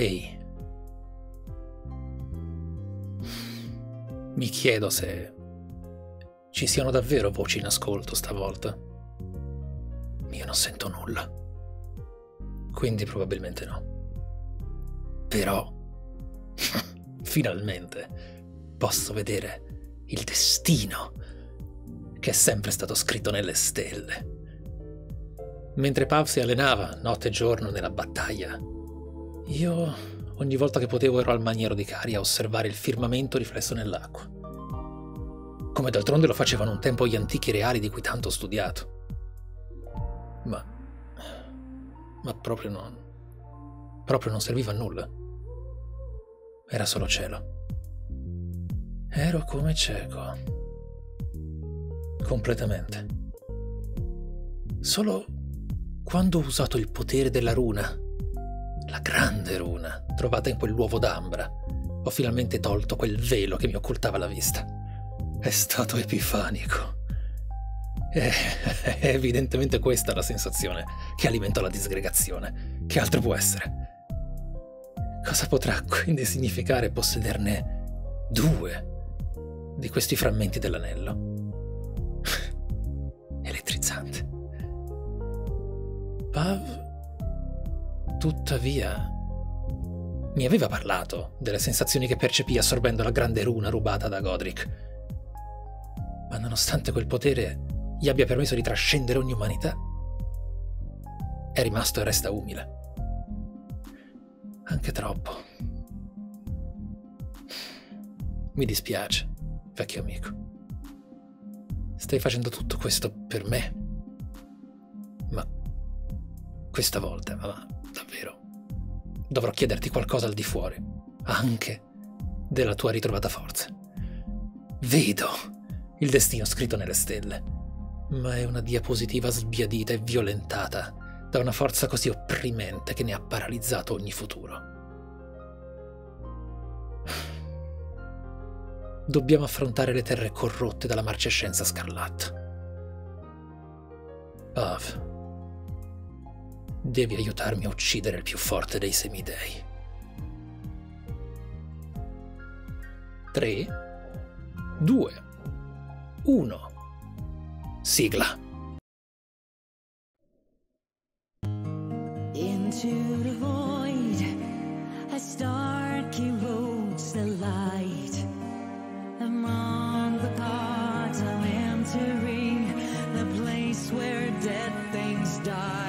Hey. Mi chiedo se ci siano davvero voci in ascolto stavolta. Io non sento nulla. Quindi probabilmente no. Però, finalmente, posso vedere il destino che è sempre stato scritto nelle stelle. Mentre Pav si allenava notte e giorno nella battaglia io ogni volta che potevo ero al maniero di Cari a osservare il firmamento riflesso nell'acqua. Come d'altronde lo facevano un tempo gli antichi reali di cui tanto ho studiato. Ma... ma proprio non... proprio non serviva a nulla. Era solo cielo. Ero come cieco. Completamente. Solo quando ho usato il potere della runa la grande runa, trovata in quell'uovo d'ambra. Ho finalmente tolto quel velo che mi occultava la vista. È stato epifanico. E, è evidentemente questa la sensazione che alimentò la disgregazione. Che altro può essere? Cosa potrà quindi significare possederne due di questi frammenti dell'anello? Elettrizzante. Pav Tuttavia, mi aveva parlato delle sensazioni che percepì assorbendo la grande runa rubata da Godric. Ma nonostante quel potere gli abbia permesso di trascendere ogni umanità, è rimasto e resta umile. Anche troppo. Mi dispiace, vecchio amico. Stai facendo tutto questo per me. Ma questa volta, mamma. Davvero. Dovrò chiederti qualcosa al di fuori, anche della tua ritrovata forza. Vedo il destino scritto nelle stelle, ma è una diapositiva sbiadita e violentata da una forza così opprimente che ne ha paralizzato ogni futuro. Dobbiamo affrontare le terre corrotte dalla marcescenza scarlatta. Of. Devi aiutarmi a uccidere il più forte dei semidei. 3, 2, 1. Sigla. Into the void, a star erodes the light. Among the gods, I'm entering the place where dead things die.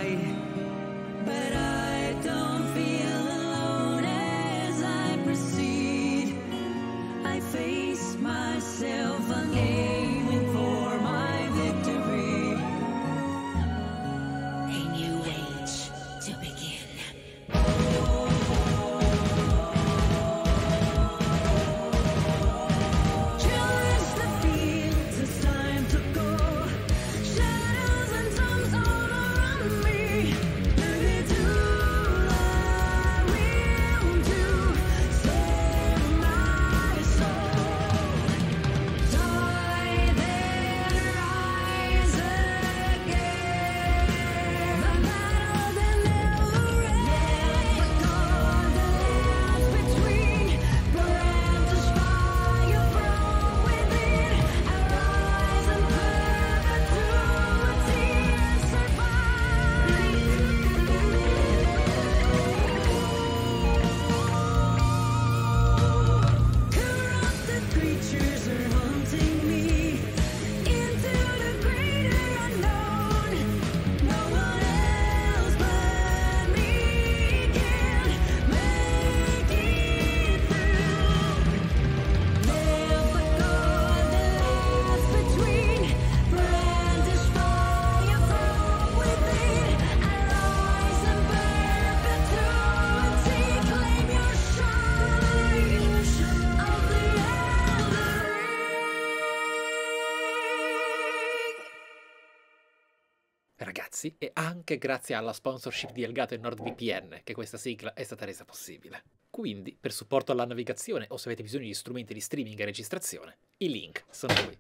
anche grazie alla sponsorship di Elgato e NordVPN che questa sigla è stata resa possibile. Quindi, per supporto alla navigazione o se avete bisogno di strumenti di streaming e registrazione, i link sono qui.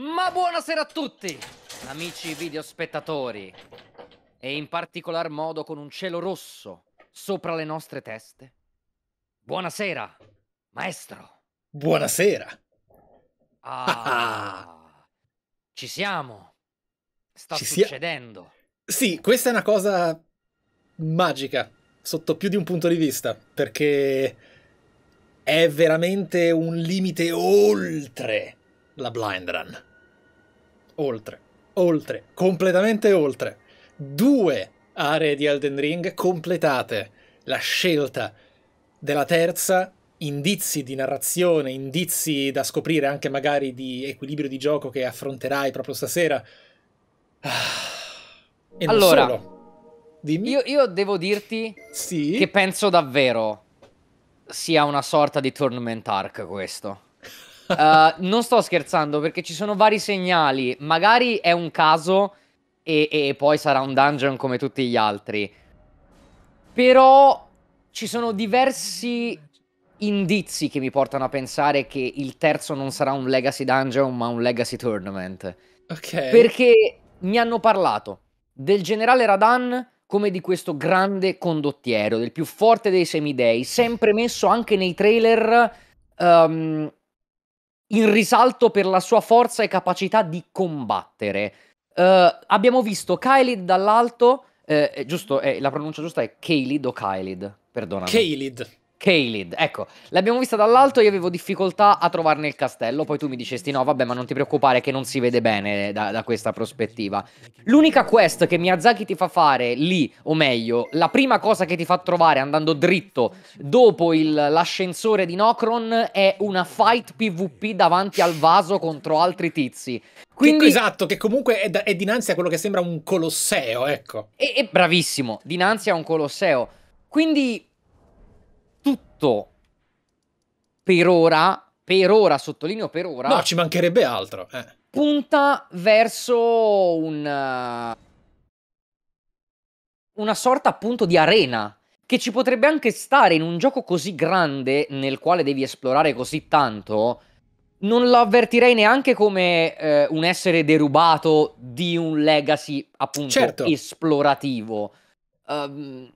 Ma buonasera a tutti, amici videospettatori, e in particolar modo con un cielo rosso sopra le nostre teste. Buonasera, maestro. Buonasera. Ah, ci siamo sta ci succedendo. Sia... Sì, questa è una cosa magica, sotto più di un punto di vista, perché è veramente un limite oltre la blind run. Oltre, oltre, completamente oltre. Due aree di Elden Ring completate. La scelta della terza, indizi di narrazione, indizi da scoprire anche magari di equilibrio di gioco che affronterai proprio stasera, Ah. E allora, io, io, devo dirti sì? che penso davvero sia una sorta di tournament arc questo. uh, non sto scherzando perché ci sono vari segnali, magari è un caso e, e poi sarà un dungeon come tutti gli altri. Però ci sono diversi indizi che mi portano a pensare che il terzo non sarà un legacy dungeon ma un legacy tournament. Ok. Perché mi hanno parlato del generale Radan come di questo grande condottiero, del più forte dei semidei, sempre messo anche nei trailer um, in risalto per la sua forza e capacità di combattere. Uh, abbiamo visto Kylid dall'alto, eh, eh, giusto, eh, la pronuncia giusta è Kylid o Kylid, perdonami. Kylid. Kaelid, ecco, l'abbiamo vista dall'alto e io avevo difficoltà a trovarne il castello, poi tu mi dicesti no vabbè ma non ti preoccupare che non si vede bene da, da questa prospettiva. L'unica quest che Miyazaki ti fa fare lì, o meglio, la prima cosa che ti fa trovare andando dritto dopo l'ascensore di Nocron è una fight pvp davanti al vaso contro altri tizi. Quindi... esatto, che comunque è, è, dinanzi a quello che sembra un colosseo, ecco. E, e bravissimo, dinanzi a un colosseo. Quindi fatto per ora, per ora, sottolineo per ora. No, ci mancherebbe altro. Eh. Punta verso un, una sorta appunto di arena che ci potrebbe anche stare in un gioco così grande nel quale devi esplorare così tanto. Non lo avvertirei neanche come eh, un essere derubato di un legacy appunto certo. esplorativo. Um,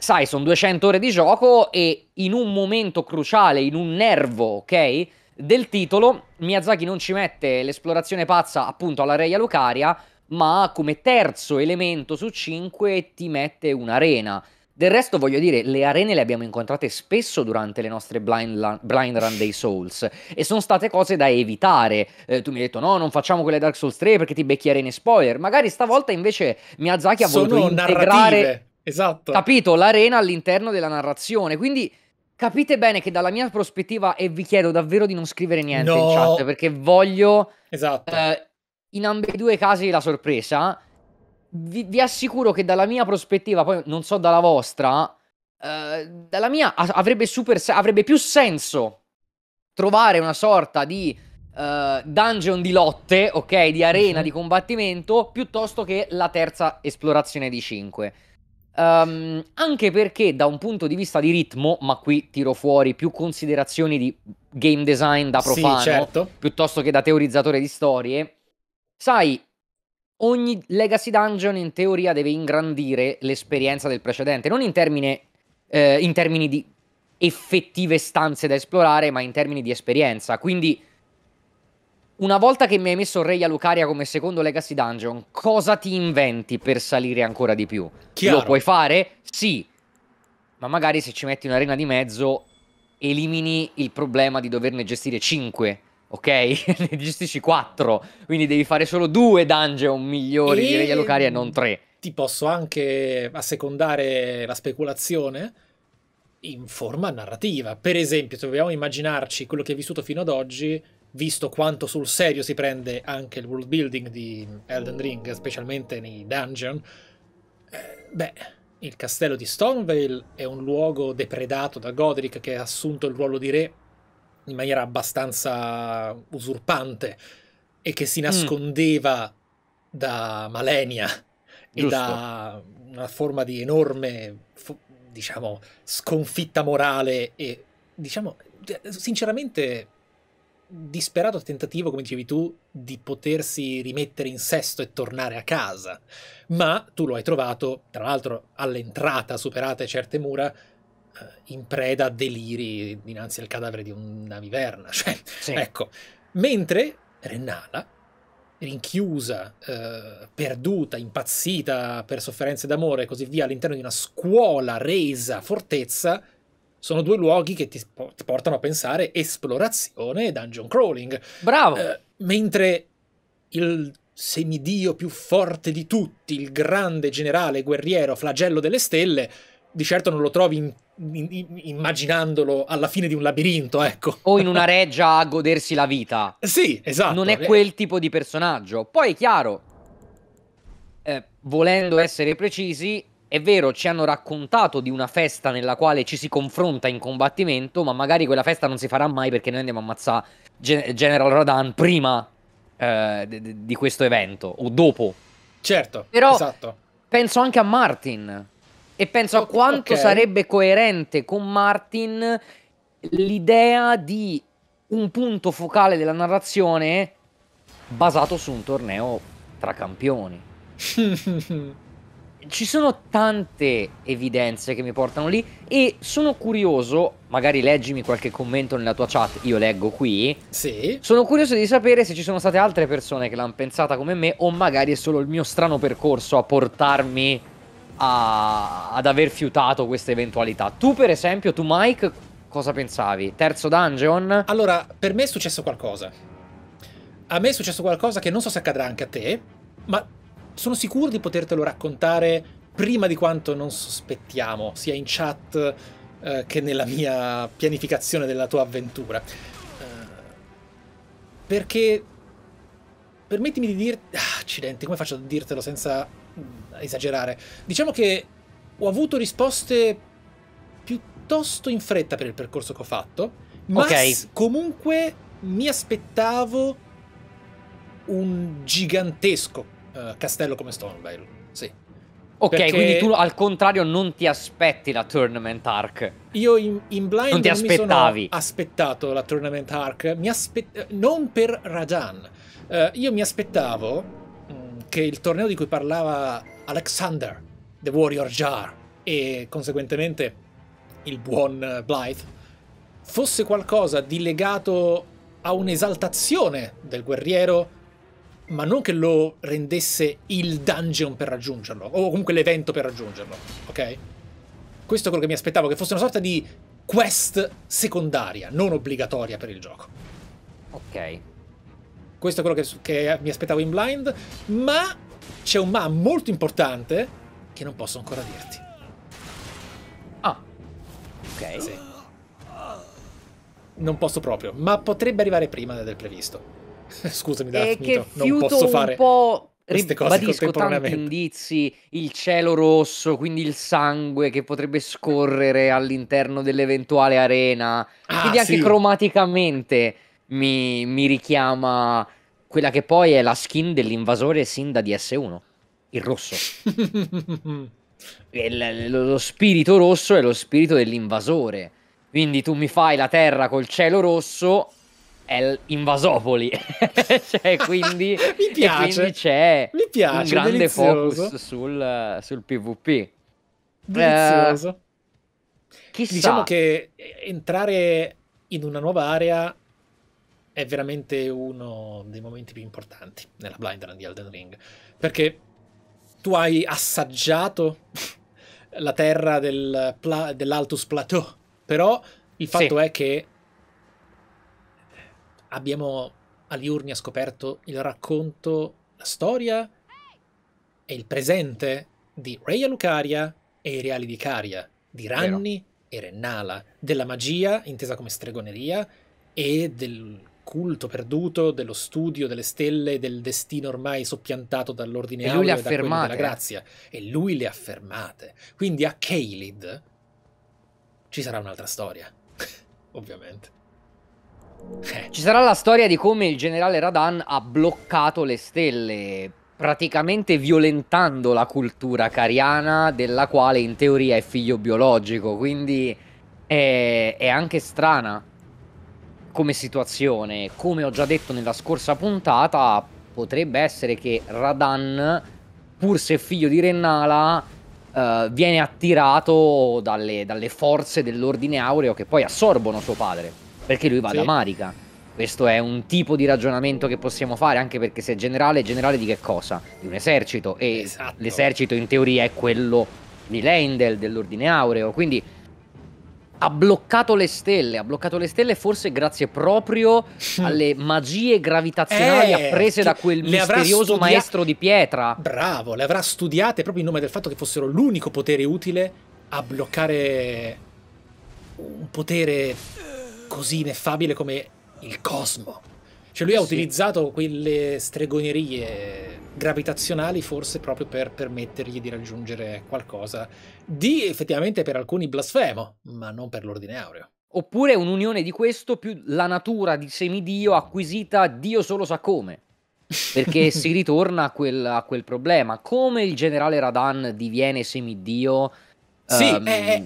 sai, sono 200 ore di gioco e in un momento cruciale, in un nervo, ok, del titolo, Miyazaki non ci mette l'esplorazione pazza appunto alla Reia Lucaria, ma come terzo elemento su cinque ti mette un'arena. Del resto, voglio dire, le arene le abbiamo incontrate spesso durante le nostre blind, la- blind run dei Souls e sono state cose da evitare. Eh, tu mi hai detto no, non facciamo quelle Dark Souls 3 perché ti becchi arene spoiler. Magari stavolta invece Miyazaki ha sono voluto integrare... Narrative. Esatto. Capito? L'arena all'interno della narrazione. Quindi capite bene che dalla mia prospettiva, e vi chiedo davvero di non scrivere niente no. in chat, perché voglio... Esatto. Eh, in ambedue i casi la sorpresa. Vi, vi, assicuro che dalla mia prospettiva, poi non so dalla vostra, eh, dalla mia avrebbe, super, avrebbe più senso trovare una sorta di uh, dungeon di lotte, ok, di arena mhm. di combattimento, piuttosto che la terza esplorazione di 5. Um, anche perché da un punto di vista di ritmo, ma qui tiro fuori più considerazioni di game design da profano sì, certo. piuttosto che da teorizzatore di storie, sai, ogni Legacy Dungeon in teoria deve ingrandire l'esperienza del precedente, non in, termine, eh, in termini di effettive stanze da esplorare, ma in termini di esperienza. Quindi una volta che mi hai messo Reia Lucaria come secondo Legacy Dungeon, cosa ti inventi per salire ancora di più? Chiaro. Lo puoi fare? Sì. Ma magari se ci metti un'arena di mezzo, elimini il problema di doverne gestire 5. Ok? ne gestisci 4. Quindi devi fare solo due dungeon migliori e... di Reia Lucaria e non 3. Ti posso anche assecondare la speculazione? In forma narrativa. Per esempio, se dobbiamo immaginarci quello che hai vissuto fino ad oggi visto quanto sul serio si prende anche il world building di Elden Ring, specialmente nei dungeon, eh, beh, il castello di Stormvale è un luogo depredato da Godric che ha assunto il ruolo di re in maniera abbastanza usurpante e che si mm. nascondeva mm. da Malenia e da una forma di enorme, diciamo, sconfitta morale e, diciamo, cioè, sinceramente disperato tentativo, come dicevi tu, di potersi rimettere in sesto e tornare a casa. Ma tu lo hai trovato, tra l'altro, all'entrata, superate certe mura, eh, in preda a deliri dinanzi al cadavere di una viverna. Cioè, sì. ecco. Mentre Rennala, rinchiusa, eh, perduta, impazzita per sofferenze d'amore e così via all'interno di una scuola resa fortezza, sono due luoghi che ti, ti portano a pensare esplorazione e dungeon crawling. Bravo! Eh, mentre il semidio più forte di tutti, il grande generale guerriero flagello delle stelle, di certo non lo trovi in, in, immaginandolo alla fine di un labirinto, ecco. O in una reggia a godersi la vita. Sì, esatto. Non è eh. quel tipo di personaggio. Poi è chiaro, eh, volendo essere precisi, è vero, ci hanno raccontato di una festa nella quale ci si confronta in combattimento, ma magari quella festa non si farà mai perché noi andiamo a ammazzare Gen- General Radan prima eh, di, di questo evento o dopo. Certo, Però esatto. penso anche a Martin e penso a quanto okay. sarebbe coerente con Martin l'idea di un punto focale della narrazione basato su un torneo tra campioni. ci sono tante evidenze che mi portano lì e sono curioso, magari leggimi qualche commento nella tua chat, io leggo qui. Sì. Sono curioso di sapere se ci sono state altre persone che l'hanno pensata come me o magari è solo il mio strano percorso a portarmi a, ad aver fiutato questa eventualità. Tu per esempio, tu Mike, cosa pensavi? Terzo dungeon? Allora, per me è successo qualcosa. A me è successo qualcosa che non so se accadrà anche a te, ma sono sicuro di potertelo raccontare prima di quanto non sospettiamo, sia in chat eh, che nella mia pianificazione della tua avventura. Eh, perché permettimi di dirti... Ah, accidenti, come faccio a dirtelo senza mm, esagerare? Diciamo che ho avuto risposte piuttosto in fretta per il percorso che ho fatto, ma okay. comunque mi aspettavo un gigantesco eh, castello come Stonevale. Sì. Ok, Perché... quindi tu al contrario non ti aspetti la tournament arc. Io in, in blind non, ti aspettavi. non aspettato la tournament arc, aspe... non per Rajan. Uh, io mi aspettavo mm, che il torneo di cui parlava Alexander, The Warrior Jar, e conseguentemente il buon eh, Blythe, fosse qualcosa di legato a un'esaltazione del guerriero ma non che lo rendesse il dungeon per raggiungerlo, o comunque l'evento per raggiungerlo, ok? Questo è quello che mi aspettavo, che fosse una sorta di quest secondaria, non obbligatoria per il gioco. Ok. Questo è quello che, che mi aspettavo in blind, ma c'è un ma molto importante che non posso ancora dirti. Ah. Ok. Sì. Non posso proprio, ma potrebbe arrivare prima del previsto. Scusami, Daphne, che non posso fare... un po' queste cose ribadisco tanti indizi, il cielo rosso, quindi il sangue che potrebbe scorrere all'interno dell'eventuale arena. Ah, quindi anche sì. cromaticamente mi, mi, richiama quella che poi è la skin dell'invasore sin da DS1, il rosso. lo, lo spirito rosso è lo spirito dell'invasore. Quindi tu mi fai la terra col cielo rosso è Invasopoli. cioè, quindi, Mi piace. quindi c'è Mi piace, un grande delizioso. focus sul, sul PvP. Delizioso. Eh, Diciamo che entrare in una nuova area è veramente uno dei momenti più importanti nella blind run di Elden Ring, perché tu hai assaggiato la terra del pla- dell'Altus Plateau, però il fatto sì. è che abbiamo all'Iurnia scoperto il racconto, la storia e il presente di Reia Lucaria e i reali di Caria, di Ranni Vero. e Rennala, della magia, intesa come stregoneria, e del culto perduto, dello studio delle stelle, del destino ormai soppiantato dall'ordine e lui le affermate. della grazia. E lui le ha fermate. Quindi a Caelid ci sarà un'altra storia, ovviamente. Eh. Ci sarà la storia di come il generale Radan ha bloccato le stelle, praticamente violentando la cultura cariana, della quale in teoria è figlio biologico, quindi è, è anche strana come situazione. Come ho già detto nella scorsa puntata, potrebbe essere che Radan, pur se figlio di Rennala, Uh, viene attirato dalle, dalle forze dell'ordine aureo che poi assorbono suo padre perché lui va sì. da Marica. Questo è un tipo di ragionamento che possiamo fare, anche perché se è generale, è generale di che cosa? Di un esercito. E esatto. l'esercito in teoria è quello di Lendel, dell'Ordine Aureo. Quindi ha bloccato le stelle, ha bloccato le stelle forse grazie proprio alle magie gravitazionali eh, apprese da quel misterioso maestro di pietra. Bravo, le avrà studiate proprio in nome del fatto che fossero l'unico potere utile a bloccare un potere così ineffabile come il cosmo. Cioè lui ha sì. utilizzato quelle stregonerie gravitazionali forse proprio per permettergli di raggiungere qualcosa di effettivamente per alcuni blasfemo, ma non per l'ordine aureo. Oppure un'unione di questo più la natura di semidio acquisita Dio solo sa come. Perché si ritorna a quel, a quel, problema. Come il generale Radan diviene semidio? Sì, um... Ehm, è, eh, eh.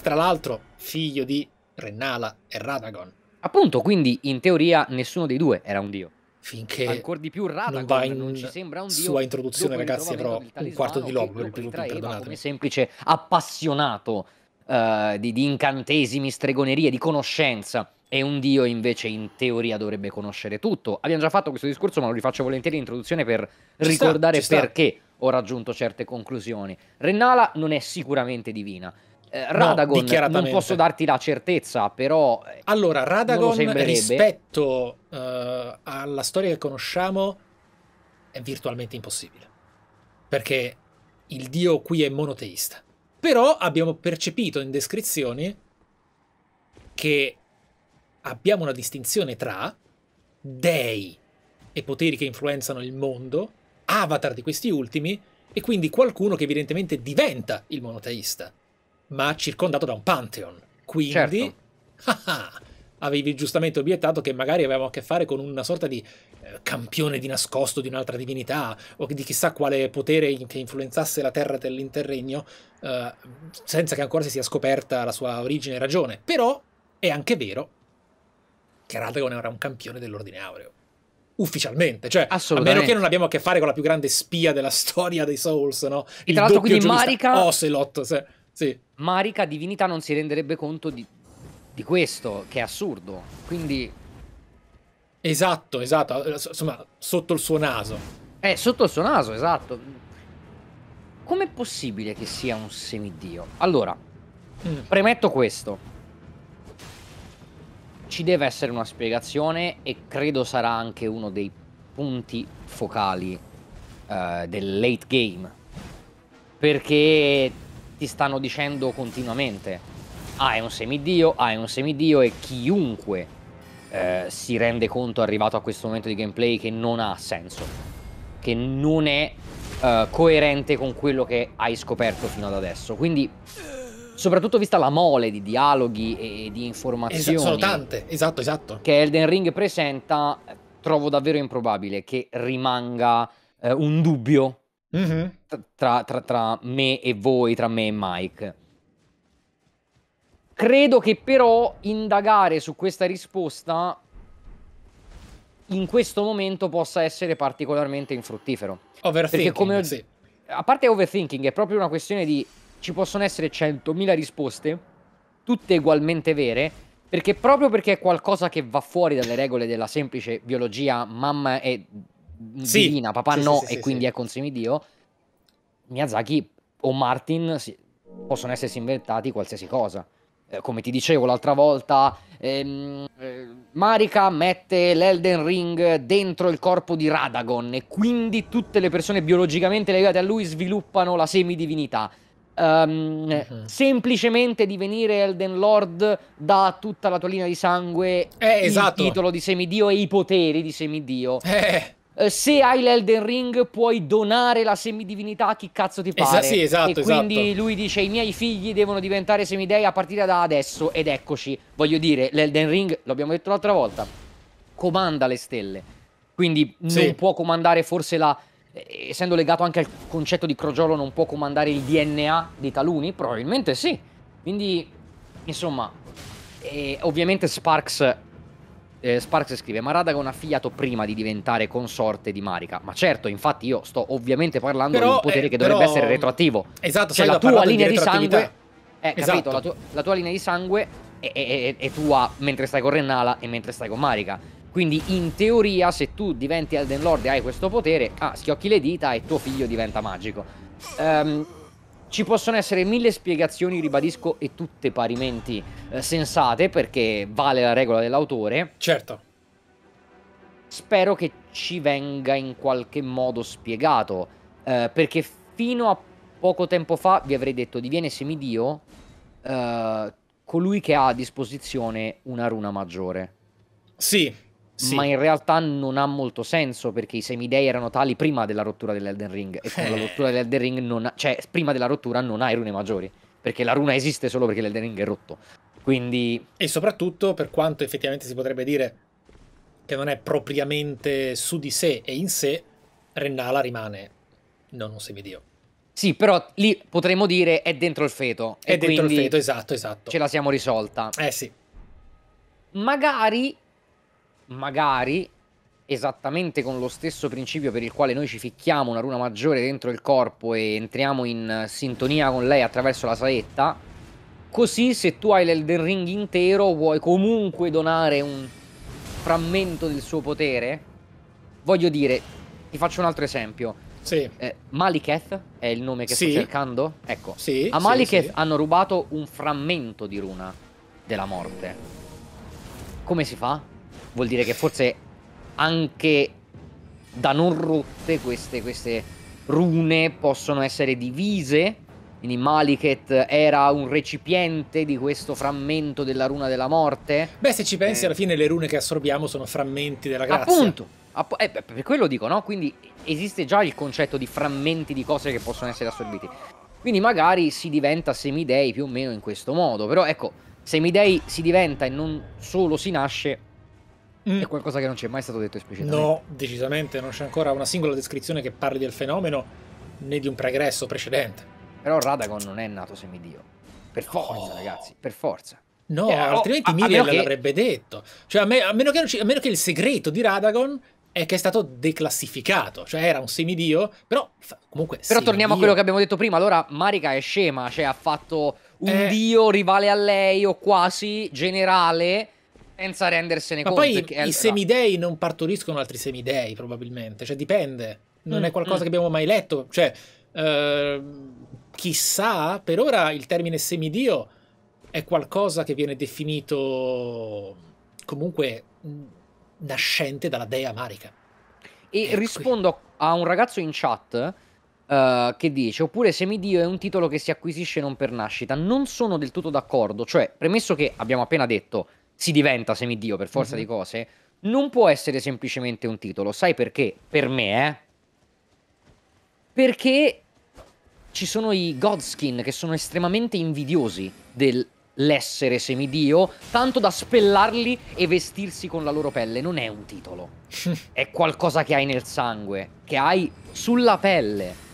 tra l'altro figlio di Rennala e Radagon. Appunto, quindi in teoria nessuno dei due era un dio. Finché ancora di più Radagon non in non ci sembra un dio. Sua introduzione, ragazzi, però un quarto di lobo per più perdonatemi. semplice appassionato uh, di, di incantesimi, stregonerie, di conoscenza e un dio invece in teoria dovrebbe conoscere tutto. Abbiamo già fatto questo discorso, ma lo rifaccio volentieri in introduzione per ci ricordare sta, perché sta. ho raggiunto certe conclusioni. Rennala non è sicuramente divina, eh, Radagon, no, non posso darti la certezza, però... Eh, allora, Radagon rispetto uh, alla storia che conosciamo è virtualmente impossibile. Perché il dio qui è monoteista. Però abbiamo percepito in descrizioni che abbiamo una distinzione tra dei e poteri che influenzano il mondo, avatar di questi ultimi, e quindi qualcuno che evidentemente diventa il monoteista ma circondato da un Pantheon. Quindi, certo. haha, ah, avevi giustamente obiettato che magari avevamo a che fare con una sorta di eh, campione di nascosto di un'altra divinità o di chissà quale potere che influenzasse la terra dell'interregno eh, senza che ancora si sia scoperta la sua origine e ragione. Però è anche vero che Radagon era un campione dell'ordine aureo. Ufficialmente, cioè, a meno che non abbiamo a che fare con la più grande spia della storia dei Souls, no? E tra l'altro, quindi giurista, Marika. Ocelot, se, sì. Marika divinità non si renderebbe conto di, di questo, che è assurdo. Quindi... Esatto, esatto. Insomma, sotto il suo naso. Eh, sotto il suo naso, esatto. Com'è possibile che sia un semidio? Allora, mm. premetto questo. Ci deve essere una spiegazione e credo sarà anche uno dei punti focali uh, del late game. Perché ti stanno dicendo continuamente ah è un semidio, ah è un semidio e chiunque eh, si rende conto arrivato a questo momento di gameplay che non ha senso, che non è eh, coerente con quello che hai scoperto fino ad adesso. Quindi soprattutto vista la mole di dialoghi e di informazioni. Esa sono tante, esatto, esatto. Che Elden Ring presenta, trovo davvero improbabile che rimanga eh, un dubbio Mm-hmm. Tra, tra, tra me e voi, tra me e Mike. Credo che però indagare su questa risposta in questo momento possa essere particolarmente infruttifero. Overthinking, Perché come sì. A parte overthinking, è proprio una questione di ci possono essere 100.000 risposte, tutte ugualmente vere, perché proprio perché è qualcosa che va fuori dalle regole della semplice biologia, mamma e sì. divina, papà sì, no, sì, e quindi è con semidio, Miyazaki o Martin si, possono essersi inventati qualsiasi cosa. Eh, come ti dicevo l'altra volta, ehm, eh, Marika mette l'Elden Ring dentro il corpo di Radagon e quindi tutte le persone biologicamente legate a lui sviluppano la semidivinità. Um, uh-huh. semplicemente divenire Elden Lord da tutta la tua linea di sangue eh, esatto. il titolo di semidio e i poteri di semidio eh. Eh, se hai l'Elden Ring puoi donare la semidivinità a chi cazzo ti pare. Esa, sì, esatto, e quindi esatto. lui dice i miei figli devono diventare semidei a partire da adesso ed eccoci. Voglio dire, l'Elden Ring, l'abbiamo detto l'altra volta, comanda le stelle. Quindi sì. non può comandare forse la... Eh, essendo legato anche al concetto di crogiolo, non può comandare il DNA di taluni? Probabilmente sì. Quindi, insomma, eh, ovviamente Sparks eh, Sparks scrive: Ma Radagon ha figliato prima di diventare consorte di Marika. Ma certo, infatti, io sto ovviamente parlando però, di un potere eh, che dovrebbe però... essere retroattivo. Esatto, cioè, la tua linea di, di sangue. Eh, esatto. capito, la esatto. tua, la tua, linea di sangue è, è, è, è, tua mentre stai con Rennala e mentre stai con Marika. Quindi, in teoria, se tu diventi Elden Lord e hai questo potere, ah, schiocchi le dita e tuo figlio diventa magico. Ehm. Um, ci possono essere mille spiegazioni, ribadisco, e tutte parimenti eh, sensate, perché vale la regola dell'autore. Certo. Spero che ci venga in qualche modo spiegato, eh, perché fino a poco tempo fa vi avrei detto diviene semidio eh, colui che ha a disposizione una runa maggiore. Sì, sì. ma in realtà non ha molto senso perché i semidei erano tali prima della rottura dell'Elden Ring e con eh. la rottura dell'Elden Ring non ha, cioè prima della rottura non hai rune maggiori perché la runa esiste solo perché l'Elden Ring è rotto. Quindi e soprattutto per quanto effettivamente si potrebbe dire che non è propriamente su di sé e in sé Rennala rimane non un semidio. Sì, però lì potremmo dire è dentro il feto. È dentro il feto, esatto, esatto. Ce la siamo risolta. Eh sì. Magari magari esattamente con lo stesso principio per il quale noi ci ficchiamo una runa maggiore dentro il corpo e entriamo in eh, sintonia con lei attraverso la saetta, così se tu hai l'Elden Ring intero vuoi comunque donare un frammento del suo potere. Voglio dire, ti faccio un altro esempio. Sì. Eh, Maliketh è il nome che sì. sto cercando? Ecco. Sì, a Maliketh sì, hanno rubato un frammento di runa della morte. Come si fa? vuol dire che forse anche da non rotte queste, queste rune possono essere divise. Quindi Maliket era un recipiente di questo frammento della runa della morte. Beh, se ci pensi, eh. alla fine le rune che assorbiamo sono frammenti della grazia. Appunto, app eh, per quello dico, no? Quindi esiste già il concetto di frammenti di cose che possono essere assorbiti. Quindi magari si diventa semidei più o meno in questo modo. Però ecco, semidei si diventa e non solo si nasce Mm. È qualcosa che non ci è mai stato detto esplicitamente. No, decisamente non c'è ancora una singola descrizione che parli del fenomeno né di un pregresso precedente. Però Radagon non è nato semidio. Per forza, oh. ragazzi, per forza. No, eh, oh, altrimenti oh, Miriel che... l'avrebbe detto. Cioè, a, me, a, meno che, a, meno che, il segreto di Radagon è che è stato declassificato, cioè era un semidio, però comunque... Però semidio. torniamo a quello che abbiamo detto prima, allora Marika è scema, cioè ha fatto un eh. dio rivale a lei o quasi generale senza rendersene Ma conto. Poi i è... semidei non partoriscono altri semidei, probabilmente. Cioè, dipende. Non mm, è qualcosa mm. che abbiamo mai letto. Cioè, eh, chissà, per ora il termine semidio è qualcosa che viene definito comunque nascente dalla dea Marica. E ecco rispondo a un ragazzo in chat uh, che dice: Oppure semidio è un titolo che si acquisisce non per nascita. Non sono del tutto d'accordo. Cioè, premesso che abbiamo appena detto si diventa semidio per forza mm-hmm. di cose, non può essere semplicemente un titolo. Sai perché? Per me, eh? Perché ci sono i Godskin che sono estremamente invidiosi dell'essere semidio, tanto da spellarli e vestirsi con la loro pelle. Non è un titolo, è qualcosa che hai nel sangue, che hai sulla pelle.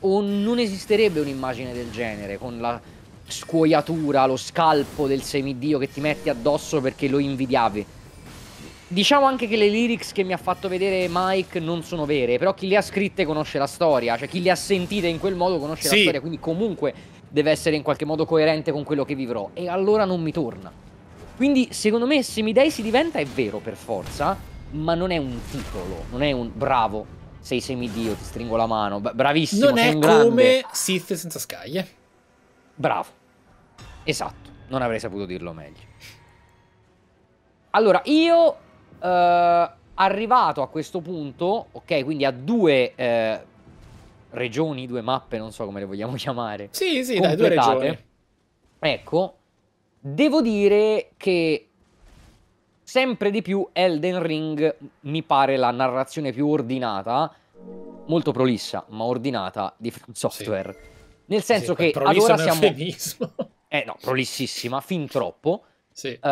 O non esisterebbe un'immagine del genere con la scuoiatura, lo scalpo del semidio che ti metti addosso perché lo invidiavi. Diciamo anche che le lyrics che mi ha fatto vedere Mike non sono vere, però chi le ha scritte conosce la storia, cioè chi le ha sentite in quel modo conosce sì. la storia, quindi comunque deve essere in qualche modo coerente con quello che vivrò e allora non mi torna. Quindi secondo me Semidei si diventa è vero per forza, ma non è un titolo, non è un bravo, sei semidio, ti stringo la mano, bravissimo, Non è come grande. Sith senza scaglie. Bravo. Esatto, non avrei saputo dirlo meglio. Allora, io eh, arrivato a questo punto, ok, quindi a due eh, regioni, due mappe, non so come le vogliamo chiamare. Sì, sì, dai, due regioni. Ecco, devo dire che sempre di più Elden Ring mi pare la narrazione più ordinata, molto prolissa, ma ordinata di Software. Sì. Nel senso sì, che allora siamo eh no, prolississima, fin troppo. Sì. Uh,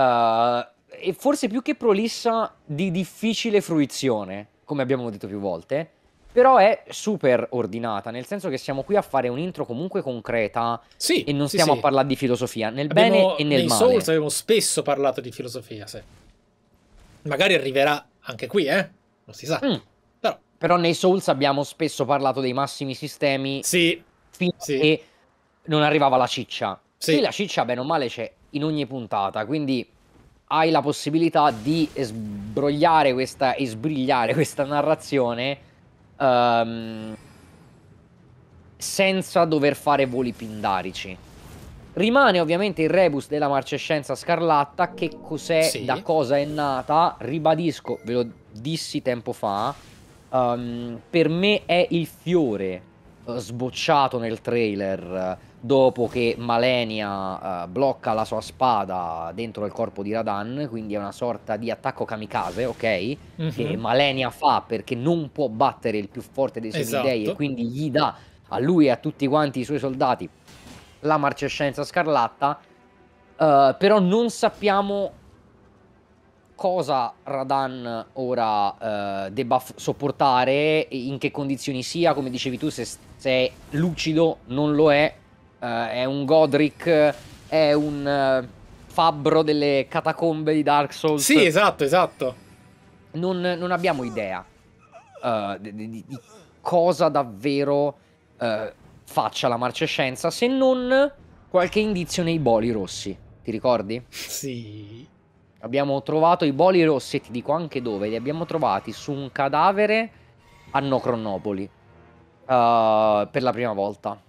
e forse più che prolissa di difficile fruizione, come abbiamo detto più volte, però è super ordinata, nel senso che siamo qui a fare un'intro comunque concreta sì, e non stiamo sì. a parlare di filosofia, nel abbiamo, bene e nel nei male. Nei Souls abbiamo spesso parlato di filosofia, sì. Magari arriverà anche qui, eh? Non si sa. Mm. Però. però. nei Souls abbiamo spesso parlato dei massimi sistemi sì. finché non arrivava la ciccia. Sì. Qui la ciccia, bene o male, c'è in ogni puntata, quindi hai la possibilità di sbrogliare questa e sbrigliare questa narrazione um, senza dover fare voli pindarici. Rimane ovviamente il rebus della marcescenza scarlatta, che cos'è, sì. da cosa è nata, ribadisco, ve lo dissi tempo fa, um, per me è il fiore eh, sbocciato nel trailer dopo che Malenia eh, blocca la sua spada dentro il corpo di Radan, quindi è una sorta di attacco kamikaze, ok? Mm -hmm. Che Malenia fa perché non può battere il più forte dei semidei esatto. e quindi gli dà a lui e a tutti quanti i suoi soldati la marcescenza scarlatta, eh, però non sappiamo cosa Radan ora eh, debba sopportare, in che condizioni sia, come dicevi tu, se, se è lucido, non lo è, uh, è un Godric, è un uh, fabbro delle catacombe di Dark Souls. Sì, esatto, esatto. Non, non abbiamo idea uh, di, di, di, cosa davvero faccia la marcescenza se non qualche indizio nei boli rossi. Ti ricordi? Sì. Abbiamo trovato i boli rossi e ti dico anche dove. Li abbiamo trovati su un cadavere a Nocronopoli. Uh, per la prima volta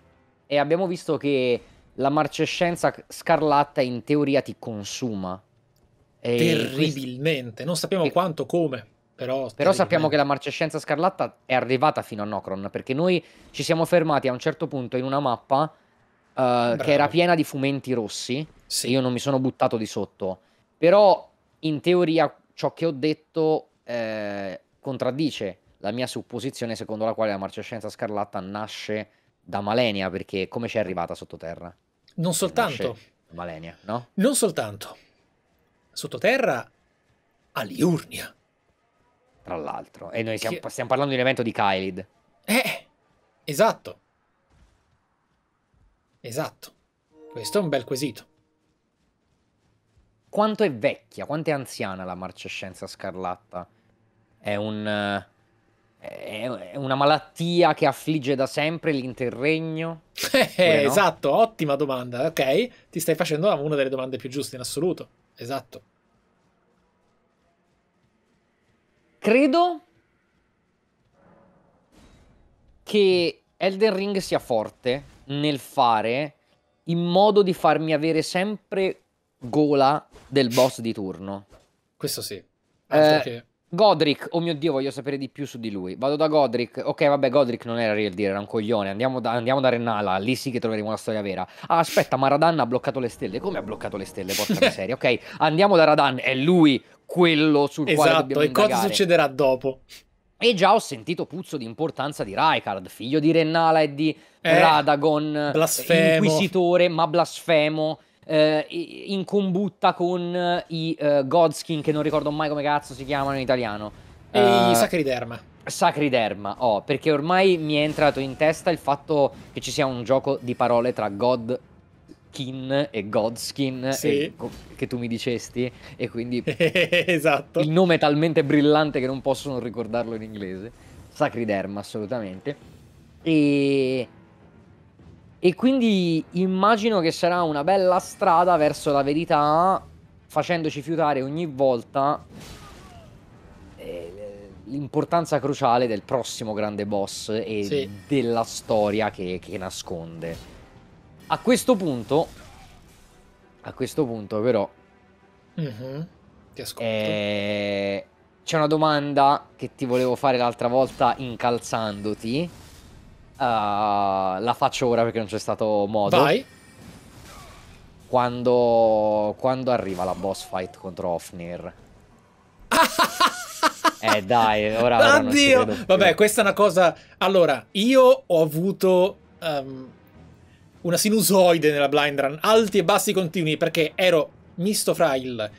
e abbiamo visto che la marcescenza scarlatta in teoria ti consuma. E terribilmente, non sappiamo e... quanto, come, però... Però sappiamo che la marcescenza scarlatta è arrivata fino a Nocron, perché noi ci siamo fermati a un certo punto in una mappa uh, che era piena di fumenti rossi, sì. io non mi sono buttato di sotto, però in teoria ciò che ho detto eh, contraddice la mia supposizione secondo la quale la marcescenza scarlatta nasce da Malenia, perché come c'è arrivata sottoterra? Non soltanto. Malenia, no? Non soltanto. Sottoterra a Liurnia. Tra l'altro. E noi stiamo, che... stiamo parlando di un evento di Kylid. Eh, esatto. Esatto. Questo è un bel quesito. Quanto è vecchia, quanto è anziana la marcescenza scarlatta? È un... Eh, è una malattia che affligge da sempre l'interregno? Eh, no? Esatto, ottima domanda. Ok, ti stai facendo una delle domande più giuste in assoluto. Esatto. Credo che Elden Ring sia forte nel fare in modo di farmi avere sempre gola del boss di turno. Questo sì. Eh, che Godric, oh mio dio, voglio sapere di più su di lui. Vado da Godric. Ok, vabbè, Godric non era real deal, era un coglione. Andiamo da, andiamo da Renala, lì sì che troveremo la storia vera. Ah, aspetta, ma Radan ha bloccato le stelle. Come ha bloccato le stelle? Porca miseria. Ok, andiamo da Radan, è lui quello sul esatto, quale dobbiamo indagare. Esatto, e cosa succederà dopo? E già ho sentito puzzo di importanza di Raikard, figlio di Renala e di eh, Radagon, eh, blasfemo. inquisitore, ma blasfemo eh, in combutta con eh, i eh, Godskin, che non ricordo mai come cazzo si chiamano in italiano. E uh, i eh, Sacriderma. Sacriderma, oh, perché ormai mi è entrato in testa il fatto che ci sia un gioco di parole tra God Kin e Godskin sì. e, che tu mi dicesti e quindi esatto. il nome è talmente brillante che non posso non ricordarlo in inglese Sacriderma assolutamente e e quindi immagino che sarà una bella strada verso la verità, facendoci fiutare ogni volta eh, l'importanza cruciale del prossimo grande boss e sì. della storia che, che nasconde. A questo punto, a questo punto però, mm-hmm. ti ascolto. Eh, c'è una domanda che ti volevo fare l'altra volta incalzandoti. Eh, la faccio ora perché non c'è stato modo. Vai. Quando, quando arriva la boss fight contro Ofnir. eh dai, ora... Oddio! Ora Vabbè, questa è una cosa... Allora, io ho avuto... Um, una sinusoide nella blind run, alti e bassi continui, perché ero misto fra il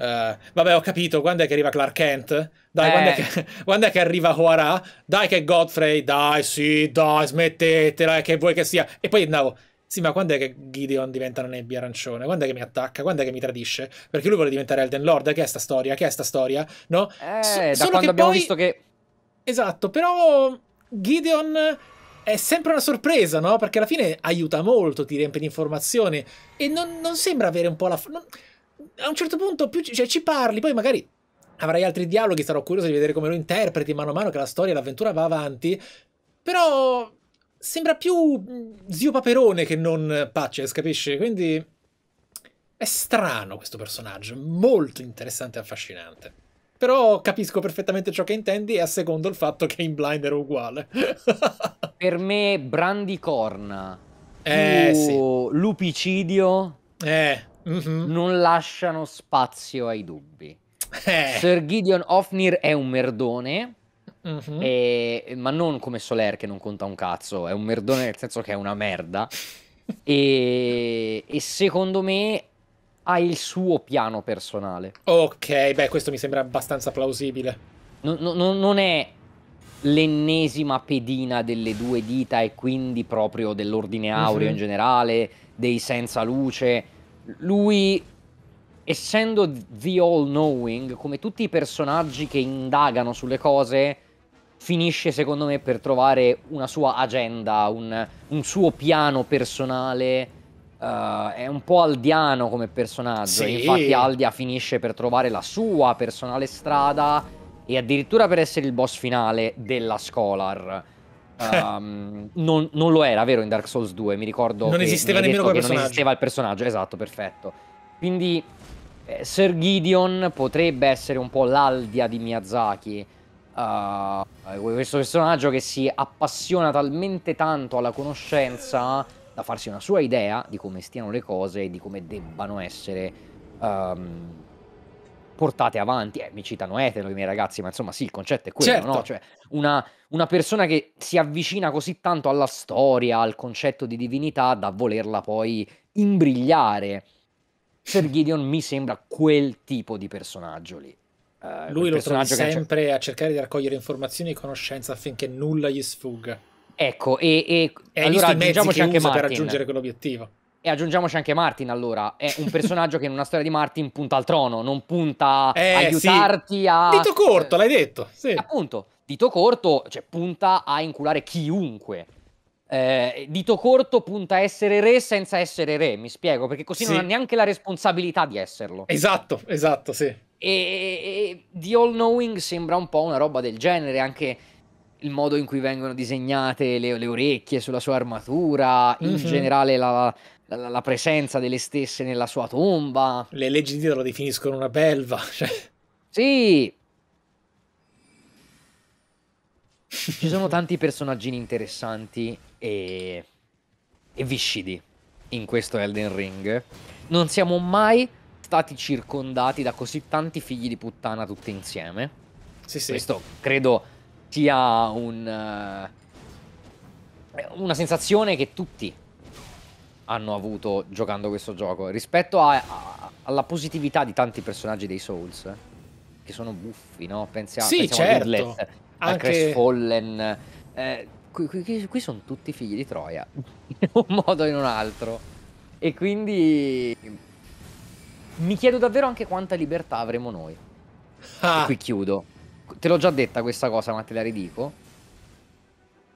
Uh, vabbè, ho capito, quando è che arriva Clark Kent? Dai, eh. quando, è eh. che, quando, è che, arriva Hoara? Dai che Godfrey, dai, sì, dai, smettetela, che vuoi che sia. E poi andavo, sì, ma quando è che Gideon diventa una nebbia arancione? Quando è che mi attacca? Quando è che mi tradisce? Perché lui vuole diventare Elden Lord, che è sta storia? Che è sta storia? No? Eh, so da quando abbiamo poi... visto che... Esatto, però Gideon è sempre una sorpresa, no? Perché alla fine aiuta molto, ti riempie di informazioni e non, non sembra avere un po' la... Non a un certo punto più ci, cioè, ci parli, poi magari avrai altri dialoghi, sarò curioso di vedere come lo interpreti mano a mano che la storia e l'avventura va avanti, però sembra più mm, zio Paperone che non Patches, capisci? Quindi è strano questo personaggio, molto interessante e affascinante. Però capisco perfettamente ciò che intendi e a secondo il fatto che in blind era uguale. per me Brandicorn. Eh, sì. Lupicidio. Eh mm-hmm. non lasciano spazio ai dubbi. Eh. Sir Gideon Ofnir è un merdone, mm-hmm. e... ma non come Soler che non conta un cazzo, è un merdone nel senso che è una merda. e... e secondo me ha il suo piano personale. Ok, beh, questo mi sembra abbastanza plausibile. Non, non, non, è l'ennesima pedina delle due dita e quindi proprio dell'ordine aureo mm-hmm. in generale, dei senza luce lui, essendo The All Knowing, come tutti i personaggi che indagano sulle cose, finisce secondo me per trovare una sua agenda, un, un suo piano personale. Uh, è un po' aldiano come personaggio. Sì. Infatti, Aldia finisce per trovare la sua personale strada. E addirittura per essere il boss finale della Scholar. Um, non, non, lo era, vero, in Dark Souls 2, mi ricordo. Non esisteva nemmeno come personaggio. Non esisteva il personaggio, esatto, perfetto. Quindi eh, Sir Gideon potrebbe essere un po' l'aldia di Miyazaki. Uh, questo personaggio che si appassiona talmente tanto alla conoscenza da farsi una sua idea di come stiano le cose e di come debbano essere um, portate avanti. Eh, mi citano Ether i miei ragazzi, ma insomma sì, il concetto è quello, certo. no? Cioè, una, una, persona che si avvicina così tanto alla storia, al concetto di divinità, da volerla poi imbrigliare. Sir Gideon mi sembra quel tipo di personaggio lì. Eh, Lui lo trovi sempre c'è... a cercare di raccogliere informazioni e conoscenze affinché nulla gli sfugga. Ecco, e, e, e allora aggiungiamoci anche Martin. per raggiungere quell'obiettivo. E aggiungiamoci anche Martin allora, è un personaggio che in una storia di Martin punta al trono, non punta eh, a aiutarti sì. a... Dito corto, l'hai detto. Sì. Eh, appunto, dito corto, cioè punta a inculare chiunque. Eh, dito corto punta a essere re senza essere re, mi spiego, perché così sì. non ha neanche la responsabilità di esserlo. Esatto, esatto, sì. E, e The All Knowing sembra un po' una roba del genere, anche il modo in cui vengono disegnate le, le orecchie sulla sua armatura, mm-hmm. in mhm. generale la, la, la, presenza delle stesse nella sua tomba. Le leggi di Dio la definiscono una belva. Cioè. Sì. Ci sono tanti personaggi interessanti e, e viscidi in questo Elden Ring. Non siamo mai stati circondati da così tanti figli di puttana tutti insieme. Sì, sì. Questo credo sia un, uh, una sensazione che tutti hanno avuto giocando questo gioco rispetto a, a, alla positività di tanti personaggi dei Souls che sono buffi, no? Pensiamo, sì, pensiamo certo. a Ridlet, Anche... a Crash Fallen. Eh, qui, qui, qui sono tutti figli di Troia, in un modo o in un altro. E quindi mi chiedo davvero anche quanta libertà avremo noi. Ah. E qui chiudo. Te l'ho già detta questa cosa, ma te la ridico.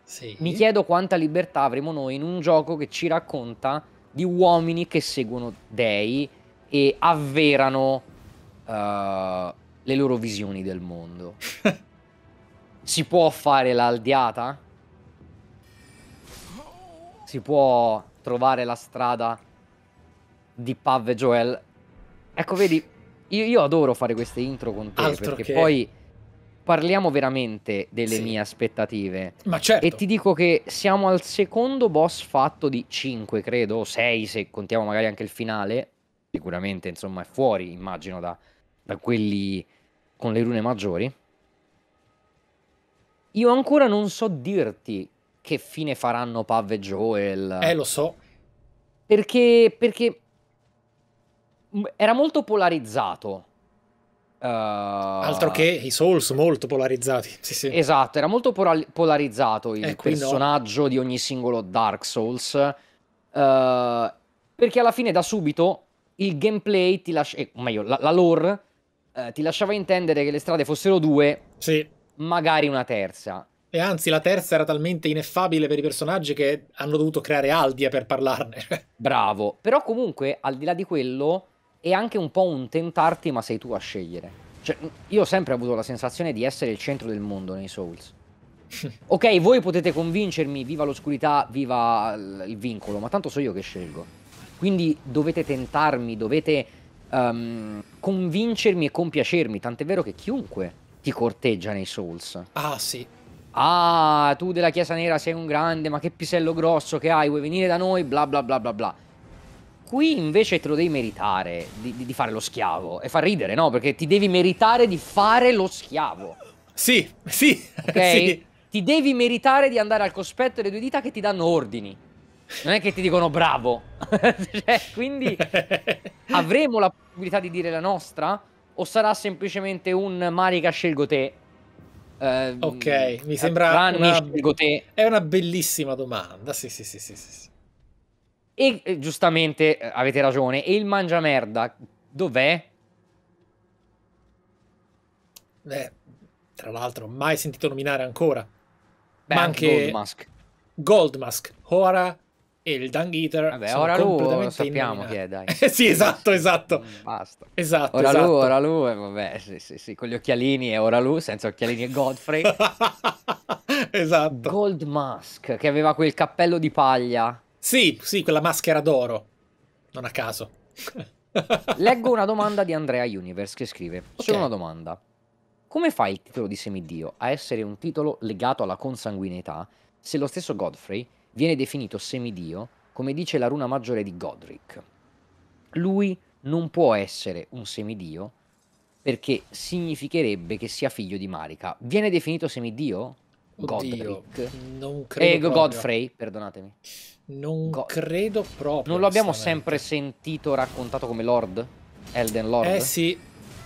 Sì. Mi chiedo quanta libertà avremo noi in un gioco che ci racconta di uomini che seguono dei e avverano uh, le loro visioni del mondo. si può fare l'aldiata? Si può trovare la strada di Pav e Joel? Ecco, vedi, io, io adoro fare queste intro con te Altro perché che... poi parliamo veramente delle sì. mie aspettative. Ma certo. E ti dico che siamo al secondo boss fatto di 5, credo, o 6 se contiamo magari anche il finale. Sicuramente, insomma, è fuori, immagino, da, da quelli con le rune maggiori. Io ancora non so dirti che fine faranno Pav e Joel. Eh, lo so. Perché, perché era molto polarizzato Uh, Altro che i Souls molto polarizzati. Sì, sì. Esatto, era molto pola- polarizzato il eh, personaggio no. di ogni singolo Dark Souls. Uh, perché alla fine da subito il gameplay ti lascia, eh, o meglio, la, la lore eh, ti lasciava intendere che le strade fossero due, sì. magari una terza. E anzi, la terza era talmente ineffabile per i personaggi che hanno dovuto creare Aldia per parlarne. Bravo, però comunque, al di là di quello, è anche un po' un tentarti, ma sei tu a scegliere. Cioè, io ho sempre avuto la sensazione di essere il centro del mondo nei Souls. Ok, voi potete convincermi, viva l'oscurità, viva il vincolo, ma tanto so io che scelgo. Quindi dovete tentarmi, dovete um, convincermi e compiacermi, tant'è vero che chiunque ti corteggia nei Souls. Ah, sì. Ah, tu della Chiesa Nera sei un grande, ma che pisello grosso che hai, vuoi venire da noi, bla bla bla bla bla. Qui invece te lo devi meritare di, di, fare lo schiavo. E fa ridere, no? Perché ti devi meritare di fare lo schiavo. Sì, sì. Ok? Sì. Ti devi meritare di andare al cospetto delle due dita che ti danno ordini. Non è che ti dicono bravo. cioè, quindi avremo la possibilità di dire la nostra? O sarà semplicemente un Marica scelgo te? Eh, ok, mi eh, sembra... Ranni una... scelgo te. È una bellissima domanda. sì, sì, sì. sì. sì. E eh, giustamente eh, avete ragione. E il mangiamerda dov'è? Beh, tra l'altro, mai sentito nominare ancora. Beh, Ma anche Goldmask. Goldmask, Ora e il Dung Eater. Vabbè, ora lo sappiamo chi è, dai. Eh, sì, esatto, mm, esatto. Basta. Esatto, ora esatto. lui, ora lui, vabbè, sì, sì, sì, con gli occhialini è ora lui, senza occhialini è Godfrey. esatto. Gold Mask, che aveva quel cappello di paglia. Sì, sì, quella maschera d'oro. Non a caso. Leggo una domanda di Andrea Universe che scrive: okay. una domanda. Come fa il titolo di semidio a essere un titolo legato alla consanguineità se lo stesso Godfrey viene definito semidio, come dice la runa maggiore di Godric? Lui non può essere un semidio perché significherebbe che sia figlio di Marika. Viene definito semidio? Godric. non credo. Eh, Godfrey, perdonatemi. Non God... credo proprio. Non lo abbiamo sempre sentito raccontato come Lord? Elden Lord? Eh sì,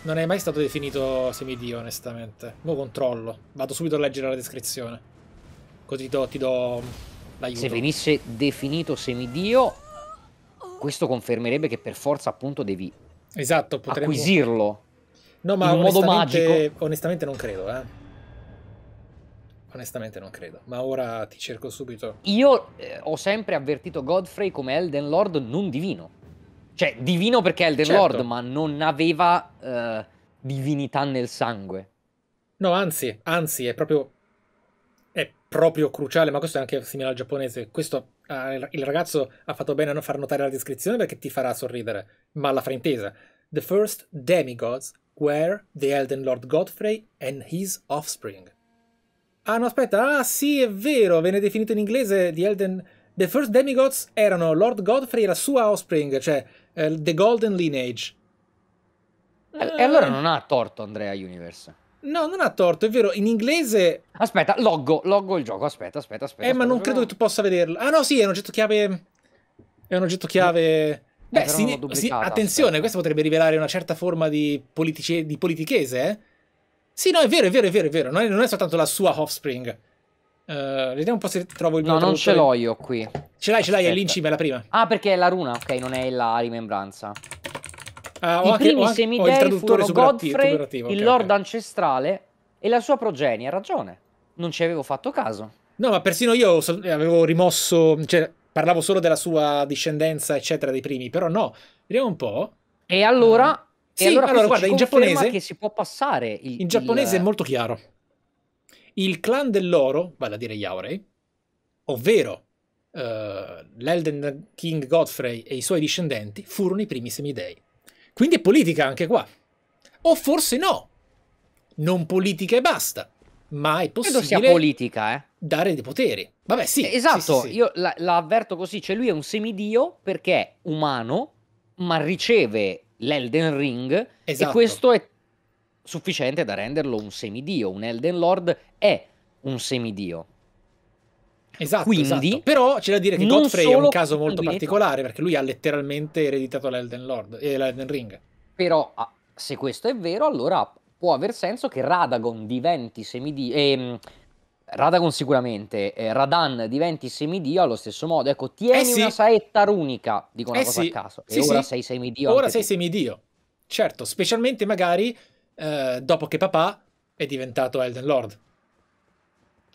non è mai stato definito semidio, onestamente. Lo controllo. Vado subito a leggere la descrizione. Così ti do, ti do l'aiuto. Se venisse definito semidio, questo confermerebbe che per forza appunto devi esatto, potremmo... acquisirlo. No, ma in modo magico. Onestamente non credo, eh. Onestamente non credo, ma ora ti cerco subito. Io eh, ho sempre avvertito Godfrey come Elden Lord non divino. Cioè, divino perché è Elden certo. Lord, ma non aveva eh, divinità nel sangue. No, anzi, anzi, è proprio, è proprio cruciale, ma questo è anche simile al giapponese. Questo, eh, il ragazzo ha fatto bene a non far notare la descrizione perché ti farà sorridere, ma la fraintesa. The first demigods were the Elden Lord Godfrey and his offspring. Ah no, aspetta, ah sì, è vero, viene definito in inglese The Elden... The First Demigods erano Lord Godfrey e la sua offspring, cioè uh, The Golden Lineage. E allora non ha torto Andrea Universe. No, non ha torto, è vero, in inglese... Aspetta, loggo, loggo il gioco, aspetta, aspetta, aspetta. Eh, aspetta, ma non credo che tu possa vederlo. Ah no, sì, è un oggetto chiave... È un oggetto chiave... Eh, eh, Beh, eh, si... si... attenzione, aspetta. questo potrebbe rivelare una certa forma di, politice... di politichese, eh? Sì, no, è vero, è vero, è vero, è vero. Non è, non è soltanto la sua offspring. Uh, vediamo un po' se trovo il No, non ce l'ho io qui. Ce l'hai, ce l'hai, è lì in cima, è la prima. Ah, perché è la runa, ok, non è la rimembranza. Uh, ho I anche, primi ho anche, semidei oh, il traduttore Godfrey, okay, il lord okay. ancestrale e la sua progenie, ha ragione. Non ci avevo fatto caso. No, ma persino io avevo rimosso, cioè parlavo solo della sua discendenza, eccetera, dei primi, però no. Vediamo un po'. E allora... Uh sì, e allora, allora guarda, in giapponese... che si può passare il, In giapponese il... è molto chiaro. Il clan dell'oro, vale a dire Yaurei, ovvero uh, l'Elden King Godfrey e i suoi discendenti, furono i primi semidei. Quindi è politica anche qua. O forse no. Non politica e basta. Ma è possibile... sia politica, eh. Dare dei poteri. Vabbè, sì. Eh, esatto, sì, sì, io la, la avverto così. Cioè lui è un semidio perché è umano, ma riceve l'Elden Ring esatto. e questo è sufficiente da renderlo un semidio. Un Elden Lord è un semidio. Esatto, Quindi, esatto. però c'è da dire che Godfrey è un caso molto particolare perché lui ha letteralmente ereditato l'Elden Lord e eh, l'Elden Ring. Però ah, se questo è vero, allora può aver senso che Radagon diventi semidio, e ehm, Radagon sicuramente, eh, Radan diventi semidio allo stesso modo, ecco, tieni eh sì. una saetta runica, dico una eh cosa sì. a caso, sì, e ora sei semidio. Ora sei tu. semidio, certo, specialmente magari eh, dopo che papà è diventato Elden Lord.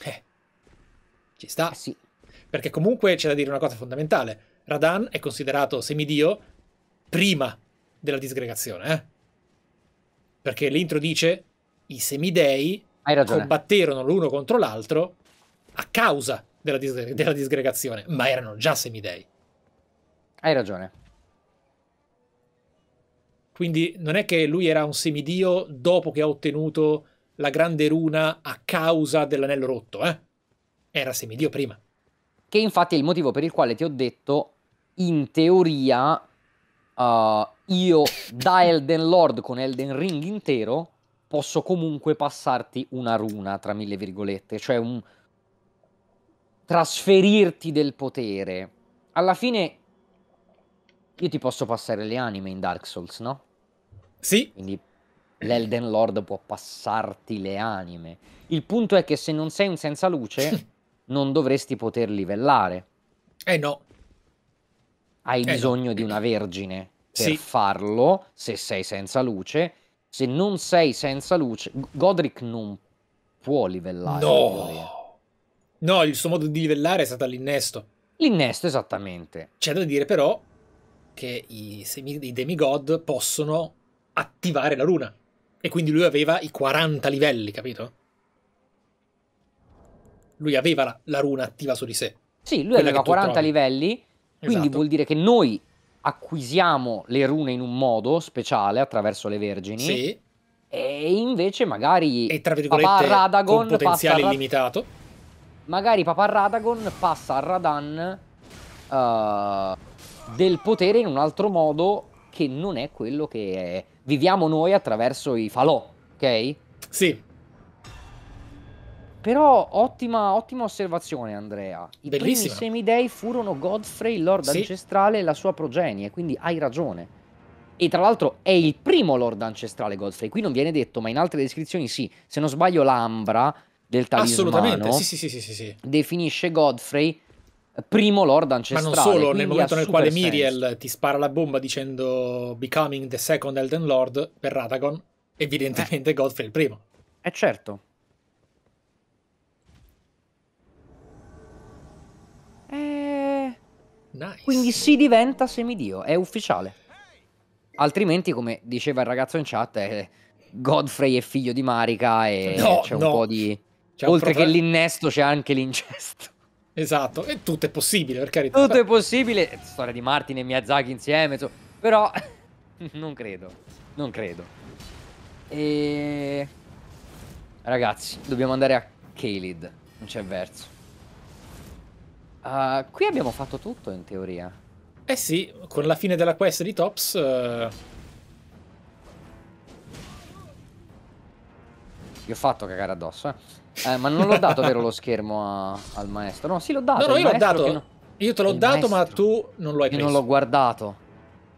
Eh, ci sta. Eh sì. Perché comunque c'è da dire una cosa fondamentale, Radan è considerato semidio prima della disgregazione, eh? Perché l'intro dice i semidei hai combatterono l'uno contro l'altro a causa della, disgre della, disgregazione, ma erano già semidei. Hai ragione. Quindi non è che lui era un semidio dopo che ha ottenuto la grande runa a causa dell'anello rotto, eh? Era semidio prima. Che infatti è il motivo per il quale ti ho detto, in teoria, uh, io da Elden Lord con Elden Ring intero posso comunque passarti una runa, tra mille virgolette, cioè un trasferirti del potere. Alla fine io ti posso passare le anime in Dark Souls, no? Sì. Quindi l'Elden Lord può passarti le anime. Il punto è che se non sei un senza luce non dovresti poter livellare. Eh no. Hai eh bisogno no. di una vergine per sì. farlo se sei senza luce se non sei senza luce, Godric non può livellare. No, no il suo modo di livellare è stato l'innesto. L'innesto, esattamente. C'è da dire però che i, i demigod possono attivare la runa. E quindi lui aveva i 40 livelli, capito? Lui aveva la, la runa attiva su di sé. Sì, lui aveva 40 trovi. livelli, quindi esatto. vuol dire che noi acquisiamo le rune in un modo speciale attraverso le vergini. Sì. E invece magari e tra virgolette, papà Radagon potenziale passa illimitato. Rad... Magari papà Radagon passa a Radan uh, del potere in un altro modo che non è quello che è. viviamo noi attraverso i falò, ok? Sì. Però ottima, ottima osservazione, Andrea. I Bellissima. primi semidei furono Godfrey, Lord sì. Ancestrale e la sua progenie, quindi hai ragione. E tra l'altro è il primo Lord Ancestrale Godfrey, qui non viene detto, ma in altre descrizioni sì. Se non sbaglio l'Ambra del talismano Assolutamente, sì, sì, sì, sì, sì. definisce Godfrey primo Lord Ancestrale. Ma non solo, nel momento nel quale sense. Miriel ti spara la bomba dicendo Becoming the Second Elden Lord per Radagon, evidentemente eh. Godfrey è il primo. Eh certo. Nice. Quindi si diventa semidio, è ufficiale. Altrimenti, come diceva il ragazzo in chat, è Godfrey è figlio di Marica e no, c'è no. un po' di... Oltre che l'innesto c'è anche l'incesto. Esatto, e tutto è possibile, per carità. Tutto è possibile. Storia di Martin e Miyazaki insieme, so. però non credo, non credo. E... Ragazzi, dobbiamo andare a Kaled, non c'è verso. Uh, qui abbiamo fatto tutto in teoria. Eh sì, con la fine della quest di Tops... Uh... Eh. Gli ho fatto cagare addosso, eh. eh ma non l'ho dato vero lo schermo a, al maestro? No, sì, l'ho dato. No, no, io l'ho dato. Non... Io te l'ho dato, maestro. ma tu non lo hai io preso. Io non l'ho guardato.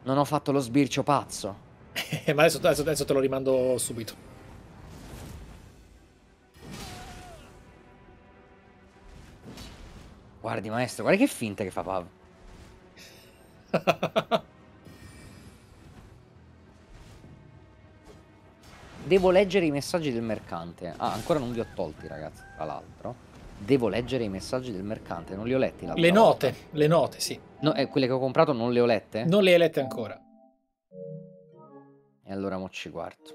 Non ho fatto lo sbircio pazzo. ma adesso, adesso, adesso te lo rimando subito. Guardi maestro, guarda che finta che fa Pav. Devo leggere i messaggi del mercante. Ah, ancora non li ho tolti ragazzi, tra l'altro. Devo leggere i messaggi del mercante, non li ho letti. Le note, volta. le note, sì. No, eh, quelle che ho comprato non le ho lette? Non le hai lette ancora. E allora mo ci guardo.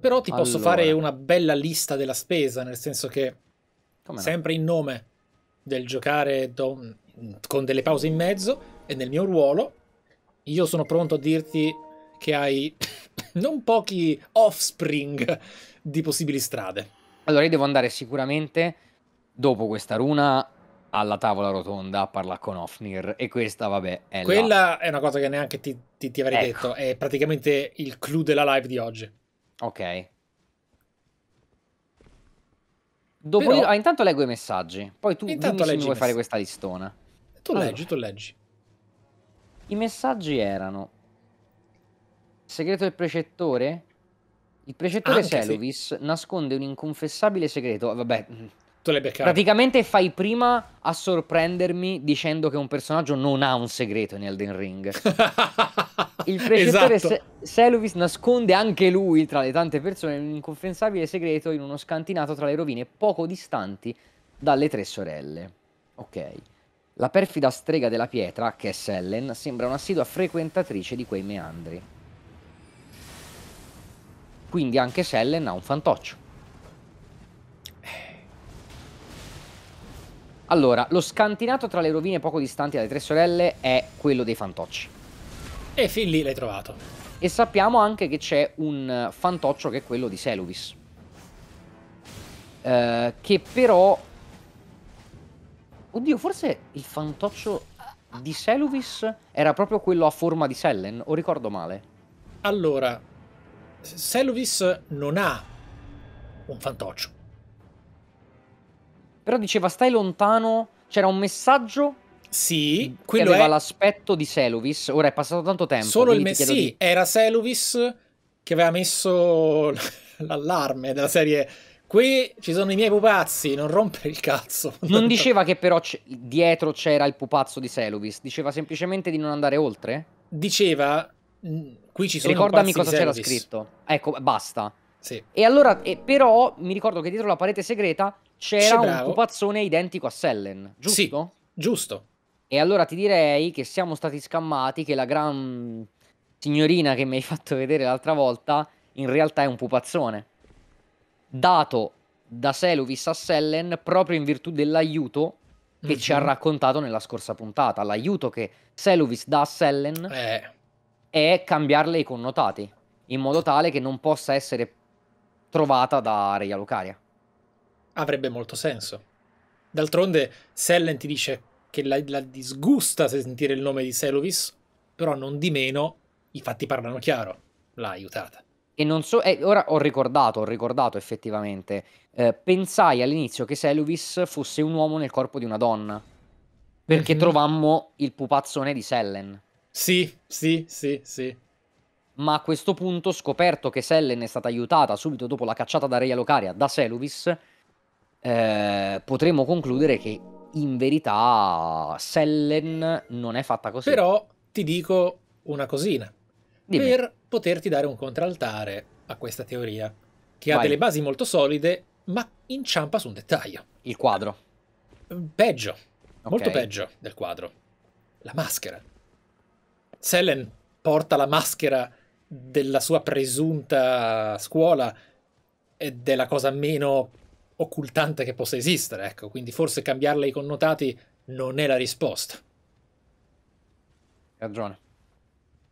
Però ti allora. posso fare una bella lista della spesa, nel senso che Come sempre in nome del giocare do, con delle pause in mezzo e nel mio ruolo io sono pronto a dirti che hai non pochi offspring di possibili strade. Allora io devo andare sicuramente dopo questa runa alla tavola rotonda a parlare con Ofnir e questa vabbè è Quella la... è una cosa che neanche ti, ti, ti avrei ecco. detto, è praticamente il clou della live di oggi. Ok, Dopo Però... io... ah, intanto leggo i messaggi, poi tu intanto dimmi se vuoi fare questa listona. Tu allora. leggi, tu leggi. I messaggi erano Segreto del precettore? Il precettore Anche Selovis sì. nasconde un inconfessabile segreto. Vabbè, tu l'hai beccato. Praticamente fai prima a sorprendermi dicendo che un personaggio non ha un segreto in Elden Ring. Il precettore esatto. Seluvis nasconde anche lui, tra le tante persone, un inconfensabile segreto in uno scantinato tra le rovine poco distanti dalle tre sorelle. Ok. La perfida strega della pietra, che è Selen, sembra un'assidua frequentatrice di quei meandri. Quindi anche Selen ha un fantoccio. Allora, lo scantinato tra le rovine poco distanti dalle tre sorelle è quello dei fantocci. E fin lì l'hai trovato. E sappiamo anche che c'è un eh, fantoccio che è quello di Seluvis. Eh, che però... Oddio, forse il fantoccio di Seluvis era proprio quello a forma di Selen, o ricordo male? Allora, Seluvis non ha un fantoccio. Però diceva stai lontano, c'era un messaggio sì, quello aveva è... l'aspetto di Seluvis. Ora è passato tanto tempo. Solo il messaggio. Sì, di... era Seluvis che aveva messo l'allarme della serie. Qui ci sono i miei pupazzi, non rompere il cazzo. Non diceva che però dietro c'era il pupazzo di Seluvis, diceva semplicemente di non andare oltre? Diceva, qui ci sono Ricordami i pupazzi cosa c'era scritto. Ecco, basta. Sì. E allora, e però, mi ricordo che dietro la parete segreta c'era un pupazzone identico a Sellen, giusto? Sì, giusto. E allora ti direi che siamo stati scammati, che la gran signorina che mi hai fatto vedere l'altra volta in realtà è un pupazzone. Dato da Seluvis a Sellen proprio in virtù dell'aiuto che mm-hmm. ci ha mhm. raccontato nella scorsa puntata. L'aiuto che Seluvis dà a Sellen eh. è cambiarle i connotati in modo tale che non possa essere trovata da Reia Lucaria avrebbe molto senso. D'altronde Sellen ti dice che la, la disgusta sentire il nome di Selovis, però non di meno i fatti parlano chiaro, l'ha aiutata. E non so, eh, ora ho ricordato, ho ricordato effettivamente, eh, pensai all'inizio che Seluvis fosse un uomo nel corpo di una donna, perché mm-hmm. trovammo il pupazzone di Sellen. Sì, sì, sì, sì. Ma a questo punto, scoperto che Sellen è stata aiutata subito dopo la cacciata da Re Locaria da Seluvis, eh, potremmo concludere che in verità Sellen non è fatta così. Però ti dico una cosina. Dimmi. Per poterti dare un contraltare a questa teoria, che Vai. ha delle basi molto solide, ma inciampa su un dettaglio. Il quadro. Mm, peggio, okay. molto peggio del quadro. La maschera. Selen porta la maschera della sua presunta scuola ed è la cosa meno occultante che possa esistere, ecco, quindi forse cambiarle i connotati non è la risposta. Hai ragione.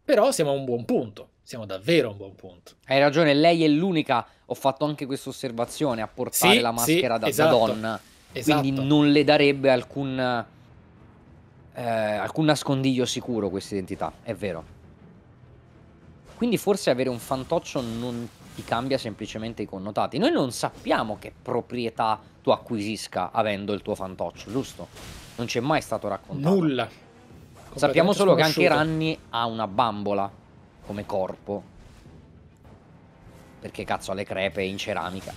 Però siamo a un buon punto, siamo davvero a un buon punto. Hai ragione, lei è l'unica, ho fatto anche questa osservazione, a portare sì, la maschera sì, da, esatto, da, donna, esatto. quindi non le darebbe alcun, eh, alcun nascondiglio sicuro questa identità, è vero. Quindi forse avere un fantoccio non ti cambia semplicemente i connotati. Noi non sappiamo che proprietà tu acquisisca avendo il tuo fantoccio, giusto? Non ci è mai stato raccontato. Nulla. Sappiamo solo che anche Ranni ha una bambola come corpo. Perché cazzo ha le crepe in ceramica.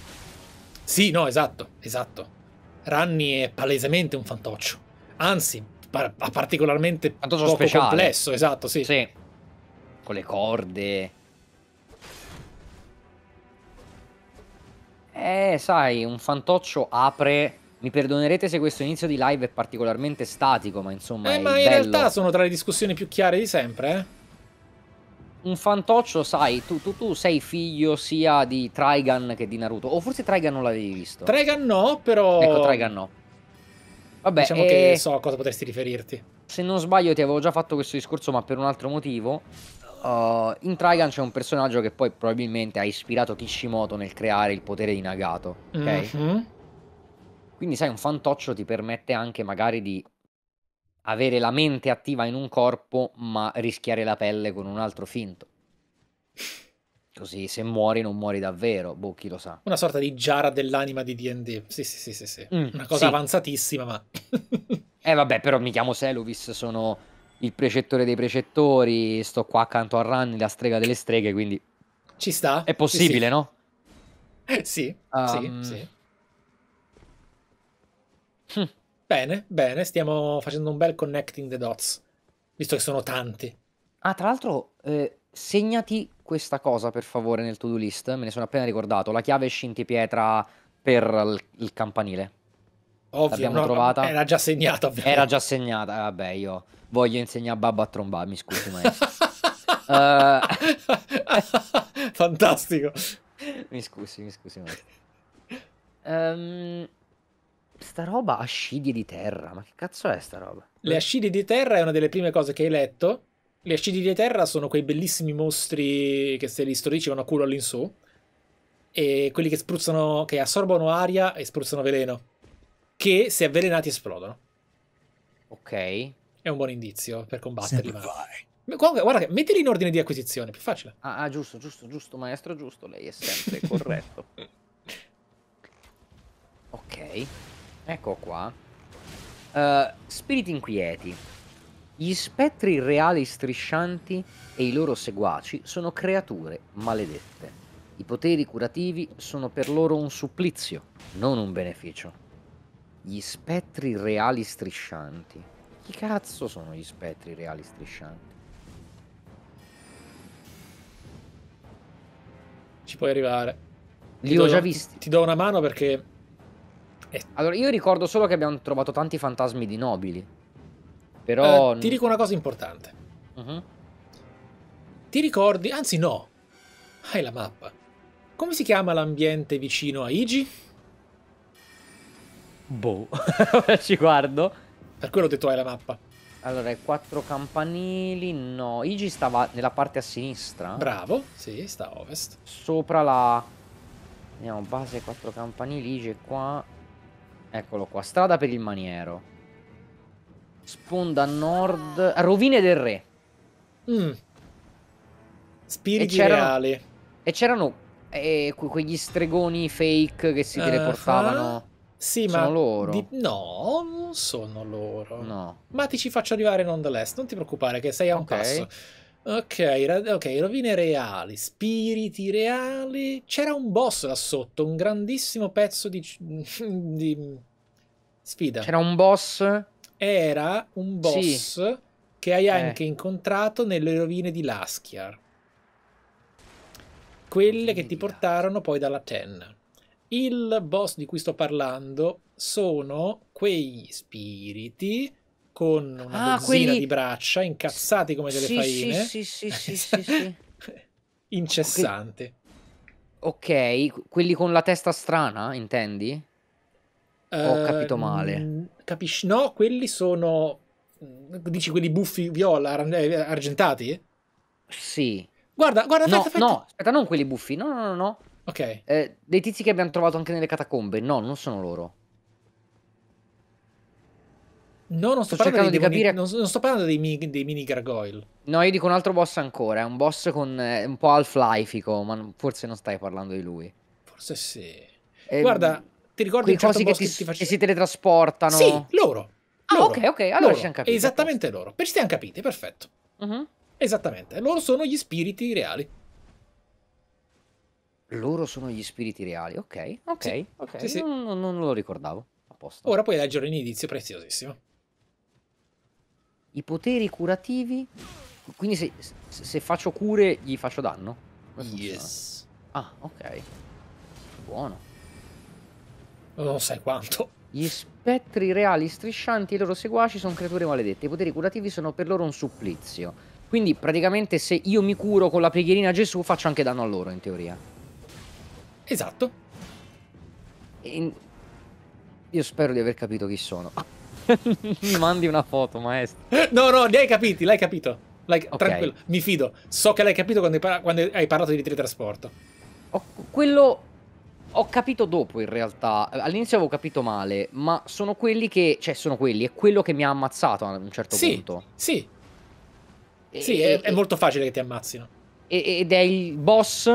Sì, no, esatto, esatto. Ranni è palesemente un fantoccio. Anzi, particolarmente fantoccio poco speciale. complesso, esatto, sì. Sì. Con le corde, Eh, sai, un fantoccio apre... Mi perdonerete se questo inizio di live è particolarmente statico, ma insomma... Eh, ma in bello. realtà sono tra le discussioni più chiare di sempre, eh? Un fantoccio, sai, tu, tu, tu, sei figlio sia di Trigun che di Naruto. O forse Trigun non l'avevi visto. Trigun no, però... Ecco, Trigun no. Vabbè, diciamo e... che eh, so a cosa potresti riferirti. Se non sbaglio ti avevo già fatto questo discorso, ma per un altro motivo uh, in Trigun c'è un personaggio che poi probabilmente ha ispirato Kishimoto nel creare il potere di Nagato. Ok? Mm-hmm. Quindi, sai, un fantoccio ti permette anche magari di avere la mente attiva in un corpo, ma rischiare la pelle con un altro finto. Così se muori non muori davvero, boh, chi lo sa. Una sorta di giara dell'anima di DD. Sì, sì, sì, sì. sì. Mm, Una cosa sì. avanzatissima, ma. eh, vabbè, però mi chiamo Seluvis, sono il precettore dei precettori, sto qua accanto a Ranni, la strega delle streghe, quindi... Ci sta. È possibile, sì, sì. no? Sì, um... sì, sì. Ehm. Hm. Bene, bene, stiamo facendo un bel connecting the dots, visto che sono tanti. Ah, tra l'altro, eh, segnati questa cosa per favore nel to-do list, me ne sono appena ricordato, la chiave scintipietra per il campanile. Ovvio, L'abbiamo no, trovata. Era già segnata, ovviamente. Era già segnata, vabbè, io Voglio insegnare a Babbo a trombare, mi scusi maestro. uh... Fantastico. mi scusi, mi scusi maestro. Um... Sta roba ascidi di terra, ma che cazzo è sta roba? Le ascidi di terra è una delle prime cose che hai letto. Le ascidi di terra sono quei bellissimi mostri che se li storici vanno a culo all'insù. E quelli che spruzzano, che assorbono aria e spruzzano veleno. Che se avvelenati esplodono. Ok è un buon indizio per combatterli. Ma... Comunque, guarda, che, mettili in ordine di acquisizione, più facile. Ah, ah, giusto, giusto, giusto, maestro, giusto, lei è sempre corretto. Ok, ecco qua. Uh, spiriti inquieti. Gli spettri reali striscianti e i loro seguaci sono creature maledette. I poteri curativi sono per loro un supplizio, non un beneficio. Gli spettri reali striscianti chi cazzo sono gli spettri reali striscianti? Ci puoi arrivare. Li ti ho do, già visti. Ti do una mano perché... Eh. Allora, io ricordo solo che abbiamo trovato tanti fantasmi di nobili. Però... Eh, ti dico una cosa importante. Uh mhm. -huh. Ti ricordi... Anzi no. Hai la mappa. Come si chiama l'ambiente vicino a Igi? Boh. Ora ci guardo. Per quello ho detto hai la mappa. Allora, i quattro campanili, no. Igi stava nella parte a sinistra. Bravo, sì, sta a ovest. Sopra la... Andiamo, base, quattro campanili, Igi è qua. Eccolo qua, strada per il maniero. Sponda nord... Ah, rovine del re. Mm. Spiriti e reali. E c'erano eh, quegli stregoni fake che si eh, teleportavano. Uh ah. -huh. Sì, sono ma loro. Di... No, non sono loro. No. Ma ti ci faccio arrivare nonetheless. Non ti preoccupare, che sei a un okay. passo. Ok, ok, rovine reali, spiriti reali. C'era un boss là sotto, un grandissimo pezzo di. di... sfida. C'era un boss? Era un boss sì. che hai eh. anche incontrato nelle rovine di Laschiar. Quelle che ti portarono poi dalla Ten. Il boss di cui sto parlando sono quei spiriti con una ah, dozzina quelli... di braccia, incazzati come delle sì, faine. Sì, sì, sì, sì, sì Incessante. Okay. ok, quelli con la testa strana, intendi? Uh, Ho eh, capito male. Mm, capisci? No, quelli sono... Mm, dici quelli buffi viola, eh, argentati? Sì. Guarda, guarda, aspetta, no, aspetta. No, aspetta, non quelli buffi, no, no, no, no. Ok. Eh, dei tizi che abbiamo trovato anche nelle catacombe. No, non sono loro. No, non sto, sto cercando di capire. Non, non, sto parlando dei, mini, dei mini gargoyle. No, io dico un altro boss ancora. È un boss con eh, un po' half-lifeico, ma forse non stai parlando di lui. Forse sì. Eh, Guarda, ti ricordi i certo che, ti, ti face... che si teletrasportano? Sì, loro. Ah, loro. ok, ok. Allora loro. ci siamo capiti. Esattamente loro. Per ci siamo capiti, perfetto. Uh mhm. -huh. Esattamente. Loro sono gli spiriti reali. Loro sono gli spiriti reali. Ok, ok, sì, ok. Sì, sì. Non, non, lo ricordavo. A posto. Ora puoi leggere un indizio preziosissimo. I poteri curativi. Quindi se, se faccio cure gli faccio danno? Yes. Ah, ok. Buono. Non sai quanto. Gli spettri reali striscianti e i loro seguaci sono creature maledette. I poteri curativi sono per loro un supplizio. Quindi praticamente se io mi curo con la preghierina a Gesù faccio anche danno a loro in teoria. Esatto. In... Io spero di aver capito chi sono. Mi mandi una foto, maestro. No, no, li hai capiti, l'hai capito. Like, okay. Tranquillo, mi fido. So che l'hai capito quando hai, par quando hai parlato di teletrasporto. Oh, quello ho capito dopo in realtà. All'inizio avevo capito male, ma sono quelli che. Cioè, sono quelli. È quello che mi ha ammazzato a un certo sì, punto. Sì. E, sì, e, è, è, molto facile che ti ammazzino. Ed è il boss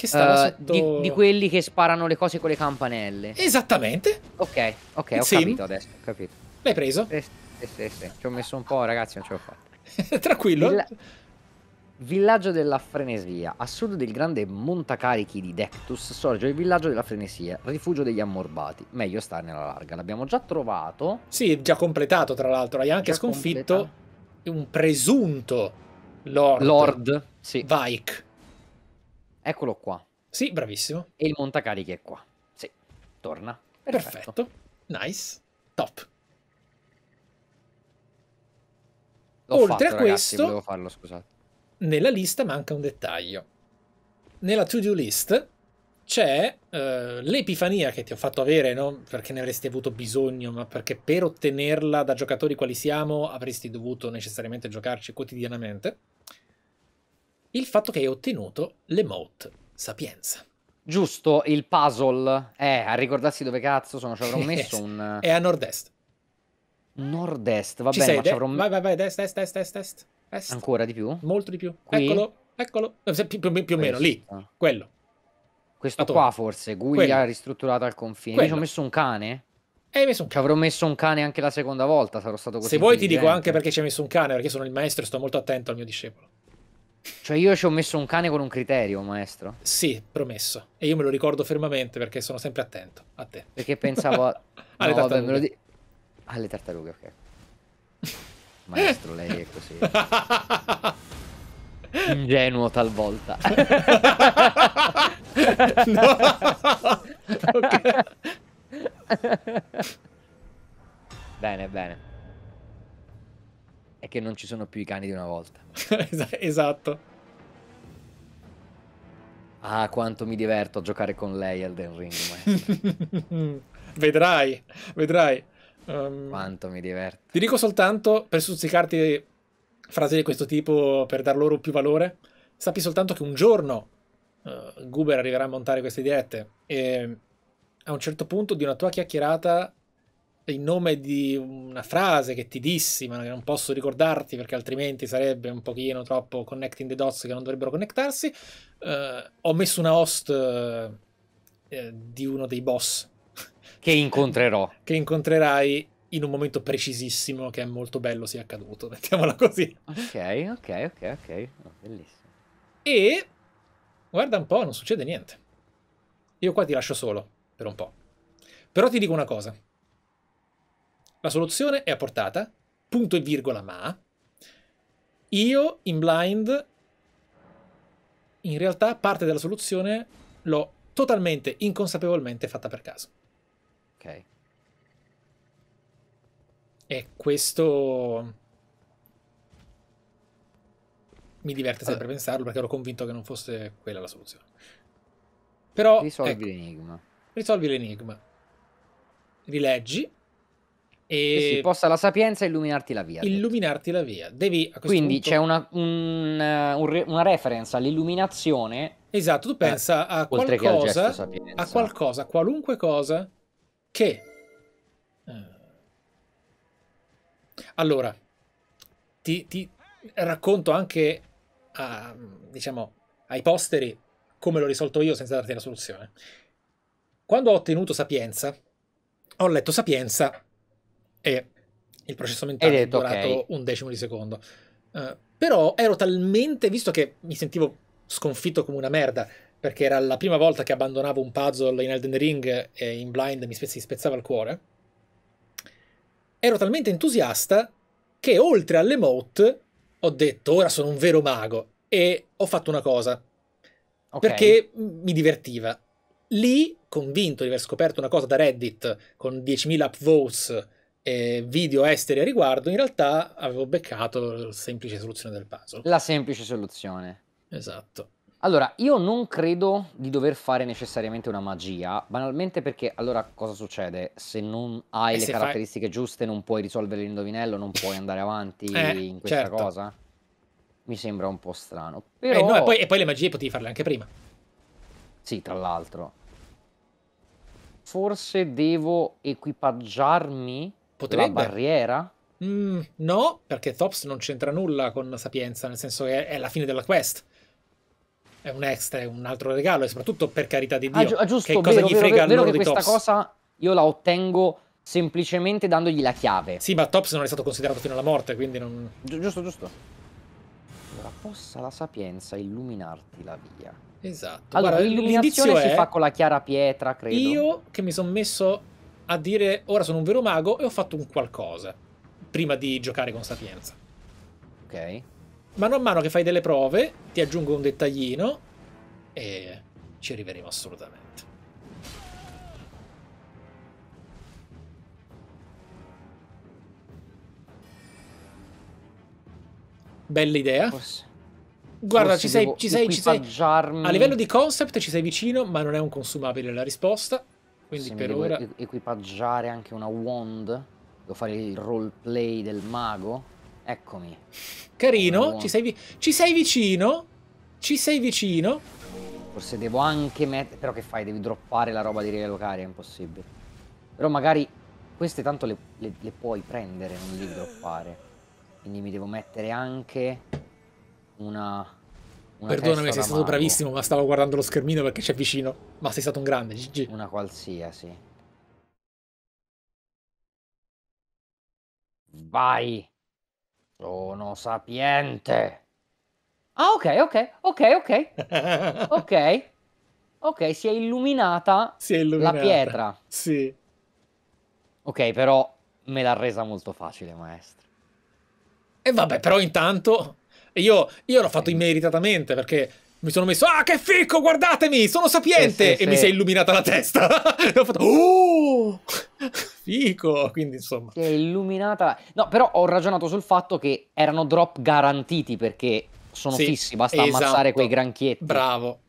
che stava uh, sotto... di, di, quelli che sparano le cose con le campanelle. Esattamente. Ok, ok, ho sì. capito adesso, ho capito. L'hai preso? Eh, eh, eh, eh, Ci ho messo un po', ragazzi, non ce l'ho fatta. Tranquillo. Villa... Villaggio della Frenesia. A sud del grande montacarichi di Dectus sorge il villaggio della Frenesia, rifugio degli ammorbati. Meglio starne alla larga. L'abbiamo già trovato. Sì, già completato, tra l'altro. Hai anche sconfitto completato. un presunto Lord. Lord, sì. Vike. Eccolo qua. Sì, bravissimo. E il montacarichi è qua. Sì, torna. Perfetto. Perfetto. Nice. Top. L'ho Oltre fatto, a ragazzi, questo, farlo, nella lista manca un dettaglio. Nella to-do list c'è uh, l'epifania che ti ho fatto avere, non perché ne avresti avuto bisogno, ma perché per ottenerla da giocatori quali siamo avresti dovuto necessariamente giocarci quotidianamente il fatto che hai ottenuto l'emote Sapienza. Giusto, il puzzle. Eh, a ricordarsi dove cazzo sono, ci avrò messo un... Eh, È a nord-est. Nord-est, va ci bene, ma ci avrò... Vai, vai, vai, est, est, est, est, est. Ancora di più? Molto di più. Qui? Eccolo, eccolo. Eh, pi più, o meno, lì. Quello. Questo Attorno. qua forse, Guglia ristrutturata al confine. Quello. Io ci ho messo un cane? E hai messo un cane. Ci avrò messo un cane anche la seconda volta, sarò stato così Se vuoi ti dico anche perché ci hai messo un cane, perché sono il maestro e sto molto attento al mio discepolo. Cioè io ci ho messo un cane con un criterio, maestro. Sì, promesso. E io me lo ricordo fermamente perché sono sempre attento a te. Perché pensavo... A... Alle no, tartarughe. Vabbè, di... Alle tartarughe, ok. Maestro, lei è così. Ingenuo talvolta. no. okay. bene, bene che non ci sono più i cani di una volta. esatto. Ah, quanto mi diverto a giocare con lei al Den Ring. vedrai, vedrai. Um, quanto mi diverto. Ti dico soltanto, per stuzzicarti frasi di questo tipo, per dar loro più valore, sappi soltanto che un giorno uh, eh, Guber arriverà a montare queste dirette e a un certo punto di una tua chiacchierata in nome di una frase che ti dissi, ma che non posso ricordarti perché altrimenti sarebbe un pochino troppo connecting the dots che non dovrebbero connettarsi, eh, ho messo una host eh, eh di uno dei boss. Che incontrerò. che incontrerai in un momento precisissimo che è molto bello sia accaduto, mettiamola così. Ok, ok, ok, ok, oh, bellissimo. E guarda un po', non succede niente. Io qua ti lascio solo per un po'. Però ti dico una cosa. La soluzione è a portata, punto e virgola ma. Io in blind in realtà parte della soluzione l'ho totalmente inconsapevolmente fatta per caso. Ok. E questo mi diverte sempre allora. pensarlo perché ero convinto che non fosse quella la soluzione. Però risolvi ecco, l'enigma. Risolvi l'enigma. Rileggi e sì, possa la sapienza illuminarti la via. Illuminarti la via. Devi, Quindi punto... c'è una, un, un, una, reference all'illuminazione. Esatto, tu eh, pensa eh, a, qualcosa, a qualcosa, qualunque cosa che... Eh, allora, ti, ti racconto anche, a, diciamo, ai posteri come l'ho risolto io senza darti la soluzione. Quando ho ottenuto sapienza, ho letto sapienza e il processo mentale è durato okay. un decimo di secondo. Uh, però ero talmente, visto che mi sentivo sconfitto come una merda, perché era la prima volta che abbandonavo un puzzle in Elden Ring e in Blind mi, spezz- spezzava il cuore, ero talmente entusiasta che oltre alle all'emote ho detto ora sono un vero mago e ho fatto una cosa, okay. perché mi divertiva. Lì, convinto di aver scoperto una cosa da Reddit con 10.000 upvotes eh, video esteri a riguardo, in realtà avevo beccato la semplice soluzione del puzzle. La semplice soluzione. Esatto. Allora, io non credo di dover fare necessariamente una magia, banalmente perché allora cosa succede? Se non hai e eh, le caratteristiche fai... giuste non puoi risolvere l'indovinello, non puoi andare avanti eh, in questa certo. cosa? Mi sembra un po' strano. Eh, però... Eh, no, e, poi, e poi le magie potevi farle anche prima. Sì, tra l'altro. Forse devo equipaggiarmi Potrebbe. La barriera? Mm, no, perché Tops non c'entra nulla con Sapienza, nel senso che è la fine della quest. È un extra, è un altro regalo, e soprattutto per carità di ah, Dio, ah, giusto, che cosa vero, gli vero, frega vero, vero questa Tops. cosa io la ottengo semplicemente dandogli la chiave. Sì, ma Tops non è stato considerato fino alla morte, quindi non... Gi giusto, giusto. Allora, possa la sapienza illuminarti la via. Esatto. Allora, l'illuminazione si è... fa con la chiara pietra, credo. Io che mi sono messo a dire ora sono un vero mago e ho fatto un qualcosa prima di giocare con sapienza. Ok. Mano a mano che fai delle prove, ti aggiungo un dettaglino e ci arriveremo assolutamente. Bella idea. Forse. Guarda, Forse ci sei, ci sei, ci sei. A livello di concept ci sei vicino, ma non è un consumabile la risposta. Quindi per ora... equipaggiare anche una wand, devo fare il roleplay del mago. Eccomi. Carino, ci sei, ci sei, vicino. Ci sei vicino. Forse devo anche mettere... Però che fai? Devi droppare la roba di rielocare, è impossibile. Però magari queste tanto le, le, le puoi prendere, non le droppare. Quindi mi devo mettere anche una... Una Perdonami, sei stato bravissimo, ma stavo guardando lo schermino perché c'è vicino. Ma sei stato un grande, GG. Una qualsiasi. Vai. Sono sapiente. Ah, ok, ok, ok, ok. ok. Ok, si è illuminata, si è illuminata. la pietra. Sì. Ok, però me l'ha resa molto facile, maestro. E vabbè, però intanto e io, io l'ho fatto immeritatamente perché mi sono messo, ah che fico, guardatemi, sono sapiente! Sì, sì, e sì. mi si è illuminata la testa. e ho fatto, oh, fico, quindi insomma. Si è illuminata. No, però ho ragionato sul fatto che erano drop garantiti perché sono fissi, basta esatto. ammazzare quei granchietti. Bravo.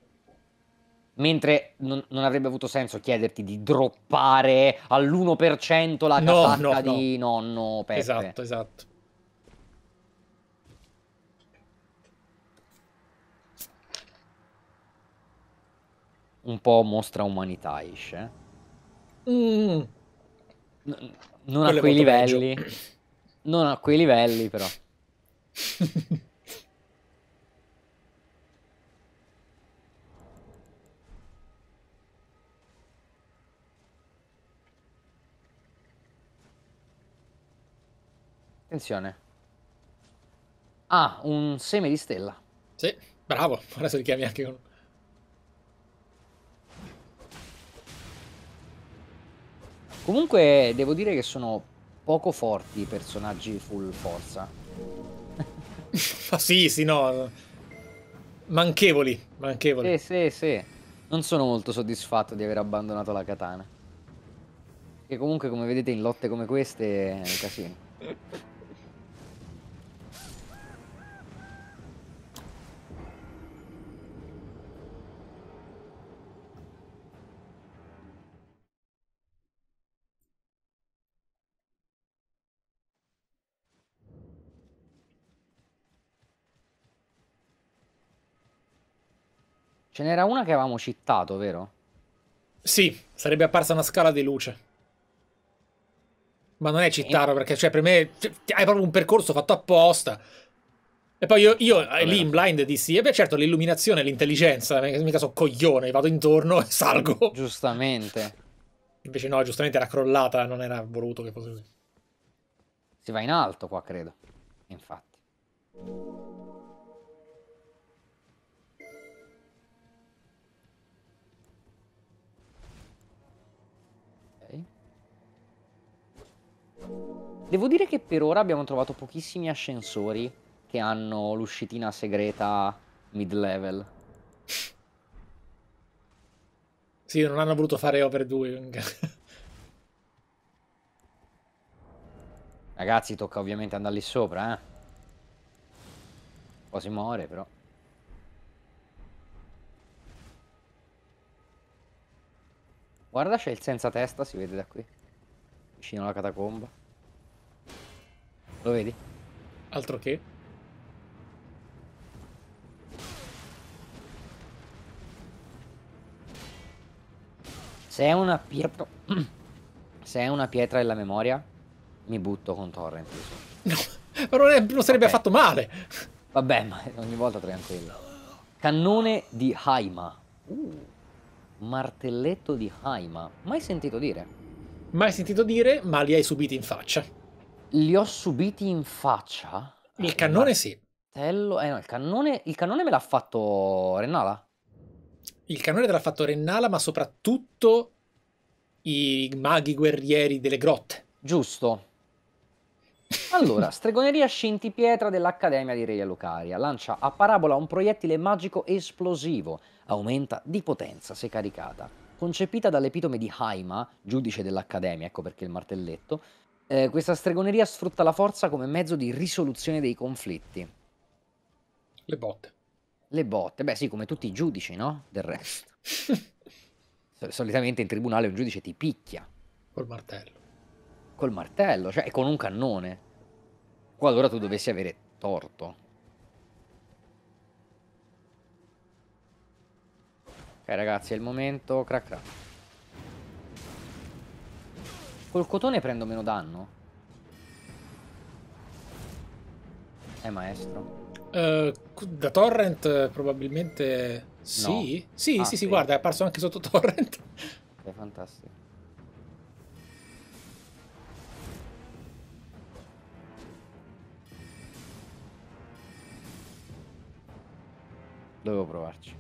Mentre non, non, avrebbe avuto senso chiederti di droppare all'1% la casacca no, no, no. di nonno Peppe. Esatto, esatto. un po' mostra umanità esce. Mm. N- non Quello a quei livelli. Peggio. Non a quei livelli, però. Attenzione. Ah, un seme di stella. Sì, bravo. Ora si chiami anche con... Comunque devo dire che sono poco forti i personaggi full forza. ah, sì, sì, no. Manchevoli, manchevoli. Sì, sì, sì. Non sono molto soddisfatto di aver abbandonato la katana. Che comunque, come vedete, in lotte come queste è un casino. Ce n'era una che avevamo citato, vero? Sì, sarebbe apparsa una scala di luce. Ma non è cittaro, perché cioè, per me cioè, è proprio un percorso fatto apposta. E poi io, io eh, lì in blind dissi, e eh beh certo l'illuminazione, e l'intelligenza, eh, mica so coglione, vado intorno e salgo. Giustamente. Invece no, giustamente era crollata, non era voluto che fosse così. Si va in alto qua, credo. Infatti. Devo dire che per ora abbiamo trovato pochissimi ascensori che hanno l'uscitina segreta mid-level. Sì, non hanno voluto fare overdoing. Ragazzi, tocca ovviamente andare lì sopra, eh. Qua muore, però. Guarda, c'è il senza testa, si vede da qui. Vicino alla catacomba. Lo vedi? Altro che? Se è una pietra... Se è una pietra della memoria, mi butto con Torrent. Ma non, è, non sarebbe Vabbè. affatto male. Vabbè, ma ogni volta tranquillo. Cannone di Haima. Uh, martelletto di Haima. Mai sentito dire? Mai sentito dire, ma li hai subiti in faccia. Li ho subiti in faccia? Il ah, cannone sì. Eh, no, il, cannone, il cannone me l'ha fatto Rennala. Il cannone te l'ha fatto Rennala, ma soprattutto i maghi guerrieri delle grotte. Giusto. Allora, stregoneria scintipietra dell'Accademia di Reia Lucaria. Lancia a parabola un proiettile magico esplosivo. Aumenta di potenza se caricata. Concepita dall'epitome di Haima, giudice dell'Accademia, ecco perché il martelletto, eh, questa stregoneria sfrutta la forza come mezzo di risoluzione dei conflitti. Le botte. Le botte, beh sì, come tutti i giudici, no? Del resto. Solitamente in tribunale un giudice ti picchia. Col martello. Col martello, cioè con un cannone. Qualora tu dovessi avere torto. Ok ragazzi, è il momento. Crac crac. Col cotone prendo meno danno? Eh, maestro. Uh, da torrent eh, probabilmente sì. No. Sì, ah, sì, sì, guarda, è apparso anche sotto torrent. È fantastico. Dovevo provarci.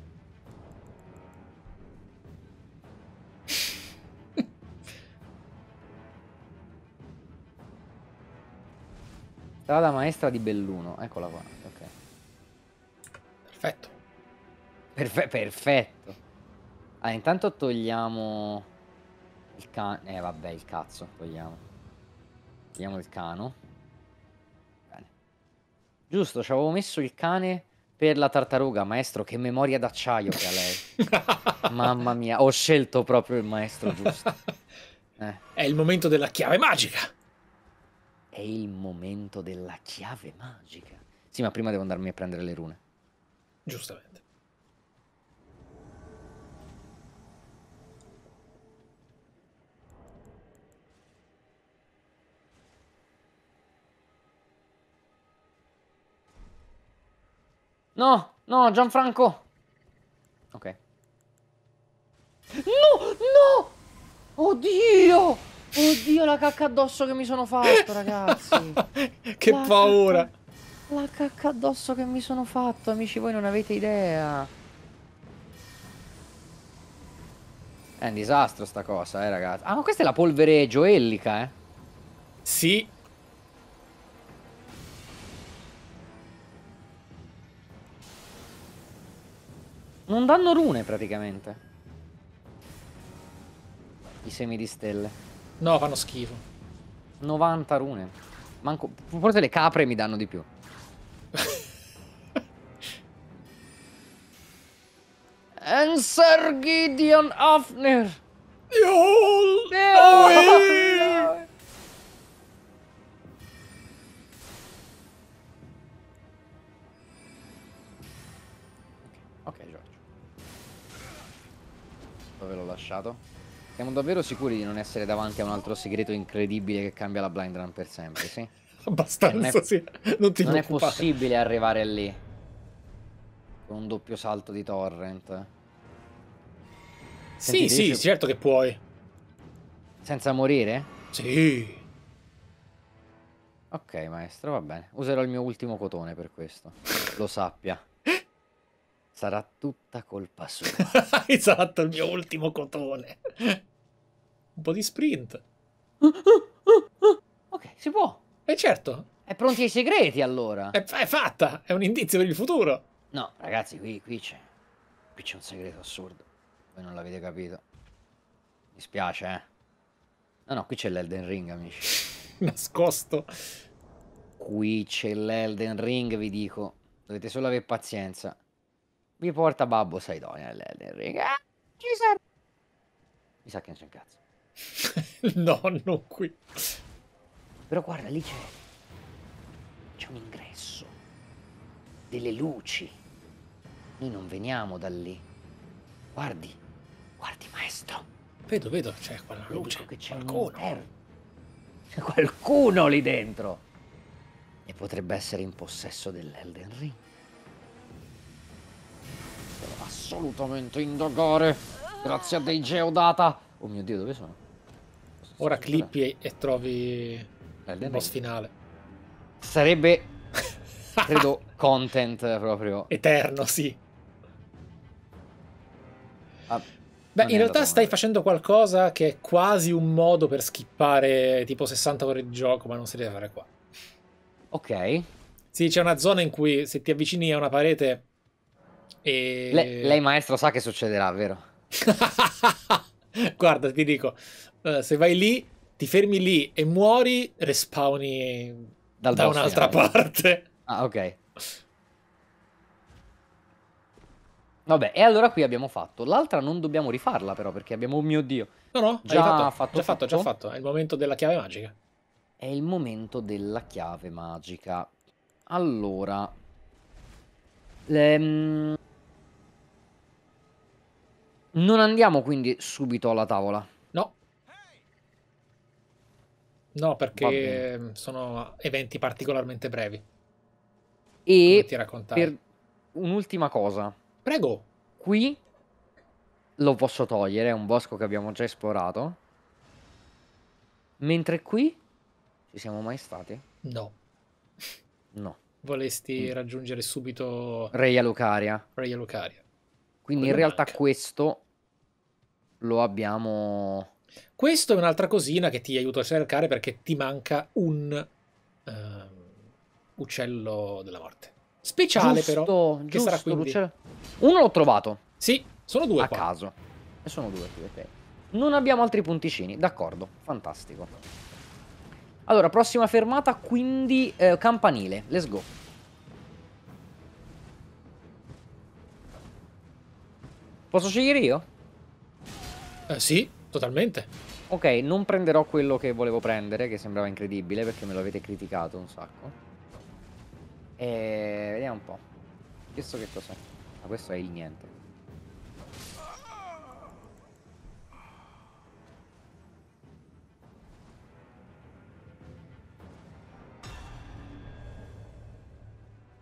Strada maestra di Belluno, eccola qua, ok. Perfetto. Perfe perfetto. Allora, intanto togliamo il cane. Eh, vabbè, il cazzo, togliamo. Togliamo il cano. Bene. Giusto, ci avevo messo il cane per la tartaruga, maestro, che memoria d'acciaio che ha lei. Mamma mia, ho scelto proprio il maestro giusto. Eh. È il momento della chiave magica. È il momento della chiave magica. Sì, ma prima devo andarmi a prendere le rune. Giustamente. No, no, Gianfranco. Ok. No, no! Oddio! Oddio la cacca addosso che mi sono fatto, ragazzi. che la paura. Cacca, la cacca addosso che mi sono fatto, amici, voi non avete idea. È un disastro sta cosa, eh, ragazzi. Ah, ma questa è la polvere gioellica, eh. Sì. Non danno rune, praticamente. I semi di stelle. No, fanno schifo. 90 rune. Manco... Forse le capre mi danno di più. Answer Gideon Hafner. You'll no. Ok, Giorgio. Dove l'ho lasciato? Siamo davvero sicuri di non essere davanti a un altro segreto incredibile che cambia la blind run per sempre, sì? Abbastanza, cioè, non è, sì. Non, non è possibile arrivare lì. Con un doppio salto di torrent. Senti, sì, sì, certo che puoi. Senza morire? Sì. Ok, maestro, va bene. Userò il mio ultimo cotone per questo. Lo sappia. Sarà tutta colpa sua. esatto, il mio ultimo cotone un po' di sprint. ok, si può. E eh, certo. È pronti ai segreti allora. È, è, fatta, è un indizio per il futuro. No, ragazzi, qui, qui c'è. Qui c'è un segreto assurdo. Voi non l'avete capito. Mi spiace, eh. No, no, qui c'è l'Elden Ring, amici. Nascosto. Qui c'è l'Elden Ring, vi dico. Dovete solo avere pazienza. Vi porta Babbo Saidonia nell'Elden Ring. Ah, ci serve. Mi sa che non c'è un cazzo. no, non qui. Però guarda, lì c'è... C'è un ingresso. Delle luci. Noi non veniamo da lì. Guardi. Guardi, maestro. Vedo, vedo, c'è quella luce. Che c'è qualcuno. C'è qualcuno lì dentro. E potrebbe essere in possesso dell'Elden Ring. Devo assolutamente indagare. Grazie a dei Geodata. Oh mio Dio, dove sono? Ora clippi e, e trovi Belle, eh, il boss finale. Sarebbe, credo, content proprio. Eterno, sì. Ah, Beh, in realtà stai male. facendo qualcosa che è quasi un modo per skippare tipo 60 ore di gioco, ma non si deve fare qua. Ok. Sì, c'è una zona in cui se ti avvicini a una parete e... lei, lei maestro sa che succederà, vero? Guarda, ti dico, allora, eh, se vai lì, ti fermi lì e muori, respawni Dal da un'altra parte. Ah, ok. Vabbè, e allora qui abbiamo fatto. L'altra non dobbiamo rifarla però, perché abbiamo... Oh mio Dio. No, no, già fatto, fatto, già fatto, già fatto. È il momento della chiave magica. È il momento della chiave magica. Allora... Ehm... Non andiamo quindi subito alla tavola. No, perché sono eventi particolarmente brevi. E ti per un'ultima cosa. Prego. Qui lo posso togliere, è un bosco che abbiamo già esplorato. Mentre qui ci siamo mai stati? No. No. Volesti mm. raggiungere subito Rey Lucaria. Rey Alucaria. Quindi Quello in realtà manca. questo lo abbiamo questo è un'altra cosina che ti aiuta a cercare perché ti manca un uh, uccello della morte. Speciale giusto, però, giusto, che sarà quindi... Uno l'ho trovato. Sì, sono due A qua. caso. E sono due qui, ok. Non abbiamo altri punticini, d'accordo, fantastico. Allora, prossima fermata, quindi eh, campanile, let's go. Posso scegliere io? Eh, sì. Totalmente. Ok, non prenderò quello che volevo prendere, che sembrava incredibile, perché me lo avete criticato un sacco. E... vediamo un po'. Questo che cos'è? Ma questo è il niente.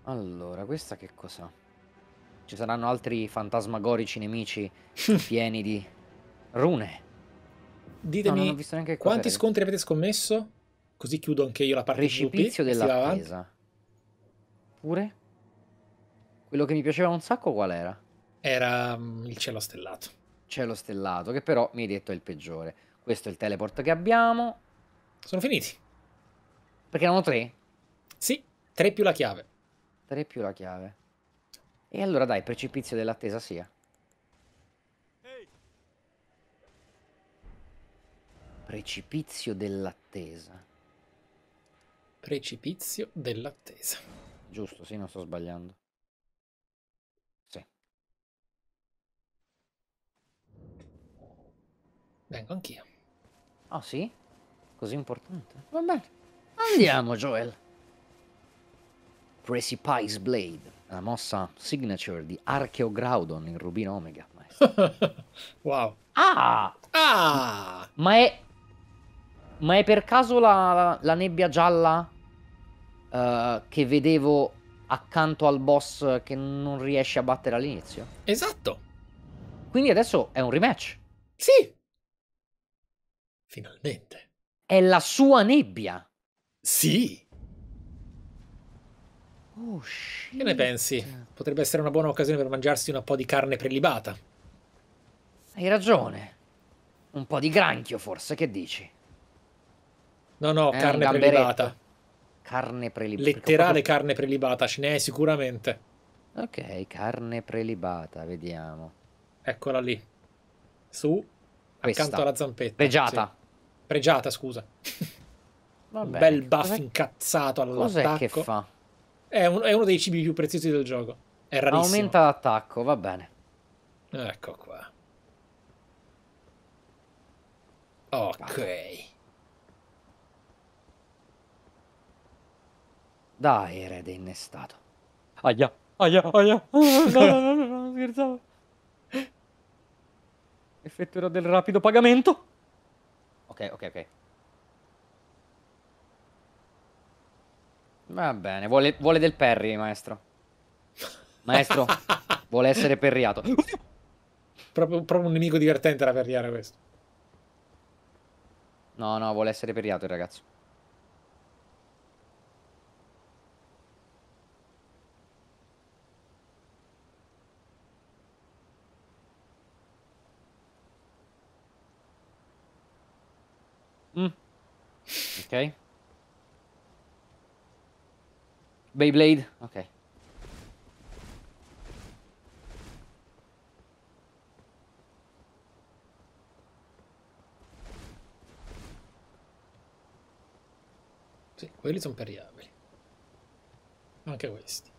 Allora, questa che cos'ha? Ci saranno altri fantasmagorici nemici pieni di rune. Ditemi no, quanti scontri avete scommesso? Così chiudo anche io la parte Precipizio dell'attesa. Pure? Quello che mi piaceva un sacco qual era? Era mm, il cielo stellato. Cielo stellato, che però mi hai detto è il peggiore. Questo è il teleport che abbiamo. Sono finiti. Perché erano tre? Sì, tre più la chiave. Tre più la chiave. E allora dai, precipizio dell'attesa sia. Precipizio dell'attesa. Precipizio dell'attesa. Giusto, sì, non sto sbagliando. Sì. Vengo anch'io. Oh sì? Così importante? Vabbè. Andiamo, Joel. Precipice Blade, la mossa signature di Archeo Graudon in Rubino Omega. wow. Ah! Ah! Ma è ma è per caso la, la nebbia gialla uh, che vedevo accanto al boss che non riesce a battere all'inizio? Esatto. Quindi adesso è un rematch. Sì. Finalmente. È la sua nebbia. Sì. Oh, shit. Che ne pensi? Potrebbe essere una buona occasione per mangiarsi un po' di carne prelibata. Hai ragione. Un po' di granchio, forse, che dici? No, no, carne prelibata. Carne prelibata. Letterale carne prelibata, ce n'è sicuramente. Ok, carne prelibata, vediamo. Eccola lì. Su, Questa. accanto alla zampetta. Pregiata. Sì. Pregiata, scusa. Vabbè, un bel buff incazzato all'attacco. Cos'è che fa? È, un, è, uno dei cibi più preziosi del gioco. È rarissimo. Aumenta l'attacco, va bene. Ecco qua. Ok. da erede innestato. Aia, aia, aia. No, no, no, no, no scherzavo. Effettuerò del rapido pagamento. Ok, ok, ok. Va bene, vuole, vuole del Perry, maestro. Maestro, vuole essere perriato. Proprio, proprio, un nemico divertente da perriare questo. No, no, vuole essere perriato il ragazzo. Ok. Beyblade? Ok. Sì, quelli sono pariabili. Anche questi.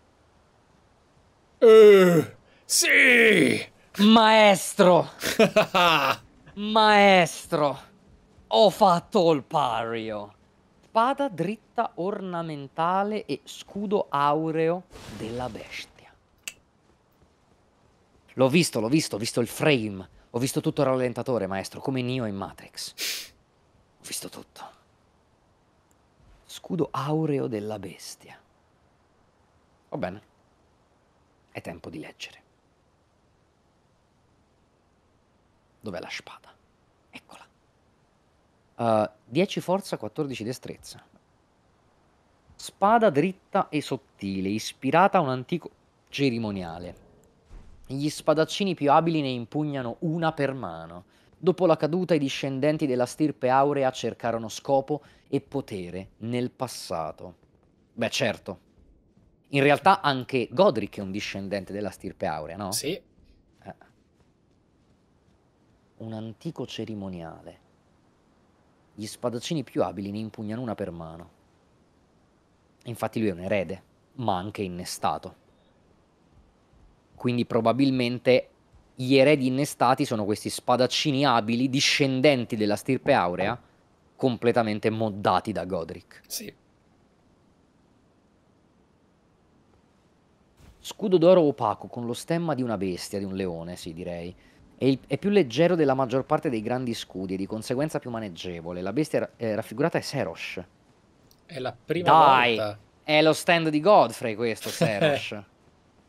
Uh, sì! Maestro! Maestro! Ho fatto il pario. Spada dritta ornamentale e scudo aureo della bestia. L'ho visto, l'ho visto, ho visto il frame. Ho visto tutto il rallentatore, maestro, come Neo in Matrix. Ho visto tutto. Scudo aureo della bestia. Va bene. È tempo di leggere. Dov'è la spada? Uh, eh, 10 forza, 14 destrezza. Spada dritta e sottile, ispirata a un antico cerimoniale. Gli spadaccini più abili ne impugnano una per mano. Dopo la caduta i discendenti della stirpe aurea cercarono scopo e potere nel passato. Beh certo. In realtà anche Godric è un discendente della stirpe aurea, no? Sì. Eh. Un antico cerimoniale. Gli spadaccini più abili ne impugnano una per mano. Infatti lui è un erede, ma anche innestato. Quindi probabilmente gli eredi innestati sono questi spadaccini abili, discendenti della stirpe aurea, completamente moddati da Godric. Sì. Scudo d'oro opaco con lo stemma di una bestia, di un leone, sì direi è, il, è, più leggero della maggior parte dei grandi scudi e di conseguenza più maneggevole. La bestia eh, raffigurata è Serosh. È la prima Dai, volta. È lo stand di Godfrey questo, Serosh.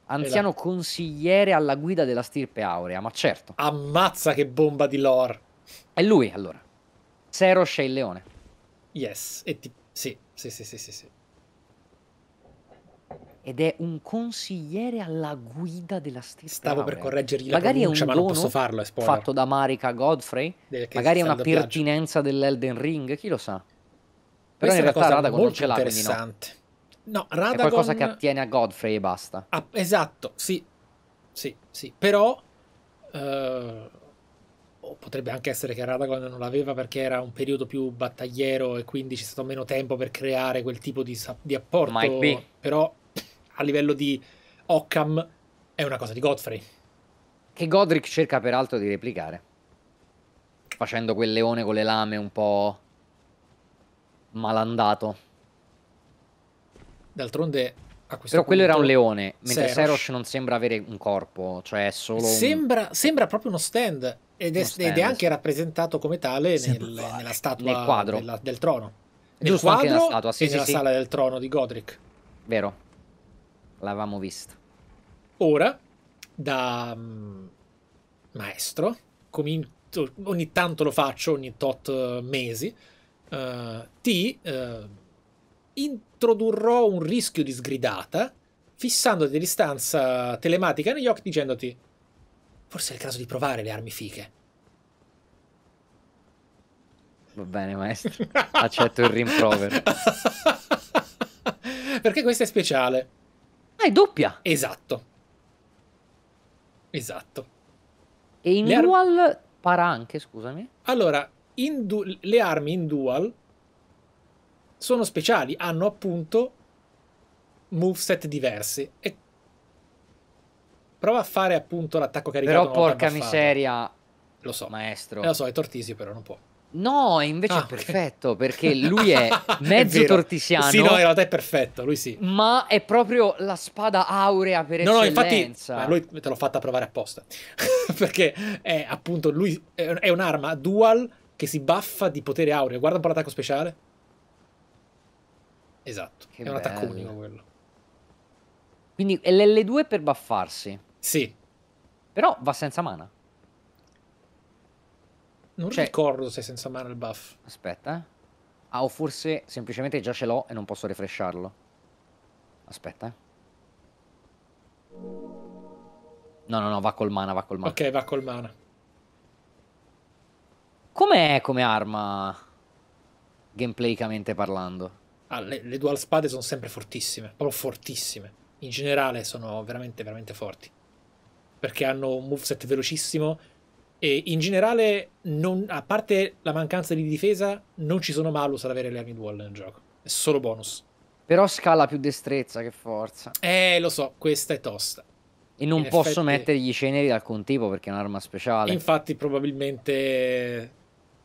Anziano la... consigliere alla guida della stirpe aurea, ma certo. Ammazza che bomba di lore. È lui, allora. Serosh è il leone. Yes, e ti... sì, sì, sì, sì, sì. sì ed è un consigliere alla guida della stessa. Stavo laurea. per correggergli la magari pronuncia, ma non posso farlo, è fatto da Marica Godfrey, eh, magari è una pertinenza dell'Elden Ring, chi lo sa. Però Questa in realtà Radagon non ce l'ha, interessante. No. no, Radagon... È qualcosa che attiene a Godfrey e basta. Ah, esatto, sì, sì, sì. Però... Uh potrebbe anche essere che Radagon non l'aveva perché era un periodo più battagliero e quindi c'è stato meno tempo per creare quel tipo di, di apporto. Might be. Però a livello di Occam è una cosa di Godfrey. Che Godric cerca peraltro di replicare. Facendo quel leone con le lame un po' malandato. D'altronde però quello era un leone, mentre Serosh. non sembra avere un corpo, cioè è solo... Sembra, un... sembra proprio uno stand ed, uno è, stand, ed è, anche rappresentato come tale nel, nella statua nel della, del trono. Nel Giusto, quadro anche nella statua, sì, e sì, nella sì. sala del trono di Godric. Vero. L'avevamo visto. Ora, da um, maestro, ogni tanto lo faccio, ogni tot eh, mesi, uh, ti uh, introdurrò un rischio di sgridata fissandoti a distanza telematica negli occhi dicendoti forse è il caso di provare le armi fiche. Va bene, maestro. Accetto il rimprovero. Perché questa è speciale. Ah, è doppia! Esatto. Esatto. E in le dual ar- para anche, scusami. Allora, du- le armi in dual sono speciali, hanno appunto moveset diversi. E prova a fare appunto l'attacco caricato. Però porca miseria. Lo so. Maestro. Eh, lo so, è tortisi però, non può. No, invece ah, è perfetto okay. perché lui è mezzo è tortisiano. Sì, no, in realtà è perfetto, lui sì. Ma è proprio la spada aurea per no, eccellenza. No, infatti, lui te l'ho fatta provare apposta. perché è appunto lui è un'arma dual che si baffa di potere aureo. Guarda un po' l'attacco speciale. Esatto, che è bello. un attacco unico quello. Quindi è l'L2 per baffarsi. Sì. Però va senza mana. Non cioè, ricordo se senza mana il buff. Aspetta, eh. Ah, o forse semplicemente già ce l'ho e non posso refresharlo. Aspetta, eh. No, no, no, va col mana, va col mana. Ok, va col mana. Com'è come arma gameplayicamente parlando? Ah, le, le dual spade sono sempre fortissime, proprio fortissime. In generale sono veramente, veramente forti. Perché hanno un moveset velocissimo e in generale, non, a parte la mancanza di difesa, non ci sono malus ad avere le armi dual nel gioco. È solo bonus. Però scala più destrezza che forza. Eh, lo so, questa è tosta. E non in posso effetti... mettergli ceneri di alcun tipo perché è un'arma speciale. Infatti, probabilmente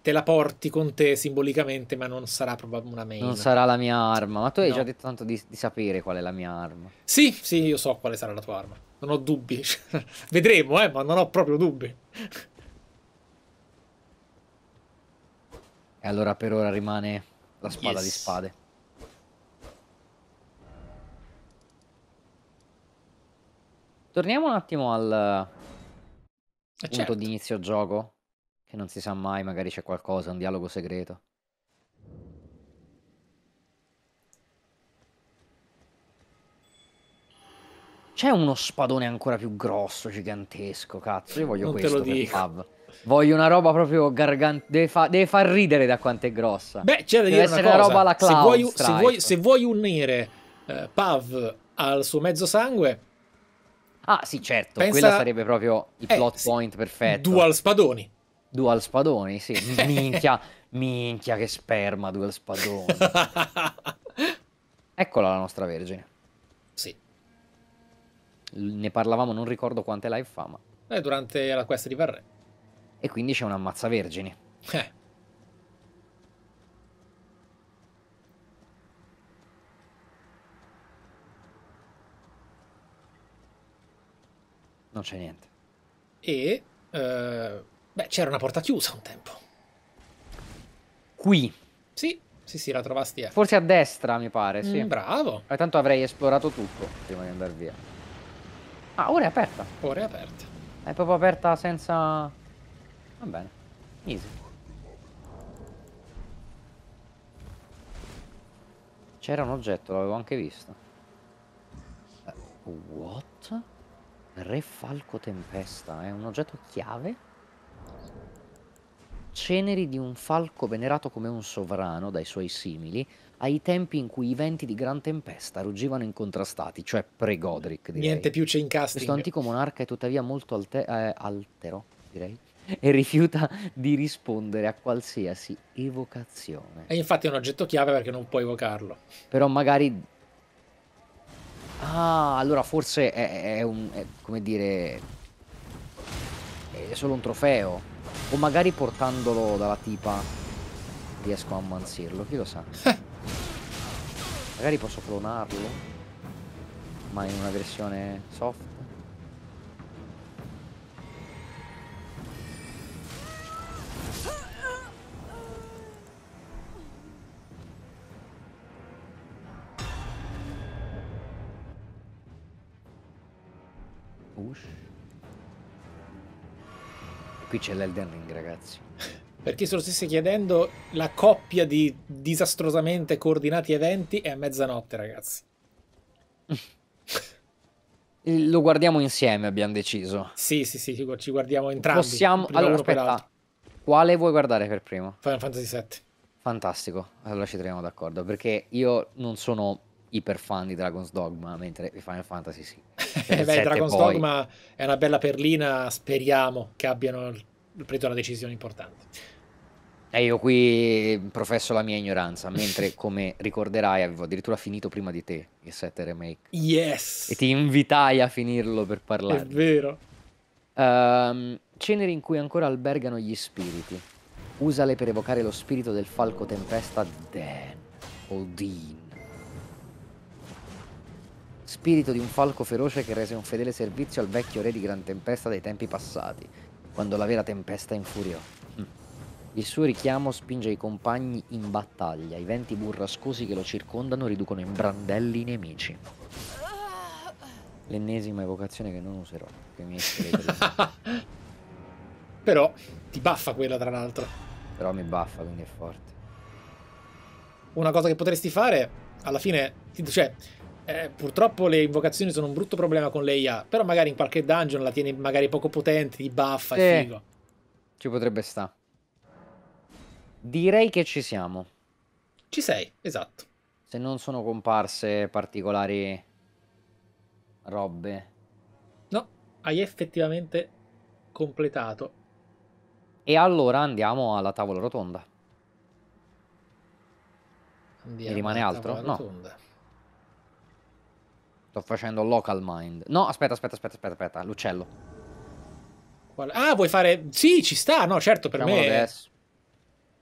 te la porti con te simbolicamente, ma non sarà probabilmente una main. Non sarà la mia arma. Ma tu hai no. già detto tanto di, di, sapere qual è la mia arma. Sì, sì, io so quale sarà la tua arma. Non ho dubbi. Vedremo, eh, ma non ho proprio dubbi. E allora per ora rimane la spada yes. di spade. Torniamo un attimo al eh punto certo. di inizio gioco, che non si sa mai, magari c'è qualcosa, un dialogo segreto. C'è uno spadone ancora più grosso, gigantesco, cazzo, io voglio non questo te lo dico. Pub. Voglio una roba proprio garganta. Deve, fa... Deve, far ridere da quanto è grossa. Beh, c'è da dire Deve una cosa. roba alla Cloud se vuoi, se ecco. se vuoi unire eh, Pav al suo mezzo sangue. Ah, sì, certo. Pensa... Quella sarebbe proprio il eh, plot point sì. perfetto. Dual spadoni. Dual spadoni, sì. Minchia, minchia che sperma, dual spadoni. Eccola la nostra vergine. Sì. Ne parlavamo, non ricordo quante live fa, ma... Eh, durante la quest di Varre. E quindi c'è un vergini. Eh. Non c'è niente. E... Eh, beh, c'era una porta chiusa un tempo. Qui. Sì, sì, sì, la trovasti. Eh. Forse a destra, mi pare, sì. Mm, bravo. Ma tanto avrei esplorato tutto prima di andare via. Ah, ora è aperta. Ora è aperta. È proprio aperta senza... Va bene. Easy. C'era un oggetto, l'avevo anche visto. Uh, what? Re Falco Tempesta, è eh? un oggetto chiave? Ceneri di un falco venerato come un sovrano dai suoi simili, ai tempi in cui i venti di gran tempesta ruggivano incontrastati, cioè pre-Godric. Niente più c'è in casting. Questo antico monarca è tuttavia molto alte eh, altero, direi, e rifiuta di rispondere a qualsiasi evocazione. E infatti è un oggetto chiave perché non puoi evocarlo. Però magari... Ah, allora forse è, è un... È, come dire... È solo un trofeo. O magari portandolo dalla tipa riesco a ammansirlo, chi lo sa. magari posso clonarlo. Ma in una versione soft. Qui c'è l'Elden Ring, ragazzi. Per chi se lo stesse chiedendo, la coppia di disastrosamente coordinati eventi è a mezzanotte, ragazzi. lo guardiamo insieme, abbiamo deciso. Sì, sì, sì, ci guardiamo entrambi. Possiamo... Allora, aspetta. Quale vuoi guardare per primo? Final Fantasy VII. Fantastico, allora ci troviamo d'accordo, perché io non sono iperfan di Dragon's Dogma, mentre Final Fantasy sì. Cioè, Beh, Dragon's poi... Dogma è una bella perlina, speriamo che abbiano preso una decisione importante. E eh, io qui professo la mia ignoranza, mentre come ricorderai avevo addirittura finito prima di te il set remake. Yes! E ti invitai a finirlo per parlare. È vero. Um, ceneri in cui ancora albergano gli spiriti. Usale per evocare lo spirito del falco tempesta Dan, o Dean, spirito di un falco feroce che rese un fedele servizio al vecchio re di Gran Tempesta dei tempi passati, quando la vera tempesta infuriò. Mm. Il suo richiamo spinge i compagni in battaglia, i venti burrascosi che lo circondano riducono in brandelli i nemici. L'ennesima evocazione che non userò, che mi Però ti baffa quella tra l'altro. Però mi baffa, quindi è forte. Una cosa che potresti fare, alla fine, cioè, eh, purtroppo le invocazioni sono un brutto problema con le IA, però magari in qualche dungeon la tieni magari poco potente, di buffa, sì. è figo. Ci potrebbe sta. Direi che ci siamo. Ci sei, esatto. Se non sono comparse particolari robe. No, hai effettivamente completato. E allora andiamo alla tavola rotonda. Andiamo rimane altro? No. Rotonda. Sto facendo local mind. No, aspetta, aspetta, aspetta, aspetta, aspetta. L'uccello. Ah, vuoi fare... Sì, ci sta, no, certo, per Facciamolo me... adesso.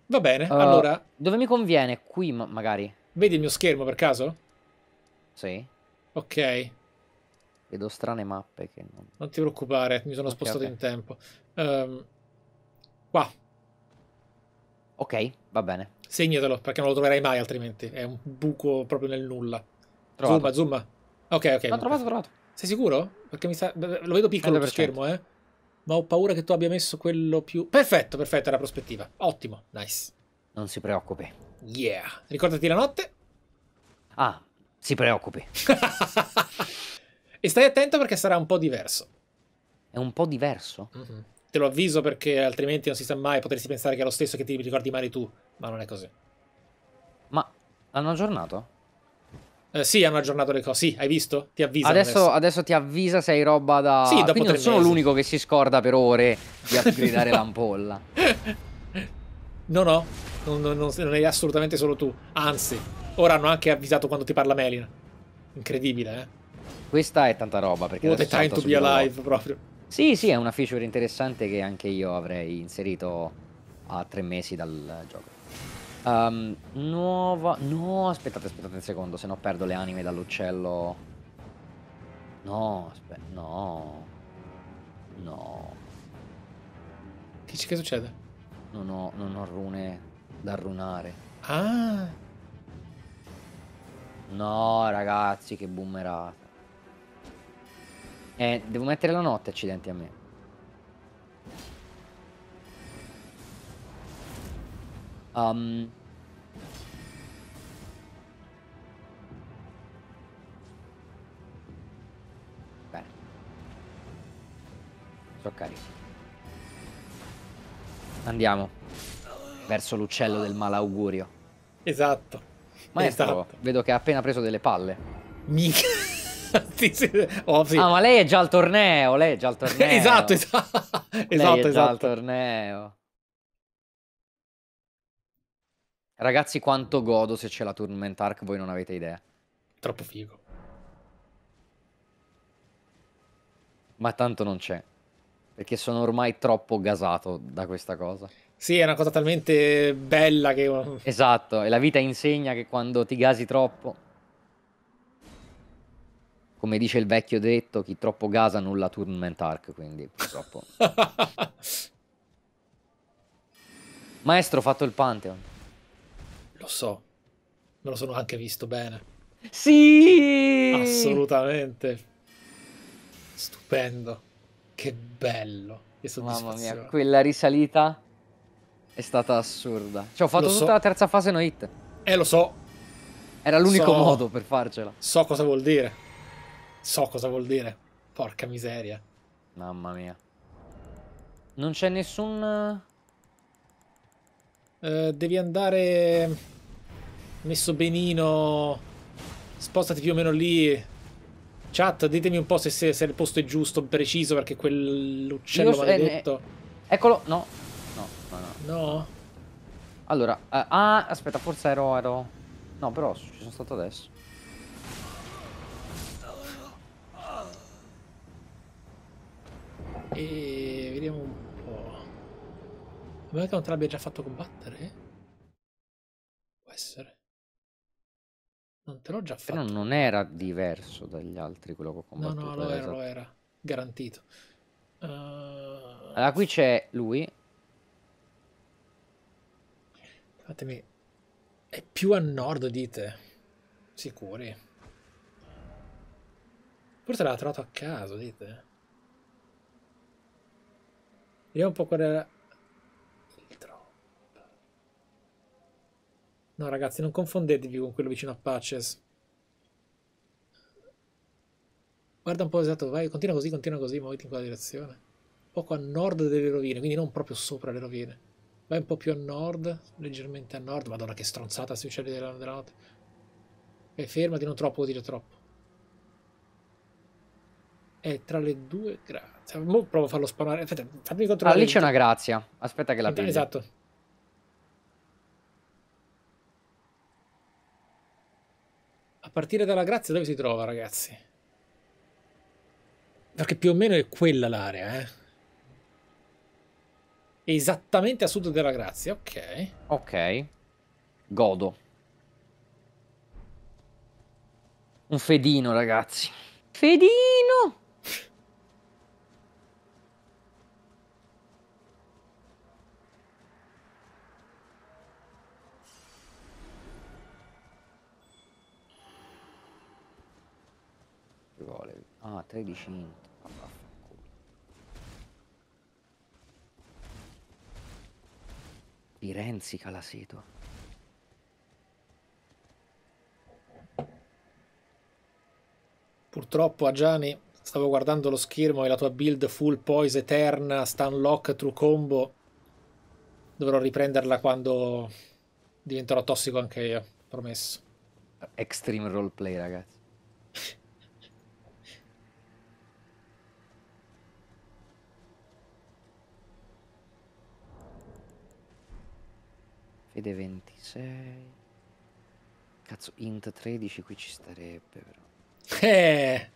Va bene, uh, allora... Dove mi conviene? Qui, ma magari. Vedi il mio schermo, per caso? Sì. Ok. Vedo strane mappe che non... Non ti preoccupare, mi sono okay, spostato okay. in tempo. Um, qua. Ok, va bene. Segnatelo, perché non lo troverai mai altrimenti. È un buco proprio nel nulla. Trovato. Zumba, zumba. Ok, ok. L'ho trovato, l'ho trovato. Sei sicuro? Perché mi sta... Lo vedo piccolo per schermo, eh. Ma ho paura che tu abbia messo quello più... Perfetto, perfetto, era prospettiva. Ottimo, nice. Non si preoccupi. Yeah. Ricordati la notte. Ah, si preoccupi. e stai attento perché sarà un po' diverso. È un po' diverso? Mm -hmm. Te lo avviso perché altrimenti non si sa mai, potresti pensare che è lo stesso che ti ricordi male tu, ma non è così. Ma hanno aggiornato? Eh, sì, hanno aggiornato le cose. Sì, hai visto? Ti avvisa. Adesso, adesso. adesso ti avvisa se hai roba da. Sì, dopo Quindi non sono mesi. l'unico che si scorda per ore di upgradare l'ampolla. No, no, non, non, non, eri assolutamente solo tu. Anzi, ora hanno anche avvisato quando ti parla Melina. Incredibile, eh. Questa è tanta roba perché What a time to be alive proprio. Sì, sì, è una feature interessante che anche io avrei inserito a tre mesi dal gioco. Um, nuova... No, aspettate, aspettate un secondo, se no perdo le anime dall'uccello. No, aspetta, no. No. Dici che succede? Non ho, non ho rune da runare. Ah. No, ragazzi, che boomerata. Eh, devo mettere la notte, accidenti a me. Um, bene. Sto carico. Andiamo. Verso l'uccello del malaugurio. Esatto. Maestro, esatto. vedo che ha appena preso delle palle. Mica. oh, sì. Ah, ma lei è già al torneo. Lei è già al torneo. esatto, esatto. Lei esatto, è esatto. già al esatto, esatto. torneo. Ragazzi, quanto godo se c'è la Tournament Arc, voi non avete idea. Troppo figo. Ma tanto non c'è. Perché sono ormai troppo gasato da questa cosa. Sì, è una cosa talmente bella che... Esatto, e la vita insegna che quando ti gasi troppo... Come dice il vecchio detto, chi troppo gasa nulla Tournament Arc, quindi purtroppo... Maestro, ho fatto il Pantheon. Lo so. Me lo sono anche visto bene. Sì! Assolutamente. Stupendo. Che bello. Che Mamma mia, quella risalita è stata assurda. Cioè, ho fatto lo tutta so. la terza fase no hit. Eh, lo so. Era l'unico so... modo per farcela. So cosa vuol dire. So cosa vuol dire. Porca miseria. Mamma mia. Non c'è nessun... Uh, devi andare messo benino. Spostati più o meno lì. Chat, ditemi un po' se, se, se il posto è giusto, preciso, perché quell'uccello so, eh, maledetto... Eh, eccolo, no. No, no, no. no? Allora, eh, ah, aspetta, forse ero, ero... No, però ci sono stato adesso. E vediamo un po'. Non meno che non te l'abbia già fatto combattere? Può essere. Non te l'ho già fatto. Però non era diverso dagli altri quello che ho combattuto. No, no, lo era, esatto. lo era. Garantito. Uh... Allora, qui c'è lui. Fatemi... È più a nord, dite. Sicuri. Forse l'ha trovato a caso, dite. Vediamo un po' qual era No, ragazzi, non confondetevi con quello vicino a Patches. Guarda un po' esatto, vai, continua così, continua così, muoviti in quella direzione. Poco a nord delle rovine, quindi non proprio sopra le rovine. Vai un po' più a nord, leggermente a nord. Madonna, che stronzata sui uccelli della, della notte. E fermati, non troppo, vuol dire troppo. È tra le due grazie. provo a farlo spawnare. Aspetta, fatemi controllare. Ah, lì c'è una grazia. Aspetta che la prendo. Esatto. partire dalla grazia dove si trova, ragazzi? Perché più o meno è quella l'area, eh? esattamente a sud della grazia, ok. Ok. Godo. Un fedino, ragazzi. Fedino! Rolevi. Ah, 13 int. Ah, vaffanculo. Di Renzi Calaseto. Purtroppo, Agiani, stavo guardando lo schermo e la tua build full poise eterna, stun lock, true combo. Dovrò riprenderla quando diventerò tossico anche io, promesso. Extreme roleplay, ragazzi. Fede 26. Cazzo, int 13 qui ci starebbe però. Eh!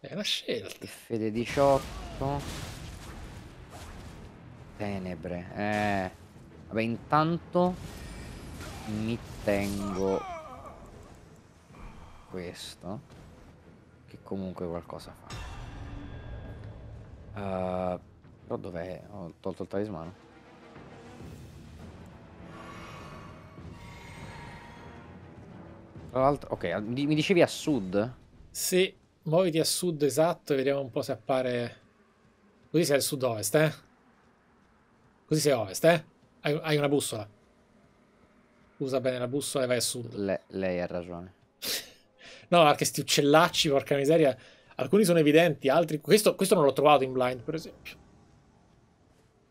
È una scelta. E fede 18. Tenebre. Eh. Vabbè, intanto mi tengo questo. Che comunque qualcosa fa. Uh, però dov'è? Ho tolto il talismano. Tra l'altro, ok, mi dicevi a sud? Sì, muoviti a sud esatto e vediamo un po' se appare... Così sei al sud-ovest, eh? Così sei a ovest, eh? Hai, hai, una bussola. Usa bene la bussola e vai a sud. Le, lei ha ragione. no, anche che sti uccellacci, porca miseria. Alcuni sono evidenti, altri... Questo, questo non l'ho trovato in blind, per esempio.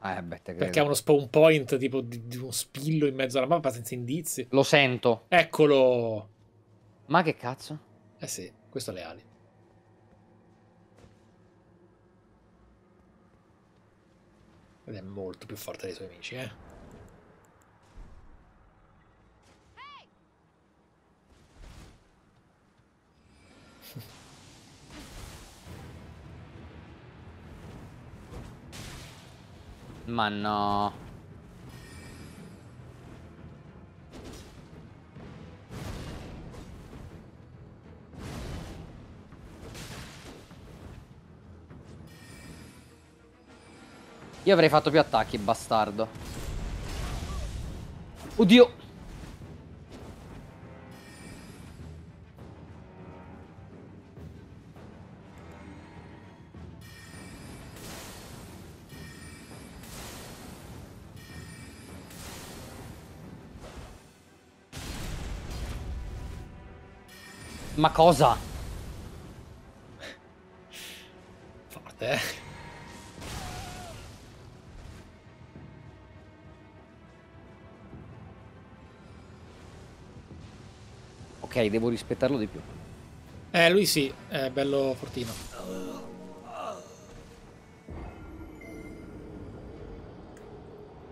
Ah, beh, perché ha uno spawn point tipo di, di uno spillo in mezzo alla mappa senza indizi. Lo sento. Eccolo. Ma che cazzo? Eh sì, questo ha le ali. Ed è molto più forte dei suoi amici, eh. Ma no. Io avrei fatto più attacchi, bastardo. Oddio. Ma cosa? Forte, eh. Ok, devo rispettarlo di più. Eh, lui sì, è bello fortino.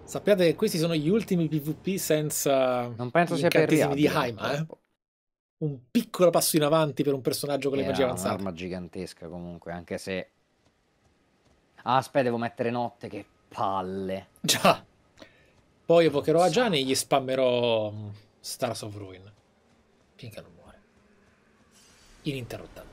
Sappiate che questi sono gli ultimi PvP senza... Non penso sia per di Haima, eh. eh un piccolo passo in avanti per un personaggio con le magie avanzate. È un'arma gigantesca comunque, anche se... Ah, aspetta, devo mettere notte, che palle. Già. Poi evocherò a Ajani e gli spammerò mm, Stars of Ruin. Finché non muore. Ininterrottamente.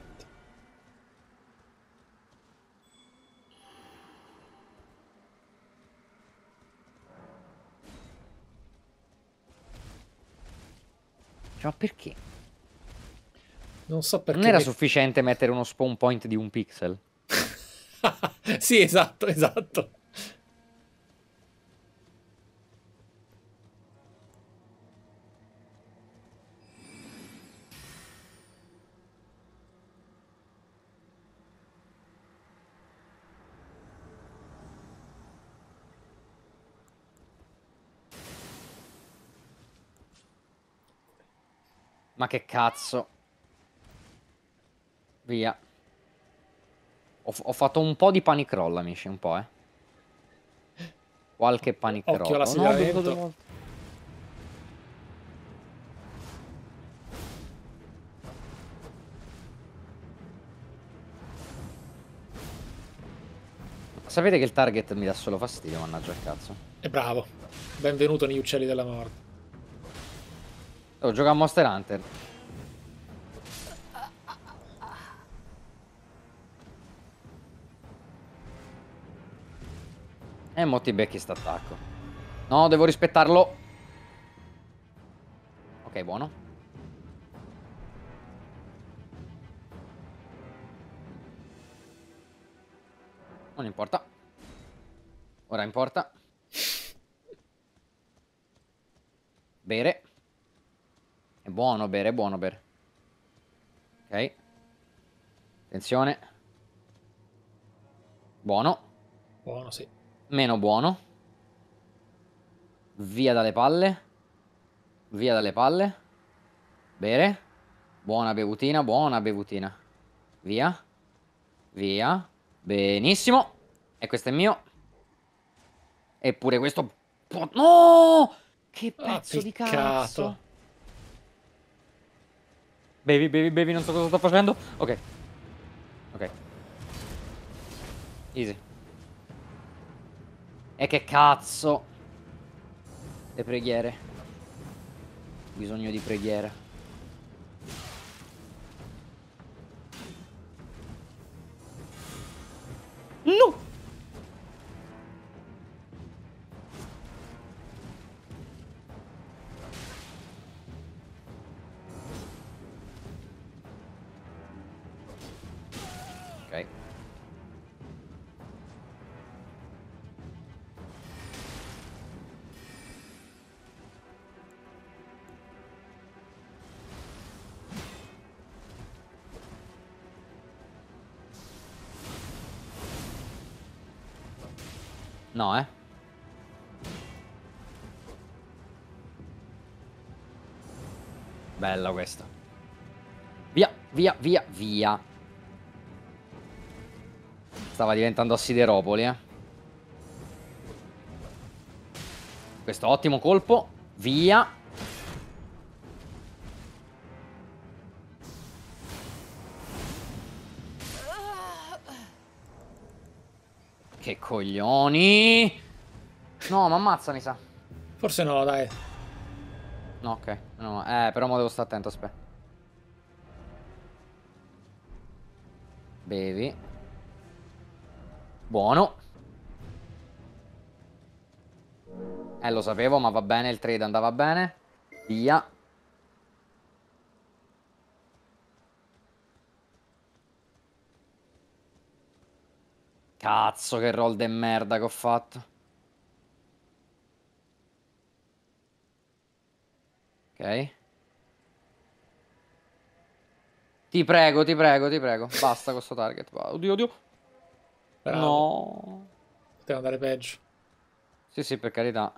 Cioè, ma perché? Non so perché. Non era sufficiente mettere uno spawn point di un pixel. sì, esatto, esatto. Ma che cazzo. Via. Ho, ho, fatto un po' di panic amici, un po', eh. Qualche panic Occhio roll. Occhio alla segnalento. No, devo... Eh. Sapete che il target mi dà solo fastidio, mannaggia il cazzo. E bravo. Benvenuto negli uccelli della morte. Oh, gioca a Monster Hunter. E mo ti becchi st'attacco. No, devo rispettarlo. Ok, buono. Non importa. Ora importa. Bere. È buono bere, è buono bere. Ok. Attenzione. Buono. Buono, sì. Meno buono. Via dalle palle. Via dalle palle. Bere. Buona bevutina, buona bevutina. Via. Via. Benissimo. E questo è mio. Eppure questo... No! Che ah, pezzo ah, di cazzo. Bevi, bevi, bevi, non so cosa sto facendo. Ok. Ok. Easy. E che cazzo. Le preghiere. Bisogno di preghiera No, eh. Bella questa. Via, via, via, via. Stava diventando assideropoli, eh. Questo ottimo colpo. Via. coglioni. No, ma ammazza mi sa. Forse no, dai. No, ok. No, eh, però mo devo stare attento, aspetta. Bevi. Buono. Eh, lo sapevo, ma va bene, il trade andava bene. Via. Cazzo, che roll de merda che ho fatto. Ok. Ti prego, ti prego, ti prego. Basta questo target. Oddio, oddio. Bravo. No. Poteva andare peggio. Sì, sì, per carità.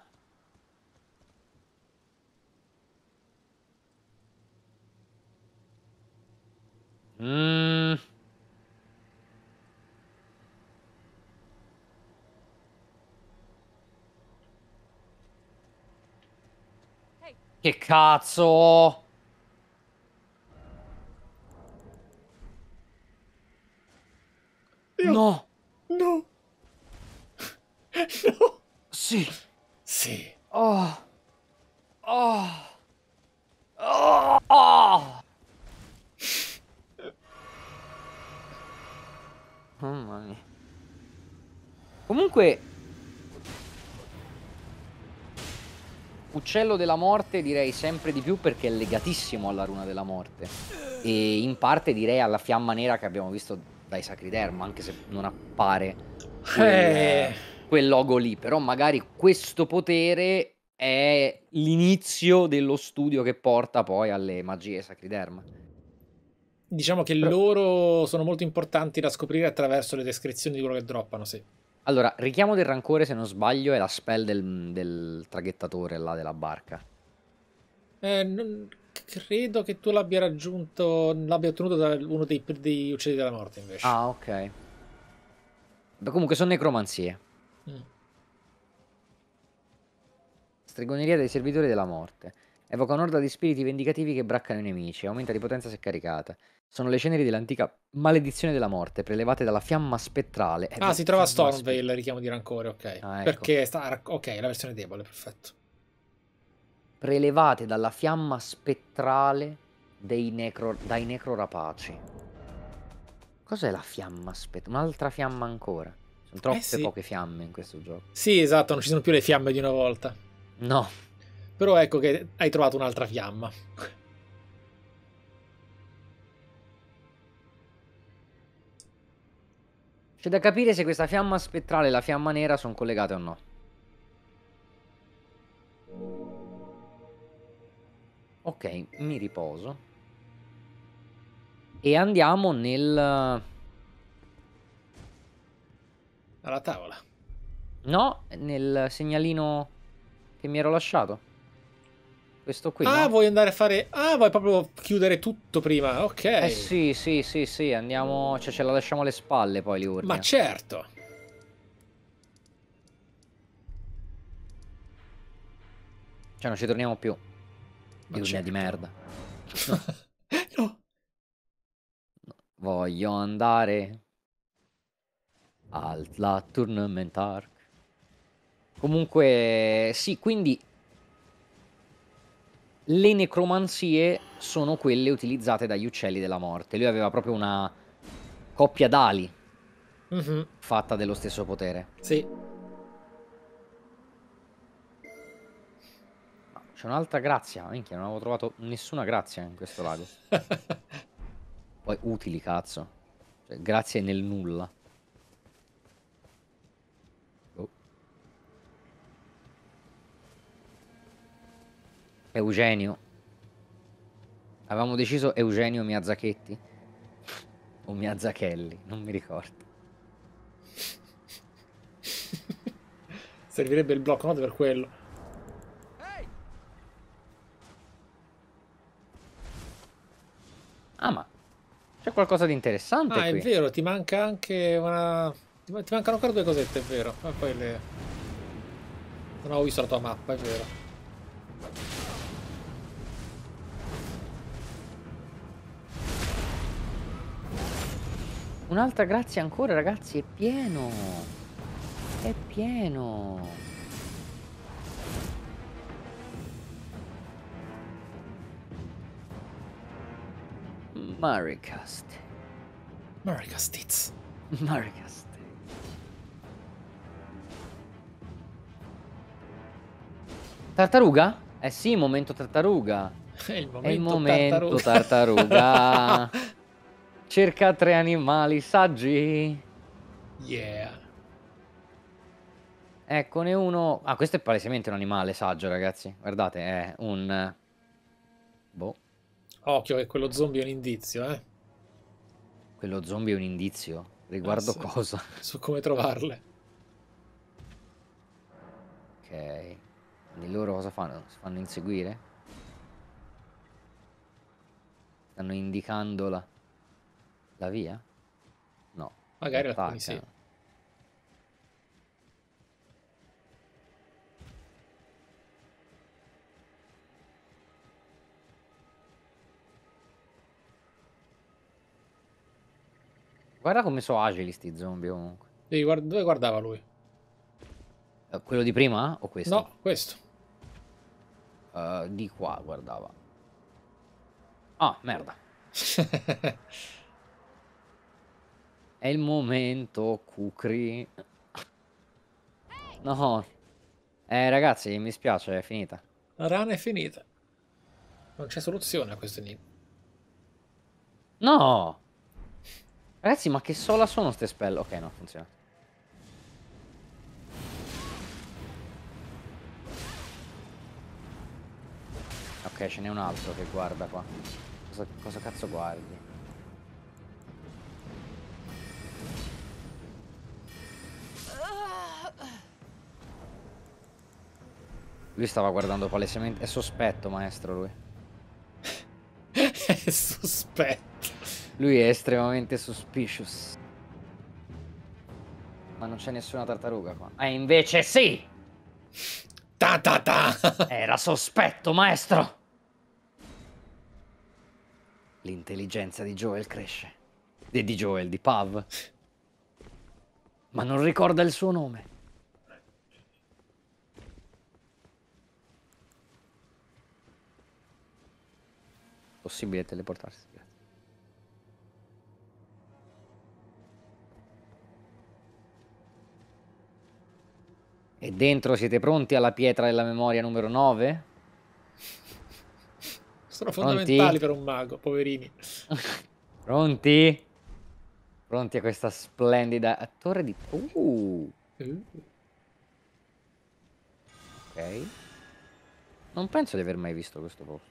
Mmm. Che cazzo? Io... No. No. No. Sì. Sì. Oh. Oh. Oh. oh. Mamma mia. Comunque, Uccello della morte direi sempre di più perché è legatissimo alla runa della morte e in parte direi alla fiamma nera che abbiamo visto dai Sacri Derma, anche se non appare quel, eh. quel logo lì però magari questo potere è l'inizio dello studio che porta poi alle magie Sacri Derma. diciamo che Però... loro sono molto importanti da scoprire attraverso le descrizioni di quello che droppano sì allora, richiamo del rancore, se non sbaglio, è la spell del, del traghettatore là della barca. Eh, non, credo che tu l'abbia raggiunto, l'abbia ottenuto da uno dei, dei, uccelli della morte invece. Ah, ok. Beh, comunque sono necromanzie. Mm. Stregoneria dei servitori della morte. Evoca un'orda di spiriti vendicativi che braccano i nemici. Aumenta di potenza se caricata sono le ceneri dell'antica maledizione della morte prelevate dalla fiamma spettrale. Eh, ah, si trova Stormveil, Stormvale, richiamo di rancore, ok. Ah, ecco. Perché sta... Ok, la versione debole, perfetto. Prelevate dalla fiamma spettrale dei necro... dai necrorapaci. Cos'è la fiamma spettrale? Un'altra fiamma ancora. Sono troppe eh sì. poche fiamme in questo gioco. Sì, esatto, non ci sono più le fiamme di una volta. No. Però ecco che hai trovato un'altra fiamma. C'è da capire se questa fiamma spettrale e la fiamma nera sono collegate o no. Ok, mi riposo. E andiamo nel... Alla tavola. No, nel segnalino che mi ero lasciato questo qui. Ah, no? vuoi andare a fare. Ah, vuoi proprio chiudere tutto prima? Ok. Eh sì, sì, sì, sì. Andiamo. Cioè, ce la lasciamo alle spalle poi l'urna. Ma certo. Cioè, non ci torniamo più. Di certo. di merda. no. Voglio andare. Al la tournament arc. Comunque, sì, quindi le necromanzie sono quelle utilizzate dagli uccelli della morte. Lui aveva proprio una coppia d'ali mm-hmm. fatta dello stesso potere. Sì. C'è un'altra grazia, minchia, non avevo trovato nessuna grazia in questo lago. Poi utili, cazzo. Cioè, grazie nel nulla. Eugenio. Avevamo deciso Eugenio Miazzachetti O Miazzachelli, non mi ricordo. Servirebbe il blocco note per quello. Hey! Ah ma, c'è qualcosa di interessante Ah qui. è vero, ti manca anche una... Ti mancano ancora due cosette, è vero. Ma poi le... Non ho visto la tua mappa, è vero. Un'altra grazia ancora, ragazzi, è pieno. È pieno. Maricast. Maricastiz. Maricast. Tartaruga? Eh sì, momento tartaruga. È il momento, È il momento tartaruga. tartaruga. Cerca tre animali saggi. Yeah. Eccone uno. Ah, questo è palesemente un animale saggio, ragazzi. Guardate, è un... Boh. Occhio che quello zombie è un indizio, eh. Quello zombie è un indizio? Riguardo ah, cosa? Su come trovarle. Ok. Quindi loro cosa fanno? Si fanno inseguire? Stanno indicandola. La via? No. Magari alcuni sì. Guarda come sono agili sti zombie comunque. Sì, guarda, dove guardava lui? Eh, quello di prima o questo? No, questo. Uh, di qua guardava. Ah, merda. È il momento, Kukri. No. Eh, ragazzi, mi spiace, è finita. La rana è finita. Non c'è soluzione a questo enigma. No! Ragazzi, ma che sola sono ste spell? Ok, no, funziona. Ok, ce n'è un altro che guarda qua. Cosa, cosa cazzo guardi? Lui stava guardando palesemente. È sospetto, maestro, lui. è sospetto. Lui è estremamente suspicious. Ma non c'è nessuna tartaruga qua. Eh, invece sì! Ta ta ta! Era sospetto, maestro! L'intelligenza di Joel cresce. E di Joel, di Pav. Ma non ricorda il suo nome. possibile teleportarsi. E dentro siete pronti alla pietra della memoria numero 9? Sono fondamentali Pronti? per un mago, poverini. Pronti? Pronti a questa splendida torre di... Uh. Uh. Ok. Non penso di aver mai visto questo posto.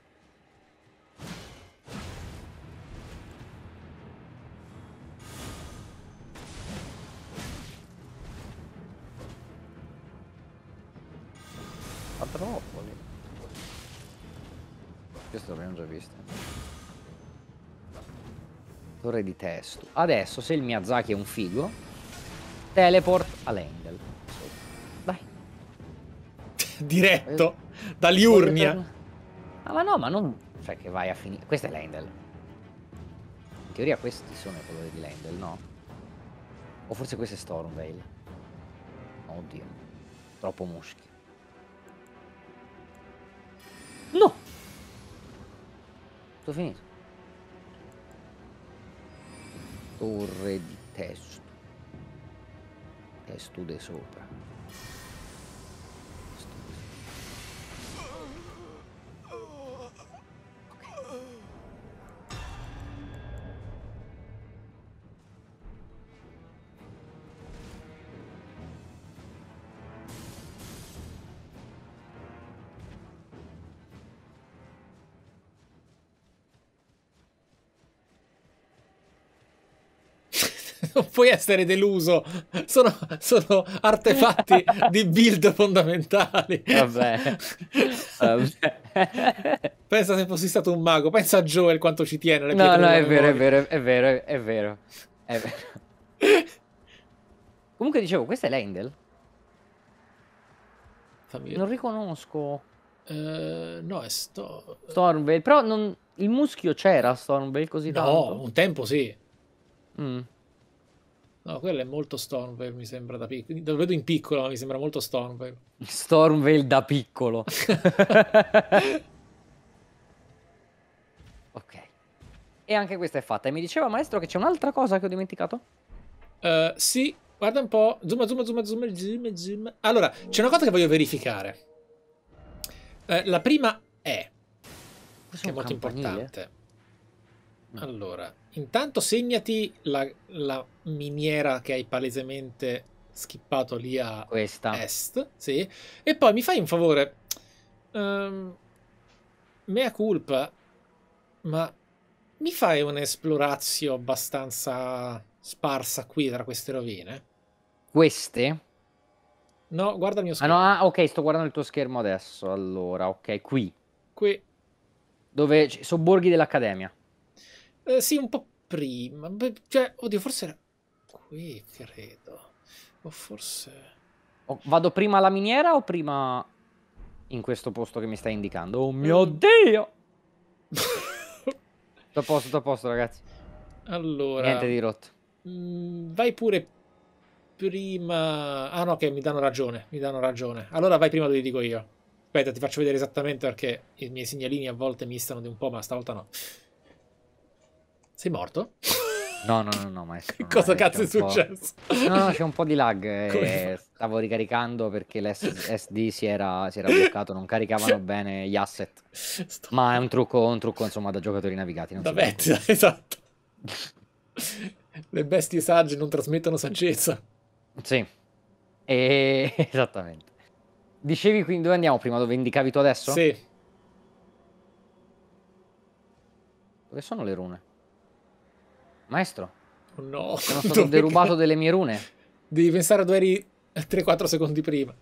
troppo Questo l'abbiamo già visto. Torre di testo. Adesso, se il Miyazaki è un figo, teleport all'Engel. Vai. Diretto. Eh, da Liurnia. Ah, ma no, ma non... Cioè che vai a finire... Questo è l'Endel. In teoria questi sono i colori di l'Endel, no? O forse questo è Stormvale. Oddio. Troppo muschio No! Tutto finito. Torre di testo. Testo de sopra. puoi essere deluso. Sono, sono artefatti di build fondamentali. Vabbè. Vabbè. Pensa se fossi stato un mago. Pensa a Joel quanto ci tiene. No, no, è vero, è vero, è vero, è vero, è vero. Comunque dicevo, questa è l'Endel? Non riconosco. Uh, no, è sto... Stormveil. Però non... il muschio c'era Stormveil così no, tanto. No, un tempo sì. Mm. No, quello è molto Stormwave, mi sembra da piccolo. Lo vedo in piccolo, ma mi sembra molto Stormwave. Stormwave da piccolo. ok. E anche questa è fatta. E mi diceva maestro che c'è un'altra cosa che ho dimenticato? Uh, sì, guarda un po'. Zoom, zoom, zoom, zoom, zoom, zoom. Allora, c'è una cosa che voglio verificare. Uh, la prima è... Questo che è molto campanile? importante. Mm. Allora, intanto segnati la, la miniera che hai palesemente schippato lì a Questa. est, sì, e poi mi fai un favore. Um, mea culpa, ma mi fai un'esplorazio abbastanza sparsa qui tra queste rovine? Queste? No, guarda il mio schermo. Ah, no, ah, ok, sto guardando il tuo schermo adesso. Allora, ok, qui. Qui. Dove sobborghi dell'Accademia. Eh, sì, un po' prima. Beh, cioè, oddio, forse era qui, credo. O forse... Oh, vado prima alla miniera o prima in questo posto che mi stai indicando? Oh mio mm. Dio! tutto a posto, tutto a posto, ragazzi. Allora... Niente di rotto. Mm, vai pure prima... Ah no, che okay, mi danno ragione, mi danno ragione. Allora vai prima dove dico io. Aspetta, ti faccio vedere esattamente perché i miei segnalini a volte mi stanno di un po', ma stavolta no. Sei morto? No, no, no, no, maestro. Cosa cazzo è successo? No, no, c'è un po' di lag. Eh, eh stavo ricaricando perché l'SD si era, si era, bloccato, non caricavano bene gli asset. Stop. Ma è un trucco, un trucco, insomma, da giocatori navigati. Non da vetti, esatto. Le bestie sagge non trasmettono saggezza. Sì, e... esattamente. Dicevi quindi dove andiamo prima? Dove indicavi tu adesso? Sì. Dove sono le rune? Maestro. Oh no. Sono stato Dove derubato delle mie rune. Devi pensare a dove eri 3-4 secondi prima.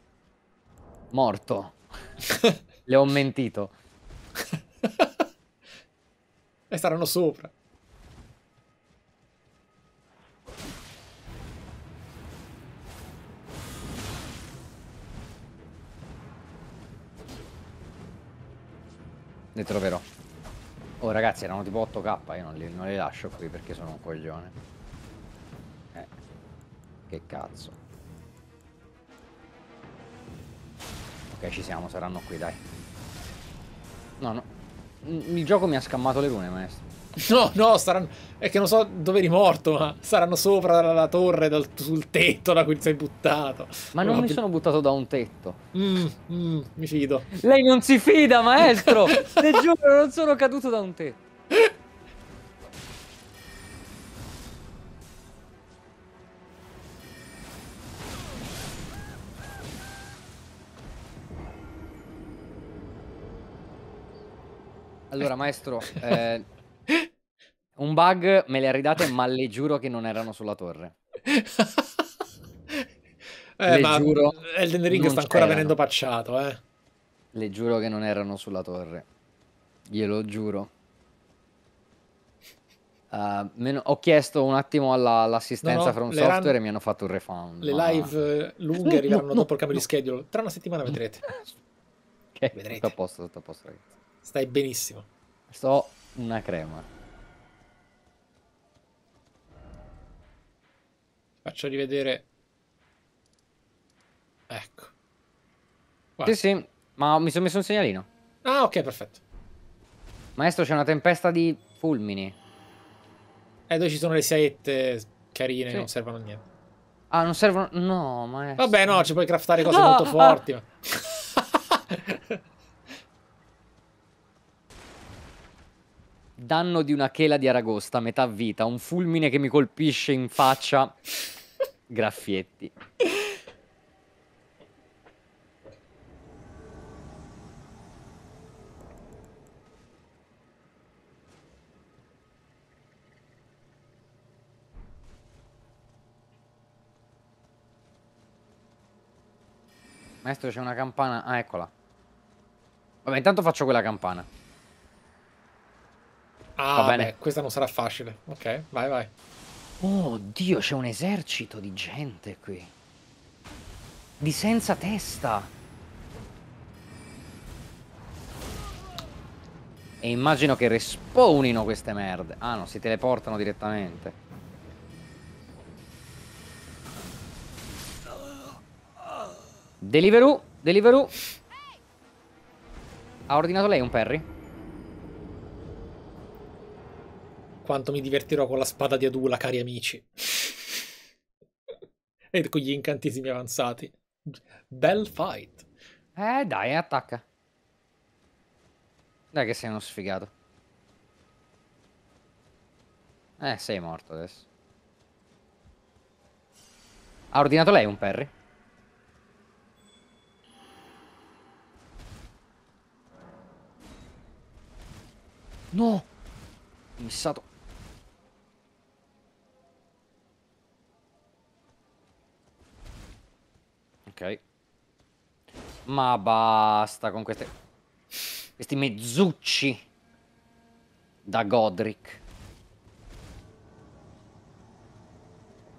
Morto. Le ho mentito. e saranno sopra. Ne troverò. Oh ragazzi erano tipo 8k, io non li, non li lascio qui perché sono un coglione. Eh. Che cazzo. Ok ci siamo, saranno qui dai. No no. Il gioco mi ha scammato le rune maestro. No, no, saranno... È che non so dove eri morto, ma saranno sopra la, la torre, dal, sul tetto da cui sei buttato. Ma non no, mi sono buttato da un tetto. Mm, mm, mi fido. Lei non si fida, maestro! Te giuro, non sono caduto da un tetto. Allora, maestro, eh, un bug me le ha ridate, ma le giuro che non erano sulla torre. eh, le ma giuro. Elden Ring sta ancora venendo pacciato, eh. Le giuro che non erano sulla torre. Glielo giuro. Uh, ah, meno, ho chiesto un attimo all'assistenza no, no, From Software run... e mi hanno fatto un refund. Le ma... live eh, lunghe no, arriveranno dopo il cambio di schedule. Tra una settimana vedrete. okay, vedrete. Tutto a posto, tutto a posto, ragazzi. Stai benissimo. Sto una crema. Faccio rivedere. Ecco. Guarda. Sì, sì, ma mi sono messo un segnalino. Ah, ok, perfetto. Maestro, c'è una tempesta di fulmini. Eh, dove ci sono le saette carine sì. non servono a niente. Ah, non servono... No, maestro. Vabbè, no, ci puoi craftare cose molto forti. Ma... Danno di una chela di Aragosta, metà vita, un fulmine che mi colpisce in faccia Graffietti. Maestro c'è una campana Ah eccola Vabbè intanto faccio quella campana Ah Va bene. Beh, questa non sarà facile Ok vai vai Oh Dio, c'è un esercito di gente qui. Di senza testa. E immagino che respawnino queste merde. Ah no, si teleportano direttamente. Deliveroo, Deliveroo. Ha ordinato lei un Perry? quanto mi divertirò con la spada di Adula, cari amici. e con gli incantesimi avanzati. Bel fight. Eh dai, attacca. Dai che sei uno sfigato. Eh, sei morto adesso. Ha ordinato lei un Perry? No! Missato. Ok. Ma basta con queste... Questi mezzucci da Godric.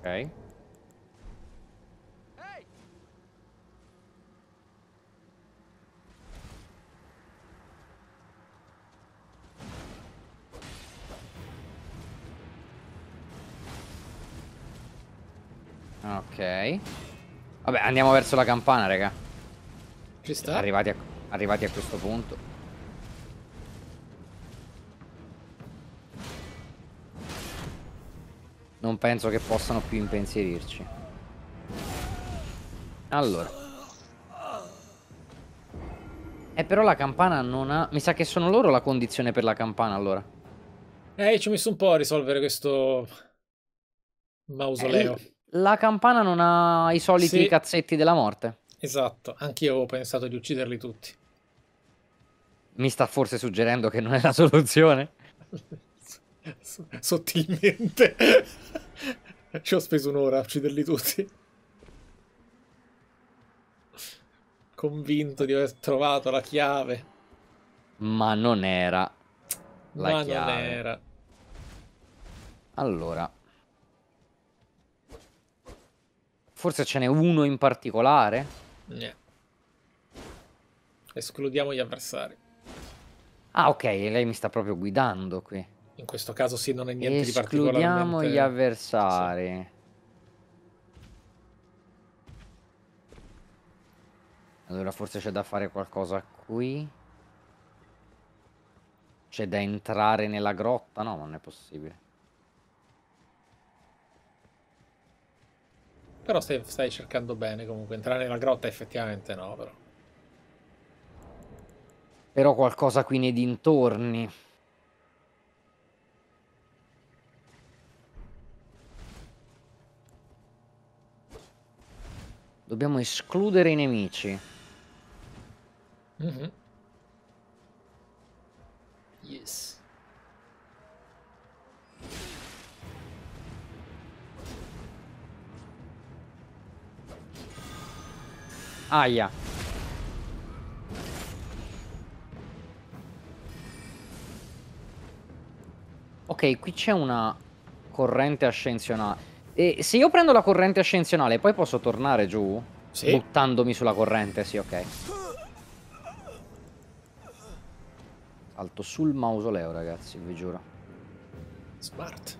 Ok. Ok. Vabbè, andiamo verso la campana, raga. Ci sta. Arrivati a, arrivati a questo punto. Non penso che possano più impensierirci. Allora. Eh, però la campana non ha... Mi sa che sono loro la condizione per la campana, allora. Eh, ci ho messo un po' a risolvere questo... mausoleo. Eh, la campana non ha i soliti sì. cazzetti della morte. Esatto, anch'io avevo pensato di ucciderli tutti. Mi sta forse suggerendo che non è la soluzione? Sottilmente. Ci ho speso un'ora a ucciderli tutti. Convinto di aver trovato la chiave. Ma non era la Ma chiave. Ma non era. Allora, Forse ce n'è uno in particolare? Yeah. Escludiamo gli avversari. Ah, ok, lei mi sta proprio guidando qui. In questo caso sì, non è niente Escludiamo di particolare. Escludiamo gli avversari. Sì. Allora forse c'è da fare qualcosa qui. C'è da entrare nella grotta? No, non è possibile. Però stai, stai cercando bene comunque. Entrare nella grotta effettivamente no, però. Però qualcosa qui nei dintorni. Dobbiamo escludere i nemici. Mm -hmm. Yes. Aia. Ok, qui c'è una corrente ascensionale. E se io prendo la corrente ascensionale, poi posso tornare giù? Sì. Buttandomi sulla corrente, sì, ok. Salto sul mausoleo, ragazzi, vi giuro. Smart.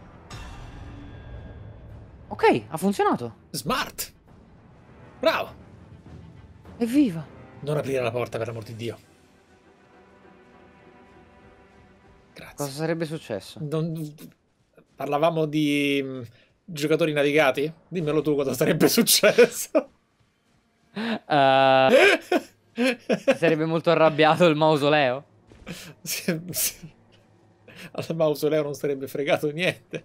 Ok, ha funzionato. Smart. Bravo. Evviva! Non aprire la porta, per l'amor di Dio. Grazie. Cosa sarebbe successo? Non... Parlavamo di mm, giocatori navigati? Dimmelo tu cosa sarebbe successo. Uh, sarebbe molto arrabbiato il mausoleo. Al mausoleo non sarebbe fregato niente,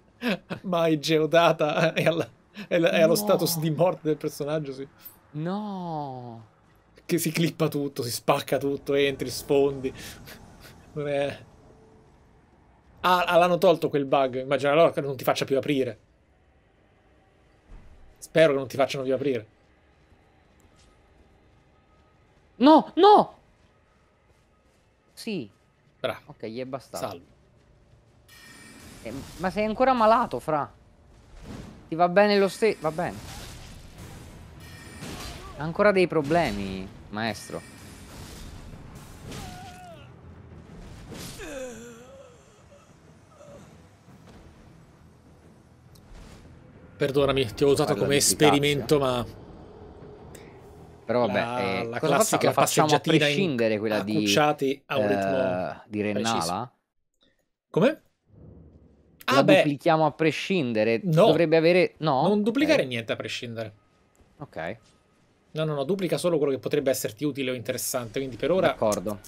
ma è geodata e, alla, no. allo status di morte del personaggio, sì. No che si clippa tutto, si spacca tutto, entri, sfondi. Non è... Ah, ah, l'hanno tolto quel bug. Immagino allora che non ti faccia più aprire. Spero che non ti facciano più aprire. No, no! Sì. Bravo. Ok, gli è bastato. Salvo. Eh, ma sei ancora malato, Fra. Ti va bene lo stesso? Va bene. Ancora dei problemi, maestro. Perdonami, ti ho usato Parla come esperimento, ma... Però vabbè, la, eh, la classica la facciamo a prescindere quella di, a un ritmo eh, di Rennala? Come? Ah, la ah, duplichiamo beh. a prescindere? No. Dovrebbe avere... No? Non duplicare okay. niente a prescindere. Ok. No, no, no, duplica solo quello che potrebbe esserti utile o interessante, quindi per ora... D'accordo.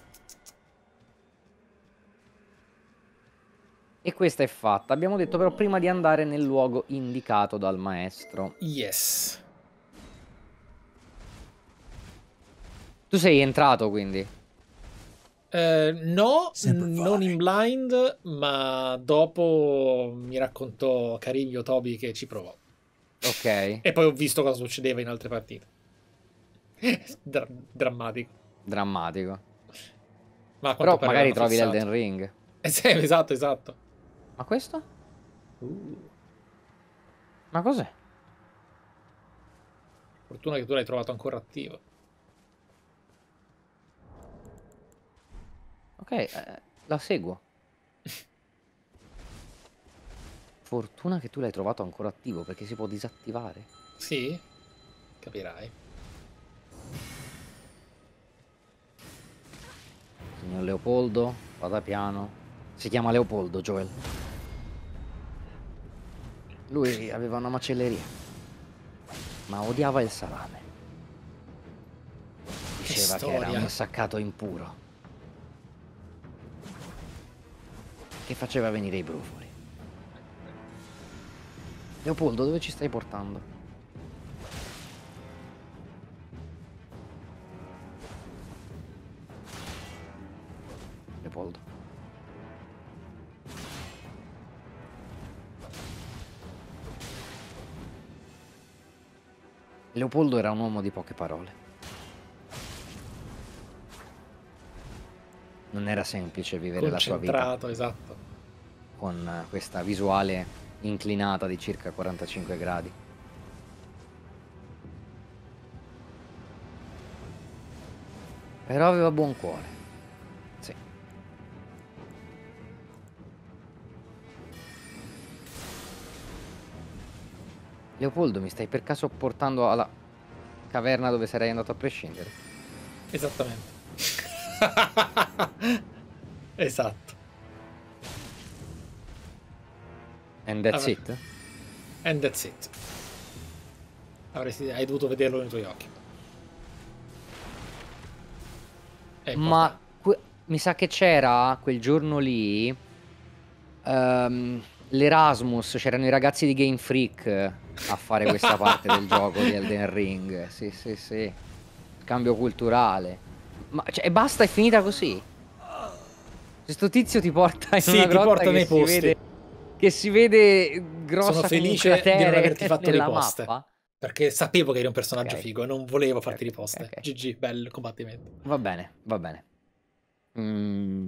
E questa è fatta. Abbiamo detto però prima di andare nel luogo indicato dal maestro. Yes. Tu sei entrato quindi? Eh, no, non in blind, ma dopo mi raccontò Cariglio Toby che ci provò. Ok. E poi ho visto cosa succedeva in altre partite. Dra- drammatico. Drammatico. Ma Però magari trovi fissato. l'Elden Ring. Eh, sì, esatto, esatto. Ma questo? Uh. Ma cos'è? Fortuna che tu l'hai trovato ancora attivo. Ok, eh, la seguo. Fortuna che tu l'hai trovato ancora attivo perché si può disattivare. Sì, capirai. Signor Leopoldo, vada piano. Si chiama Leopoldo, Joel. Lui aveva una macelleria, ma odiava il salame. Diceva che, che era un saccato impuro. Che faceva venire i brufoli. Leopoldo, dove ci stai portando? Leopold. Leopoldo era un uomo di poche parole. Non era semplice vivere la sua vita. esatto. Con questa visuale inclinata di circa 45 gradi. Però aveva buon cuore. Leopoldo, mi stai per caso portando alla caverna dove sarei andato a prescindere? Esattamente. esatto. And that's it? And that's it. Avresti, hai dovuto vederlo nei tuoi occhi. Ma mi sa che c'era quel giorno lì um, l'Erasmus, c'erano i ragazzi di Game Freak a fare questa parte del gioco di Elden Ring. Sì, sì, sì. Cambio culturale. Ma cioè, e basta, è finita così. Questo tizio ti porta in sì, una grotta ti nei posti. Vede, che si vede grossa Sono felice di non averti fatto le poste. Mappa. Perché sapevo che eri un personaggio okay. figo e non volevo farti okay, riposte. Okay. GG, bel combattimento. Va bene, va bene. Mm.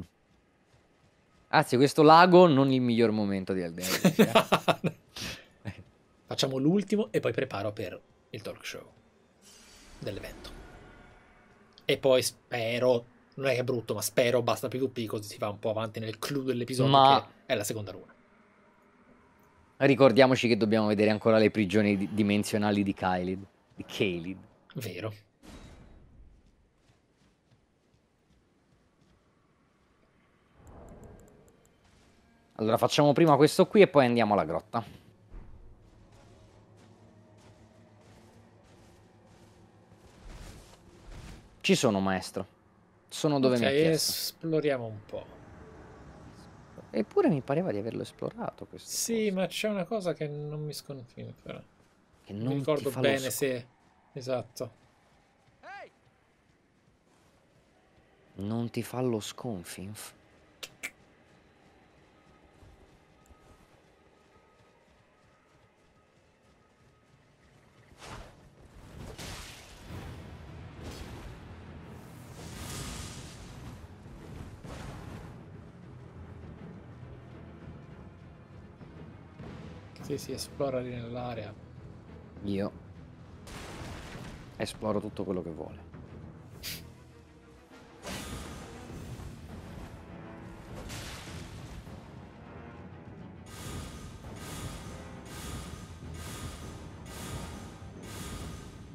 Anzi, questo lago non il miglior momento di Elden Ring. no. Eh. Facciamo l'ultimo e poi preparo per il talk show dell'evento. E poi spero, non è che è brutto, ma spero basta PvP così si va un po' avanti nel clou dell'episodio ma... che è la seconda luna. Ricordiamoci che dobbiamo vedere ancora le prigioni dimensionali di Kylid, di Kalid. Vero. Allora facciamo prima questo qui e poi andiamo alla grotta. Ci sono, maestro. Sono dove okay, mi ha chiesto. esploriamo un po'. Eppure mi pareva di averlo esplorato Sì, posto. ma c'è una cosa che non mi sconfina, Che non mi ricordo bene se... Esatto. Non ti fa lo sconfinf? si esplora lì nell'area? Io esploro tutto quello che vuole.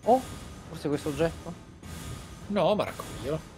Oh, forse questo oggetto? No, ma raccoglielo.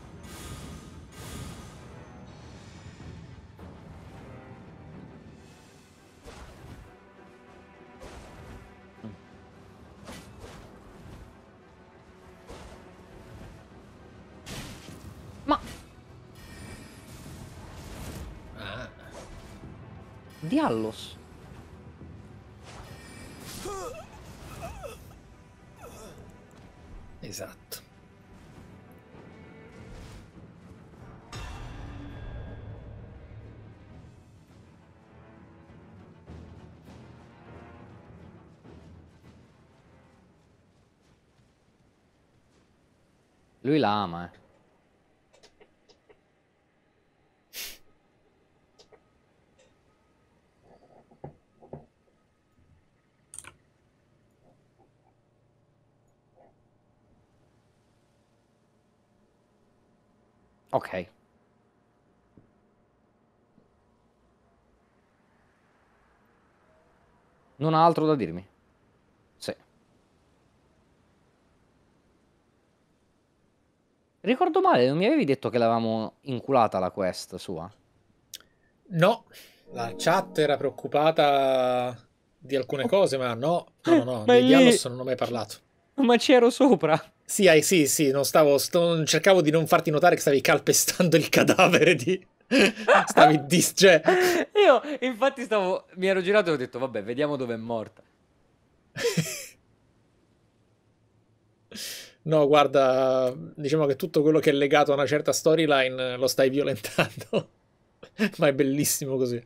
Lui la ama, eh. Ok. Non ha altro da dirmi. male, non mi avevi detto che l'avevamo inculata la quest sua? No, la chat era preoccupata di alcune cose, ma no, no, no, no di Dialos non ho mai parlato. Ma c'ero sopra. Sì, hai, sì, sì, non stavo, sto, cercavo di non farti notare che stavi calpestando il cadavere di... stavi dis... Cioè... Io infatti stavo, mi ero girato e ho detto, vabbè, vediamo dove è morta. No, guarda, diciamo che tutto quello che è legato a una certa storyline eh, lo stai violentando. Ma è bellissimo così.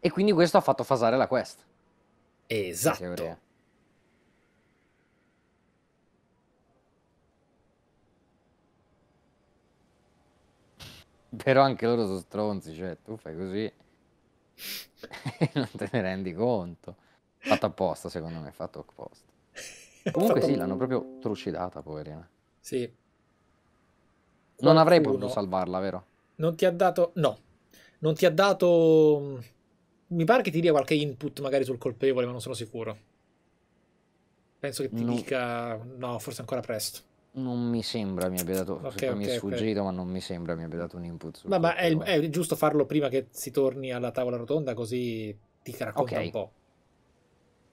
E quindi questo ha fatto fasare la quest. Esatto. Però anche loro sono stronzi, cioè tu fai così e non te ne rendi conto fatto apposta, secondo me, fatto apposta. Comunque fatto sì, l'hanno proprio trucidata, poverina. Sì. Non avrei potuto salvarla, vero? Non ti ha dato... No. Non ti ha dato... Mm, mi pare che ti dia qualche input magari sul colpevole, ma non sono sicuro. Penso che ti no. dica... No, forse ancora presto. Non mi sembra mi abbia dato, okay, okay mi è sfuggito, okay. ma non mi sembra mi abbia dato un input. ma, ma è, è, giusto farlo prima che si torni alla tavola rotonda, così ti racconta okay. un po'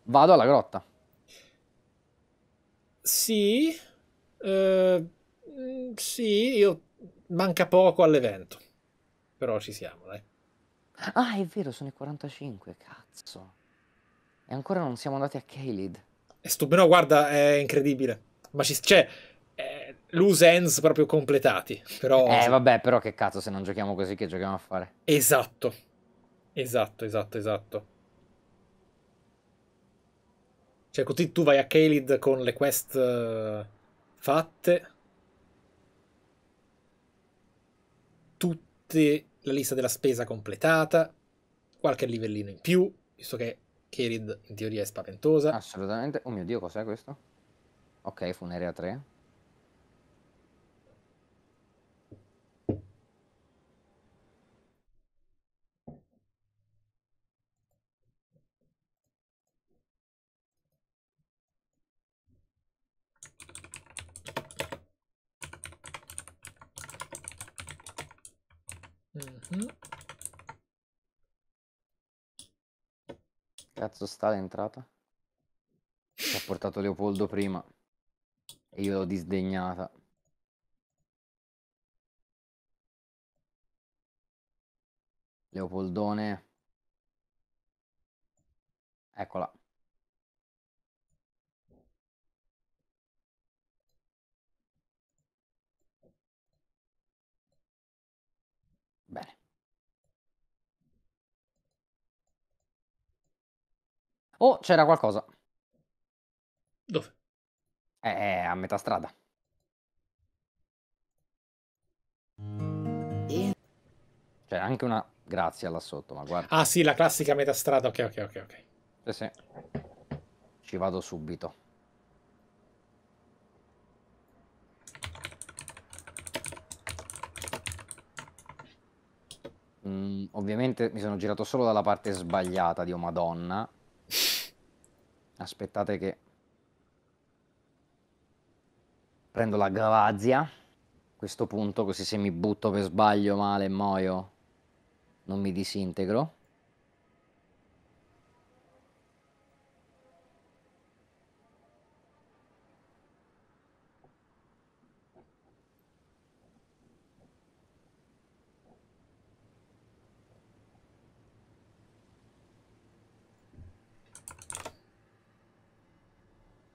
vado alla grotta. Sì, eh, sì, io manca poco all'evento, però ci siamo, dai. Ah, è vero, sono i 45, cazzo. E ancora non siamo andati a Kaelid. È stupendo, guarda, è incredibile. Ma ci, cioè, eh, loose ends proprio completati. Però... Eh, vabbè, però che cazzo se non giochiamo così che giochiamo a fare? Esatto. Esatto, esatto, esatto. Cioè, così tu vai a Kaled con le quest eh, fatte. Tutte la lista della spesa completata. Qualche livellino in più, visto che Kaled in teoria è spaventosa. Assolutamente. Oh mio dio, cos'è questo? Ok, Funerea 3. Mm. Cazzo sta l'entrata? Ci ha portato Leopoldo prima. E io l'ho disdegnata. Leopoldone. Eccola. Oh, c'era qualcosa. Dove? Eh, eh, a metà strada. C'è anche una grazia là sotto, ma guarda. Ah sì, la classica metà strada, ok, ok, ok, ok. Sì, sì. Ci vado subito. Mm, ovviamente mi sono girato solo dalla parte sbagliata, Dio Madonna. Aspettate che... Prendo la gravazia. A questo punto, così se mi butto per sbaglio male e muoio, non mi disintegro.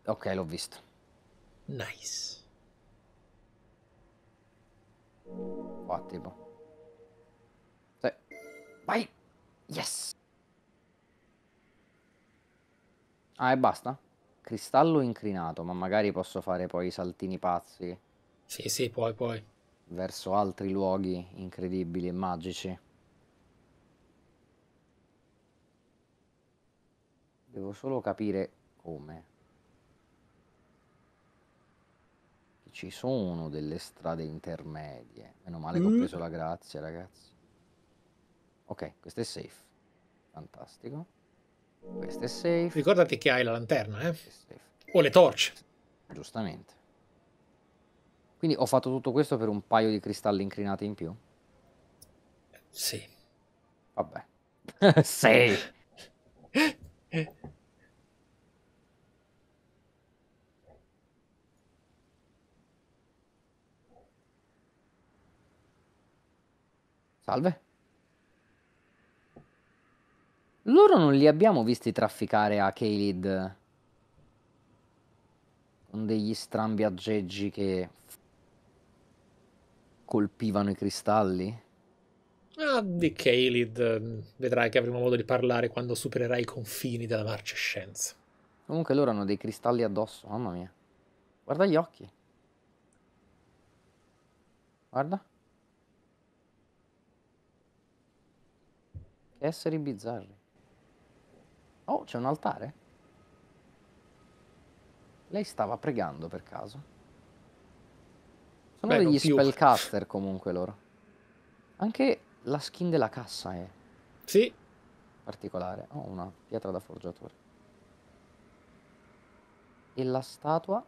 Ok, l'ho visto. Nice. Ottimo. Sì. Vai! Yes! Ah, e basta? Cristallo incrinato, ma magari posso fare poi i saltini pazzi. Sì, sì, poi, poi. Verso altri luoghi incredibili e magici. Devo solo capire come. ci sono delle strade intermedie. Meno male che ho mm. preso la grazia, ragazzi. Ok, questo è safe. Fantastico. Questo è safe. Ricordati che hai la lanterna, eh? O le torce. Giustamente. Quindi ho fatto tutto questo per un paio di cristalli incrinati in più? Sì. Vabbè. sì. Salve. Loro non li abbiamo visti trafficare a Kaelid con degli strambi aggeggi che colpivano i cristalli? Ah, di Kaelid mm, vedrai che avremo modo di parlare quando supererai i confini della marcescenza. Comunque loro hanno dei cristalli addosso, mamma mia. Guarda gli occhi. Guarda. Esseri bizzarri. Oh, c'è un altare? Lei stava pregando per caso? Sono Beh, degli spellcaster comunque loro. Anche la skin della cassa è... Sì. Particolare. Oh, una pietra da forgiatore. E la statua...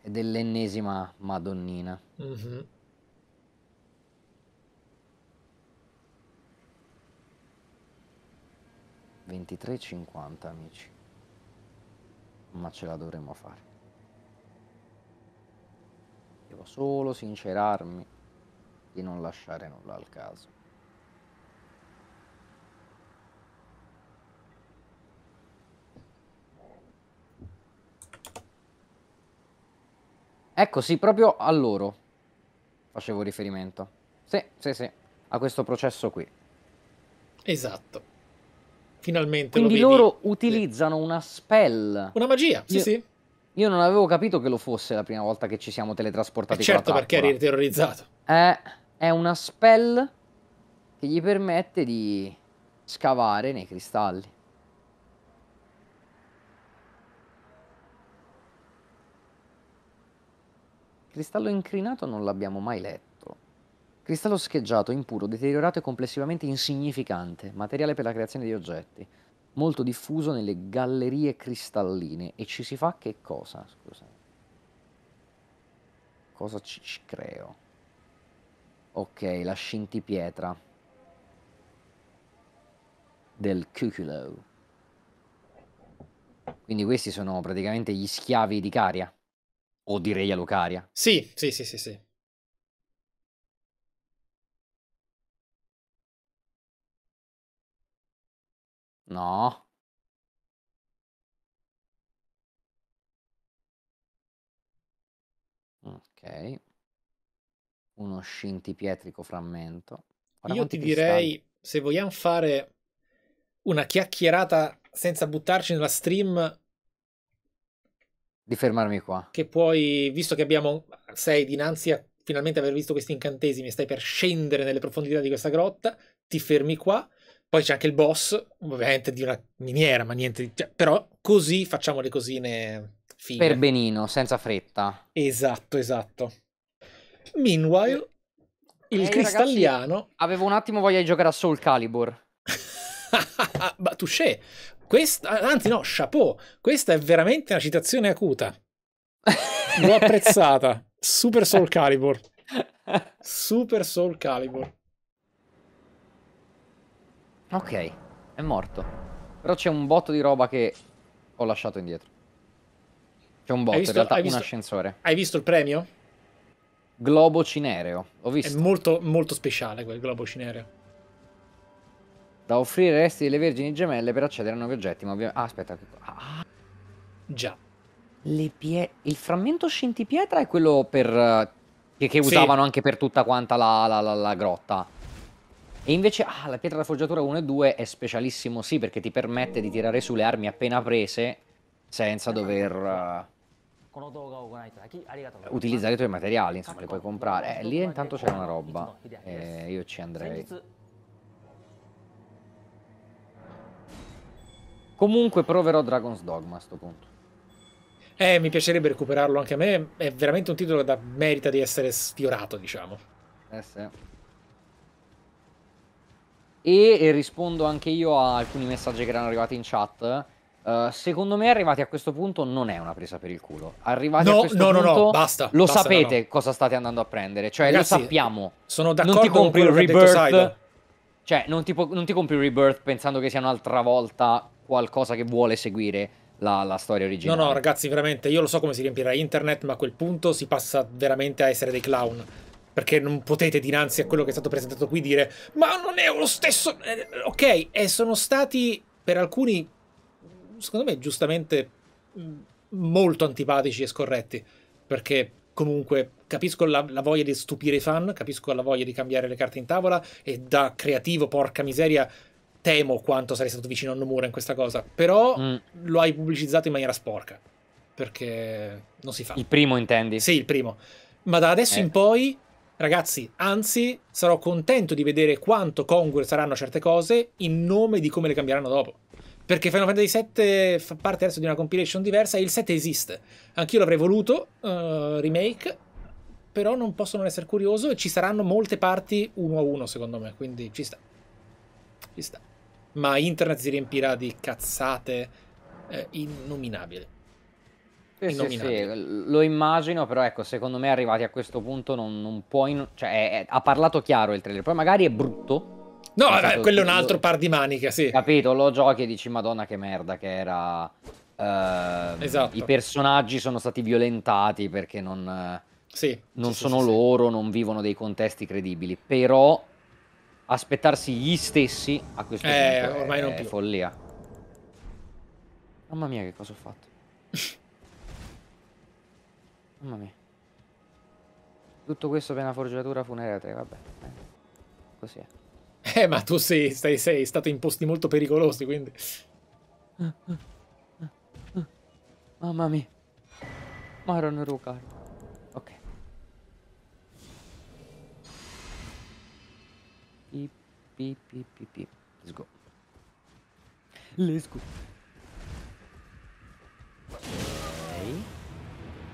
È dell'ennesima Madonnina. Mm -hmm. 23,50 amici. Ma ce la dovremmo fare. Devo solo sincerarmi di non lasciare nulla al caso. Ecco, sì, proprio a loro facevo riferimento. Sì, sì, sì, a questo processo qui. Esatto finalmente. Quindi lo loro utilizzano una spell. Una magia, sì, io, sì. Io non avevo capito che lo fosse la prima volta che ci siamo teletrasportati. Eh certo, perché eri terrorizzato. È, eh, è una spell che gli permette di scavare nei cristalli. Cristallo incrinato non l'abbiamo mai letto. Cristallo scheggiato, impuro, deteriorato e complessivamente insignificante, materiale per la creazione di oggetti. Molto diffuso nelle gallerie cristalline. E ci si fa che cosa? Scusa. Cosa ci, ci creo? Ok, la scintipietra. Del cuculo. Quindi questi sono praticamente gli schiavi di Caria. O di Reia Lucaria. Sì, sì, sì, sì, sì. No. Ok. Uno scintipietrico frammento. Guarda Io ti direi, se vogliamo fare una chiacchierata senza buttarci nella stream... Di fermarmi qua. Che puoi, visto che abbiamo, sei dinanzi a finalmente aver visto questi incantesimi e stai per scendere nelle profondità di questa grotta, ti fermi qua poi c'è anche il boss, ovviamente di una miniera, ma niente Cioè, però così facciamo le cosine fine. Per benino, senza fretta. Esatto, esatto. Meanwhile, il eh, cristalliano... Ragazzi, avevo un attimo voglia di giocare a Soul Calibur. ma touché. Questa, anzi no, chapeau. Questa è veramente una citazione acuta. L'ho apprezzata. Super Soul Calibur. Super Soul Calibur. Ok, è morto. Però c'è un botto di roba che ho lasciato indietro. C'è un botto, visto, in realtà visto, un ascensore. Hai visto il premio? Globo cinereo, ho visto. È molto, molto speciale quel globo cinereo. Da offrire i resti delle Vergini Gemelle per accedere a nuovi oggetti, ma ovviamente... Ah, aspetta. Ah. Già. Pie... Il frammento scintipietra è quello per... Eh, che, che sì. usavano anche per tutta quanta la, la, la, la grotta. E invece ah, la pietra da forgiatura 1 e 2 è specialissimo, sì, perché ti permette di tirare su le armi appena prese senza dover uh, utilizzare i tuoi materiali, insomma, li puoi comprare. Eh, lì intanto c'è una roba, eh, io ci andrei. Comunque proverò Dragon's Dogma a sto punto. Eh, mi piacerebbe recuperarlo anche a me, è veramente un titolo che merita di essere sfiorato, diciamo. Eh sì. E rispondo anche io a alcuni messaggi che erano arrivati in chat. Uh, secondo me, arrivati a questo punto, non è una presa per il culo. Arrivati no, a questo no, punto, no, no, basta, lo basta, sapete no. cosa state andando a prendere. Cioè, Ragazzi, lo sappiamo. Sono d'accordo non ti compri con il Rebirth. Cioè, non ti, non ti, compri il Rebirth pensando che sia un'altra volta qualcosa che vuole seguire. La, la, storia originale. No, no, ragazzi, veramente, io lo so come si riempirà internet, ma a quel punto si passa veramente a essere dei clown perché non potete dinanzi a quello che è stato presentato qui dire ma non è lo stesso... Eh, ok, e sono stati per alcuni, secondo me giustamente, mm, molto antipatici e scorretti, perché comunque capisco la, la, voglia di stupire i fan, capisco la voglia di cambiare le carte in tavola e da creativo, porca miseria, temo quanto sarei stato vicino a Nomura in questa cosa, però mm. lo hai pubblicizzato in maniera sporca, perché non si fa. Il primo intendi? Sì, il primo. Ma da adesso eh. in poi Ragazzi, anzi, sarò contento di vedere quanto congrue saranno certe cose in nome di come le cambieranno dopo. Perché Final Fantasy VII fa parte adesso di una compilation diversa e il 7 esiste. Anch'io l'avrei voluto, uh, remake, però non posso non essere curioso e ci saranno molte parti uno a uno secondo me, quindi ci sta. Ci sta. Ma internet si riempirà di cazzate eh, innominabili. Sì, sì, sì, lo immagino, però ecco, secondo me arrivati a questo punto non, non puoi... Cioè, è, è, ha parlato chiaro il trailer, poi magari è brutto. No, vabbè, eh, stato, quello è un altro lo, par di maniche, sì. Capito, lo giochi e dici, madonna che merda che era... Uh, esatto. I personaggi sono stati violentati perché non, sì, non sì, sono sì, loro, non vivono dei contesti credibili, però aspettarsi gli stessi a questo eh, punto ormai è, non più. follia. Mamma mia che cosa ho fatto. Mamma mia. Tutto questo per una forgiatura funerare, vabbè. Eh. Così è. Eh, ma tu sei, sei, sei, stato in posti molto pericolosi, quindi... Mamma mia. Maron Rukar. Ok. Pip, pip, pip, pip, Let's go. Let's go. Ok.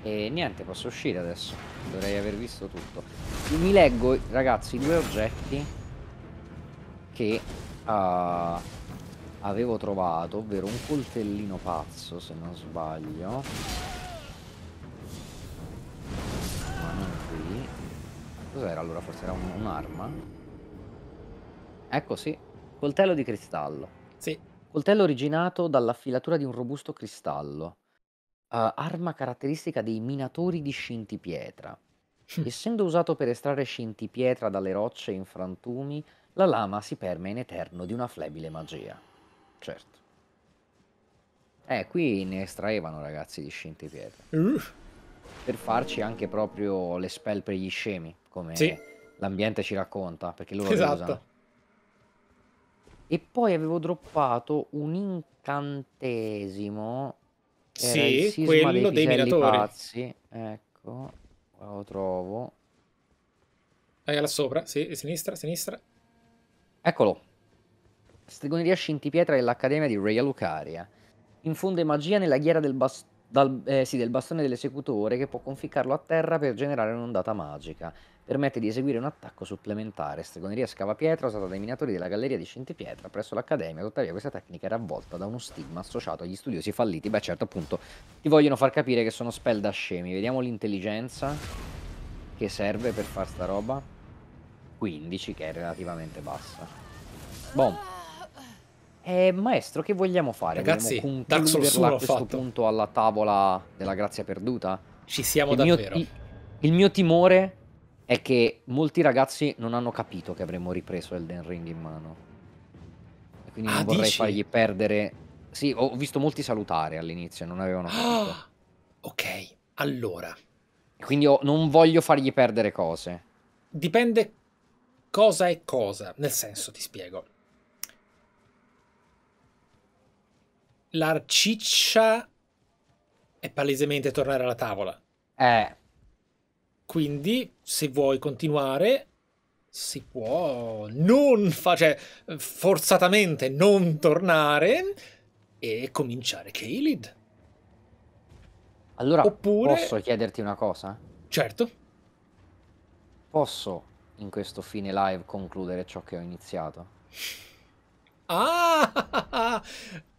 E niente, posso uscire adesso. Dovrei aver visto tutto. Mi leggo, ragazzi, i due oggetti che uh, avevo trovato, ovvero un coltellino pazzo, se non sbaglio. Ma non qui. Cos'era allora? Forse era un'arma? Un ecco sì, coltello di cristallo. Sì. Coltello originato dall'affilatura di un robusto cristallo eh, arma caratteristica dei minatori di scinti pietra. Hm. Essendo usato per estrarre scinti pietra dalle rocce in frantumi, la lama si permea in eterno di una flebile magia. Certo. Eh, qui ne estraevano ragazzi di scintipietra. Uh. Per farci anche proprio le spell per gli scemi, come sì. l'ambiente ci racconta, perché loro esatto. le usano. E poi avevo droppato un incantesimo sì, quello dei, dei minatori. Pazzi. Ecco, lo trovo. È là sopra, sì, sinistra, sinistra. Eccolo. Stregoneria scintipietra dell'Accademia di Re Lucaria. Infonde magia nella ghiera del bastone dal, eh, sì, del bastone dell'esecutore che può conficcarlo a terra per generare un'ondata magica. Permette di eseguire un attacco supplementare. Stregoneria scavapietra usata dai minatori della galleria di Scintipietra presso l'Accademia. Tuttavia questa tecnica era avvolta da uno stigma associato agli studiosi falliti. Beh certo appunto ti vogliono far capire che sono spell da scemi. Vediamo l'intelligenza che serve per far sta roba. 15 che è relativamente bassa. Bom. Eh, maestro, che vogliamo fare? Ragazzi, vogliamo concluderla a questo fatto. punto alla tavola della grazia perduta? Ci siamo il davvero. Mio il mio timore è che molti ragazzi non hanno capito che avremmo ripreso Elden Ring in mano. E quindi ah, non vorrei dici? fargli perdere... Sì, ho visto molti salutare all'inizio, non avevano ah, capito. Ah, ok, allora... Quindi io non voglio fargli perdere cose. Dipende cosa è cosa, nel senso, ti spiego l'arciccia è palesemente tornare alla tavola. Eh. Quindi, se vuoi continuare, si può non fare, cioè, forzatamente non tornare e cominciare Kaelid. Allora, Oppure... posso chiederti una cosa? Certo. Posso in questo fine live concludere ciò che ho iniziato? Ah!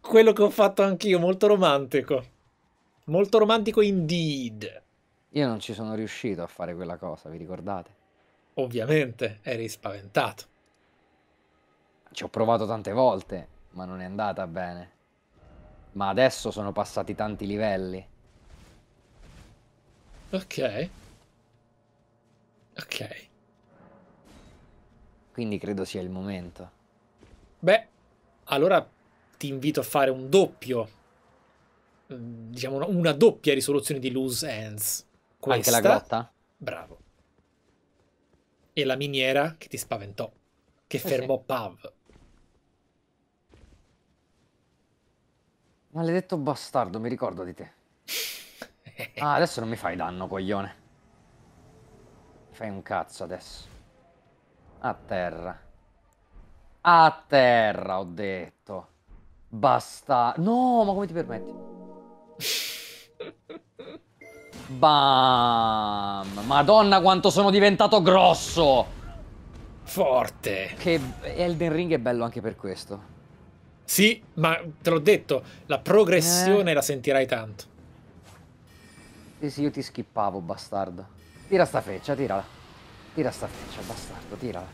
quello che ho fatto anch'io, molto romantico. Molto romantico indeed. Io non ci sono riuscito a fare quella cosa, vi ricordate? Ovviamente, eri spaventato. Ci ho provato tante volte, ma non è andata bene. Ma adesso sono passati tanti livelli. Ok. Ok. Quindi credo sia il momento. Beh, allora ti invito a fare un doppio, mm, diciamo una, doppia risoluzione di loose ends. Questa, Anche la grotta? Bravo. E la miniera che ti spaventò, che eh fermò sì. Pav. Maledetto bastardo, mi ricordo di te. ah, adesso non mi fai danno, coglione. fai un cazzo adesso. A terra. A terra, ho detto. Basta. No, ma come ti permetti? Bam! Madonna quanto sono diventato grosso! Forte! Che Elden Ring è bello anche per questo. Sì, ma te l'ho detto, la progressione eh. la sentirai tanto. Sì, sì, io ti schippavo, bastardo. Tira sta freccia, tirala. Tira sta freccia, bastardo, tirala.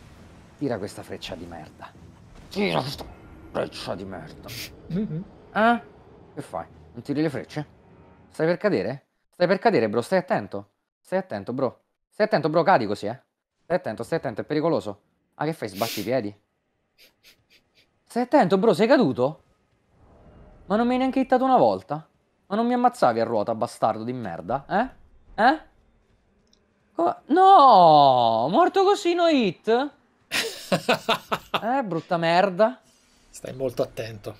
Tira questa freccia di merda. Tira questa freccia di merda. Mm -hmm. Eh? Che fai? Non tiri le frecce? Stai per cadere? Stai per cadere, bro, stai attento. Stai attento, bro. Stai attento, bro, cadi così, eh. Stai attento, stai attento, è pericoloso. Ah, che fai? Sbatti i piedi? Stai attento, bro, sei caduto? Ma non mi hai neanche hittato una volta? Ma non mi ammazzavi a ruota, bastardo di merda, eh? Eh? Co no! Morto così, no hit? eh, brutta merda. Stai molto attento.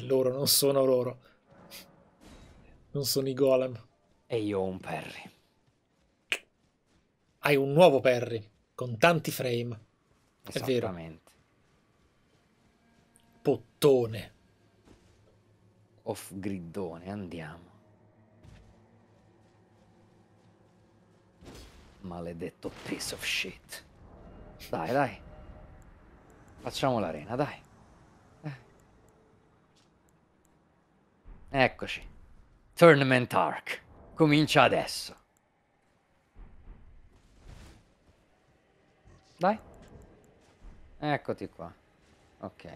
loro non sono loro. Non sono i golem. E io ho un Perry. Hai un nuovo Perry, con tanti frame. È vero. Pottone. Off griddone, andiamo. Maledetto piece of shit. Dai, dai. Facciamo l'arena, dai. Eh. Eccoci. Tournament Arc. Comincia adesso. Dai. Eccoti qua. Ok.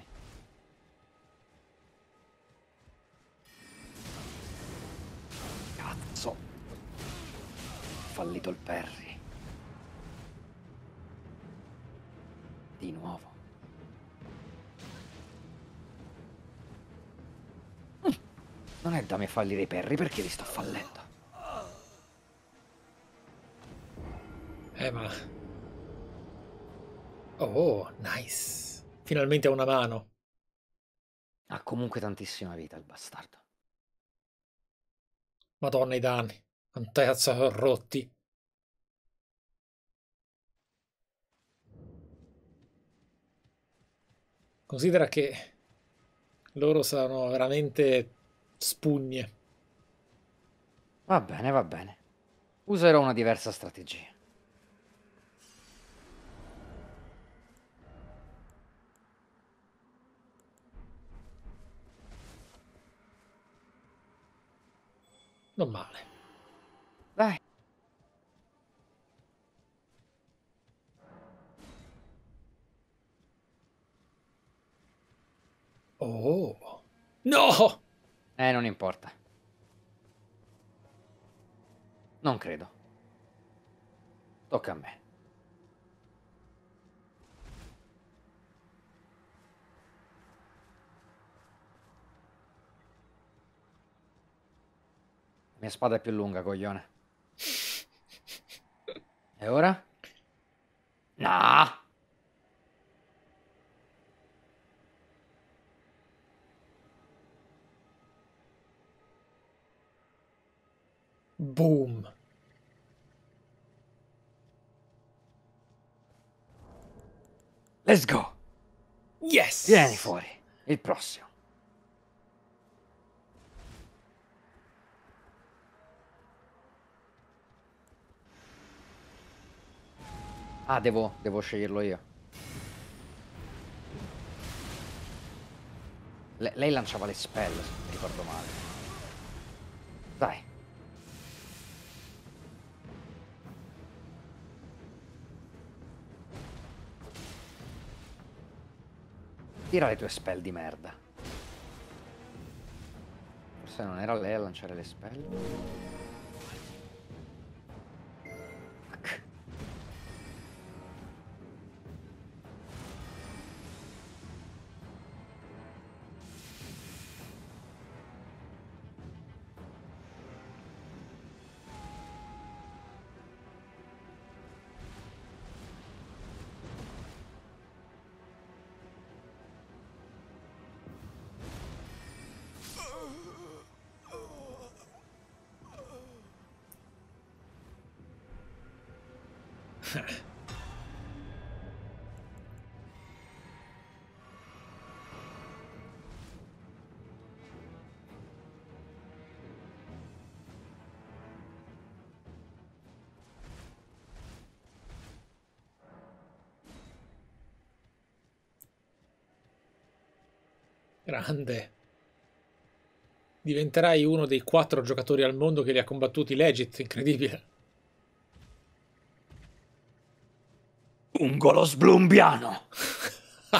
Cazzo. Ho fallito il Perry. Di nuovo. Non è da me fallire i perri, perché li sto fallendo? Eh ma... Oh, oh nice. Finalmente ha una mano. Ha comunque tantissima vita il bastardo. Madonna i danni. Quante cazzo sono rotti. Considera che loro saranno veramente spugne. Va bene, va bene. Userò una diversa strategia. Non male. Dai. Oh. No! Eh, non importa. Non credo. Tocca a me. La mia spada è più lunga, coglione. E ora? No! Boom. Let's go. Yes. Vieni fuori. Il prossimo. Ah, devo, devo sceglierlo io. Le, lei lanciava le spelle, se non ricordo male. Dai. Tira le tue spell di merda. Forse non era lei a lanciare le spell. Grande. Diventerai uno dei quattro giocatori al mondo che li ha combattuti legit, incredibile. Ungolos Blumbiano.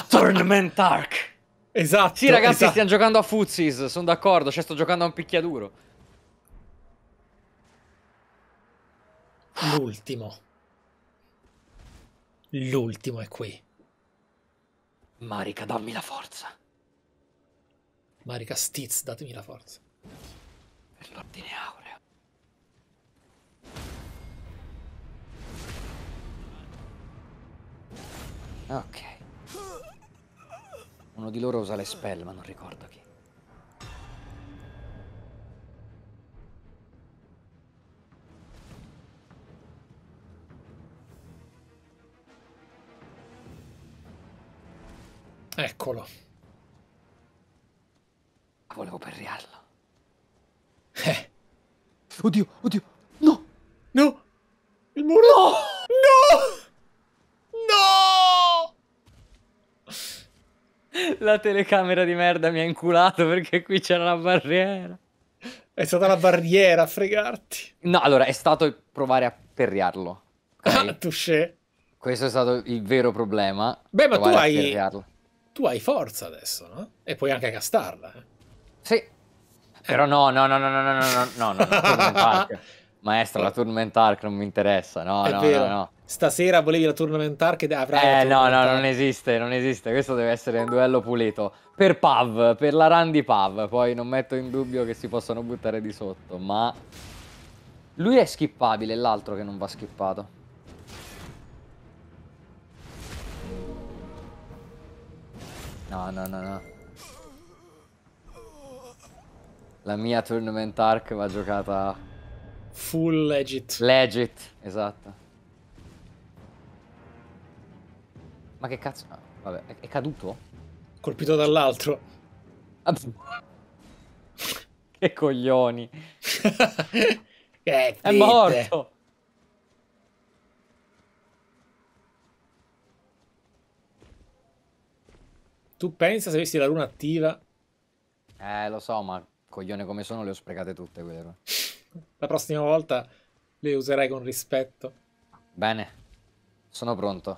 Tournament Arc. Esatto. Sì, ragazzi, esatto. stiamo giocando a Fuzis, sono d'accordo, cioè sto giocando a un picchiaduro. L'ultimo. L'ultimo è qui. Marica, dammi la forza. Marica Stiz, datemi la forza. Per l'ordine aureo. Ok. Uno di loro usa le spell, ma non ricordo chi. Eccolo. Volevo perriarlo. Eh. Oddio, oddio. No! No! Il muro! No! No! No! La telecamera di merda mi ha inculato perché qui c'era la barriera. È stata la barriera a fregarti. No, allora è stato provare a perriarlo. Okay? Ah, touché. Questo è stato il vero problema. Beh, ma tu hai. Tu hai forza adesso, no? E puoi anche castarla. Eh? Sì, però no, no, no, no, no, no, no, no, no, no Maestro, la Tournament Arc non mi interessa, no, È no, vero. no, no. Stasera volevi la Tournament Arc e avrai Eh, no, no, non esiste, non esiste. Questo deve essere un duello pulito. Per Pav, per la run di Pav. Poi non metto in dubbio che si possano buttare di sotto, ma... Lui è skippabile, l'altro che non va skippato. No, no, no, no. La mia tournament arc va giocata... Full legit. Legit, esatto. Ma che cazzo... vabbè, è, caduto? Colpito dall'altro. che coglioni. che è morto. Tu pensa se avessi la luna attiva? Eh, lo so, ma coglione come sono le ho sprecate tutte quelle robe. La prossima volta le userai con rispetto. Bene, sono pronto.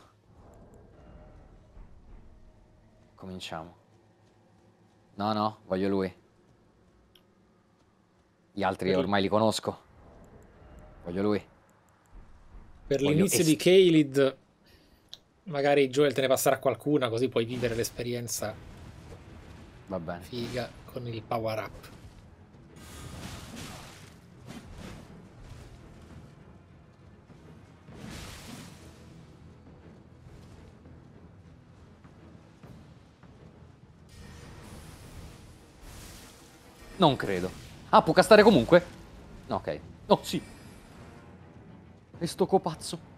Cominciamo. No, no, voglio lui. Gli altri per... ormai li conosco. Voglio lui. Per l'inizio di Kaelid, magari Joel te ne passerà qualcuna, così puoi vivere l'esperienza. Va bene. Figa con il power up. Non credo. Ah, può castare comunque? No, ok. No, sì. E sto copazzo.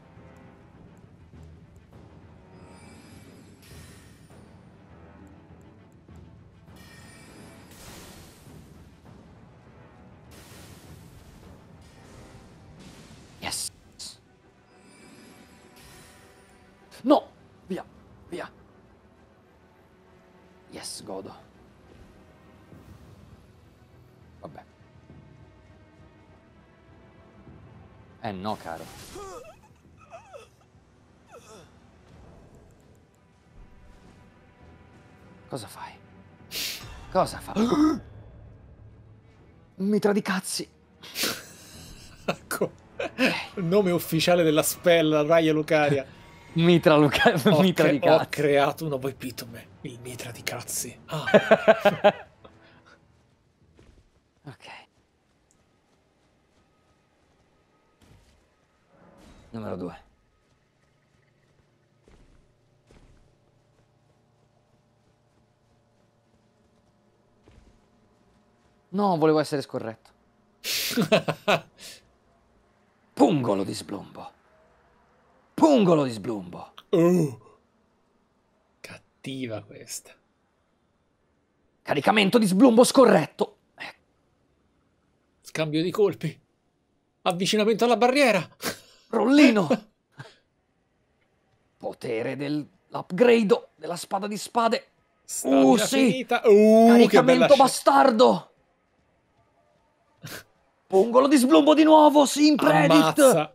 no, caro. Cosa fai? Cosa fai? Mitra di cazzi. ecco. Il nome ufficiale della spella, Raya Lucaria. Mitra, Lucaria. Ho Mitra Ho creato un nuovo epitome, il Mitra di cazzi. Ah. ok. Numero 2. No, volevo essere scorretto. Pungolo di sblombo. Pungolo di sblombo. Uh, cattiva questa. Caricamento di sblombo scorretto. Ecco. Scambio di colpi. Avvicinamento alla barriera. Rollino! Potere dell'upgrade della spada di spade. Stamina uh, sì! Uh, Caricamento bastardo! Pungolo di sblumbo di nuovo, sì, in predit! Ammazza.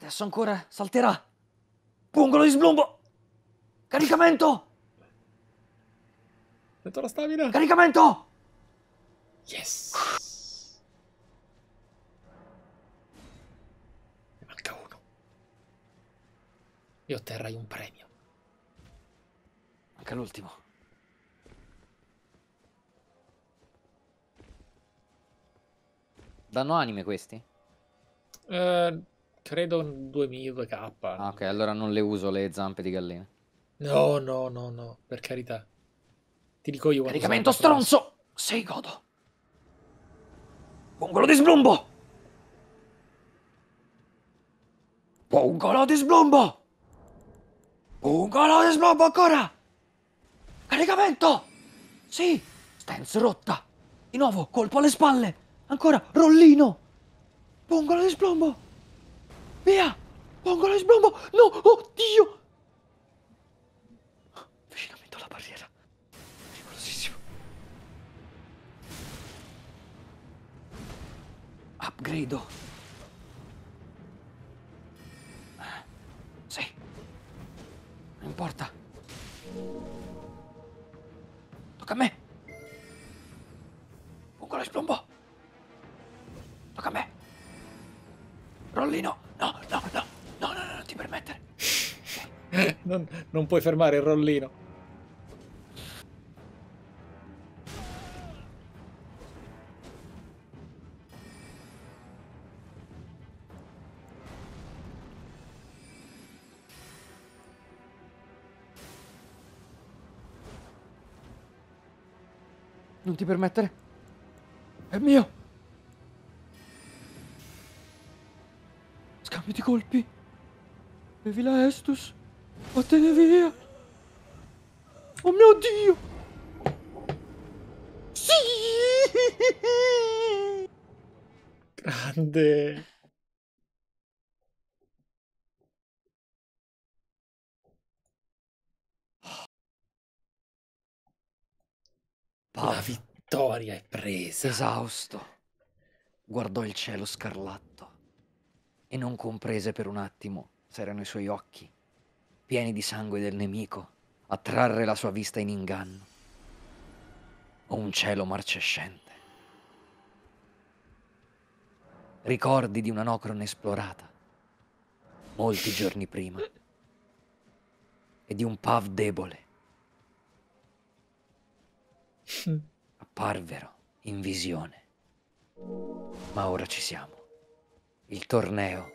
Adesso ancora, salterà. Pungolo di sblumbo! Caricamento! Metto la stamina! Caricamento! Yes! e otterrai un premio. Anche l'ultimo. Danno anime questi? Eh, credo 2000k. Ah, ok, allora non le uso le zampe di gallina. No, no, no, no, per carità. Ti dico io... Caricamento stronzo! Prossimo. Sei godo! Bungolo di sblumbo! Bungolo di sblumbo! Un gol di snob ancora! Caricamento! Sì! Stance rotta! Di nuovo, colpo alle spalle! Ancora, rollino! Pongolo di splombo! Via! Pongolo di splombo! No! Oddio! Avvicinamento alla barriera! Pericolosissimo! Upgrade! porta. Tocca a me. Buco lo splombo. Tocca a me. Rollino. No, no, no. No, no, no, non ti permettere. non, non puoi fermare il rollino. Non ti permettere. È mio. Scambio di colpi. Bevi la Estus. Vattene via. Oh mio Dio. Sì. Grande. vittoria è presa. Esausto, guardò il cielo scarlatto e non comprese per un attimo se erano i suoi occhi, pieni di sangue del nemico, a trarre la sua vista in inganno, o un cielo marcescente. Ricordi di una nocrone esplorata, molti giorni prima, e di un pav debole. Hmm. Parvero in visione. Ma ora ci siamo. Il torneo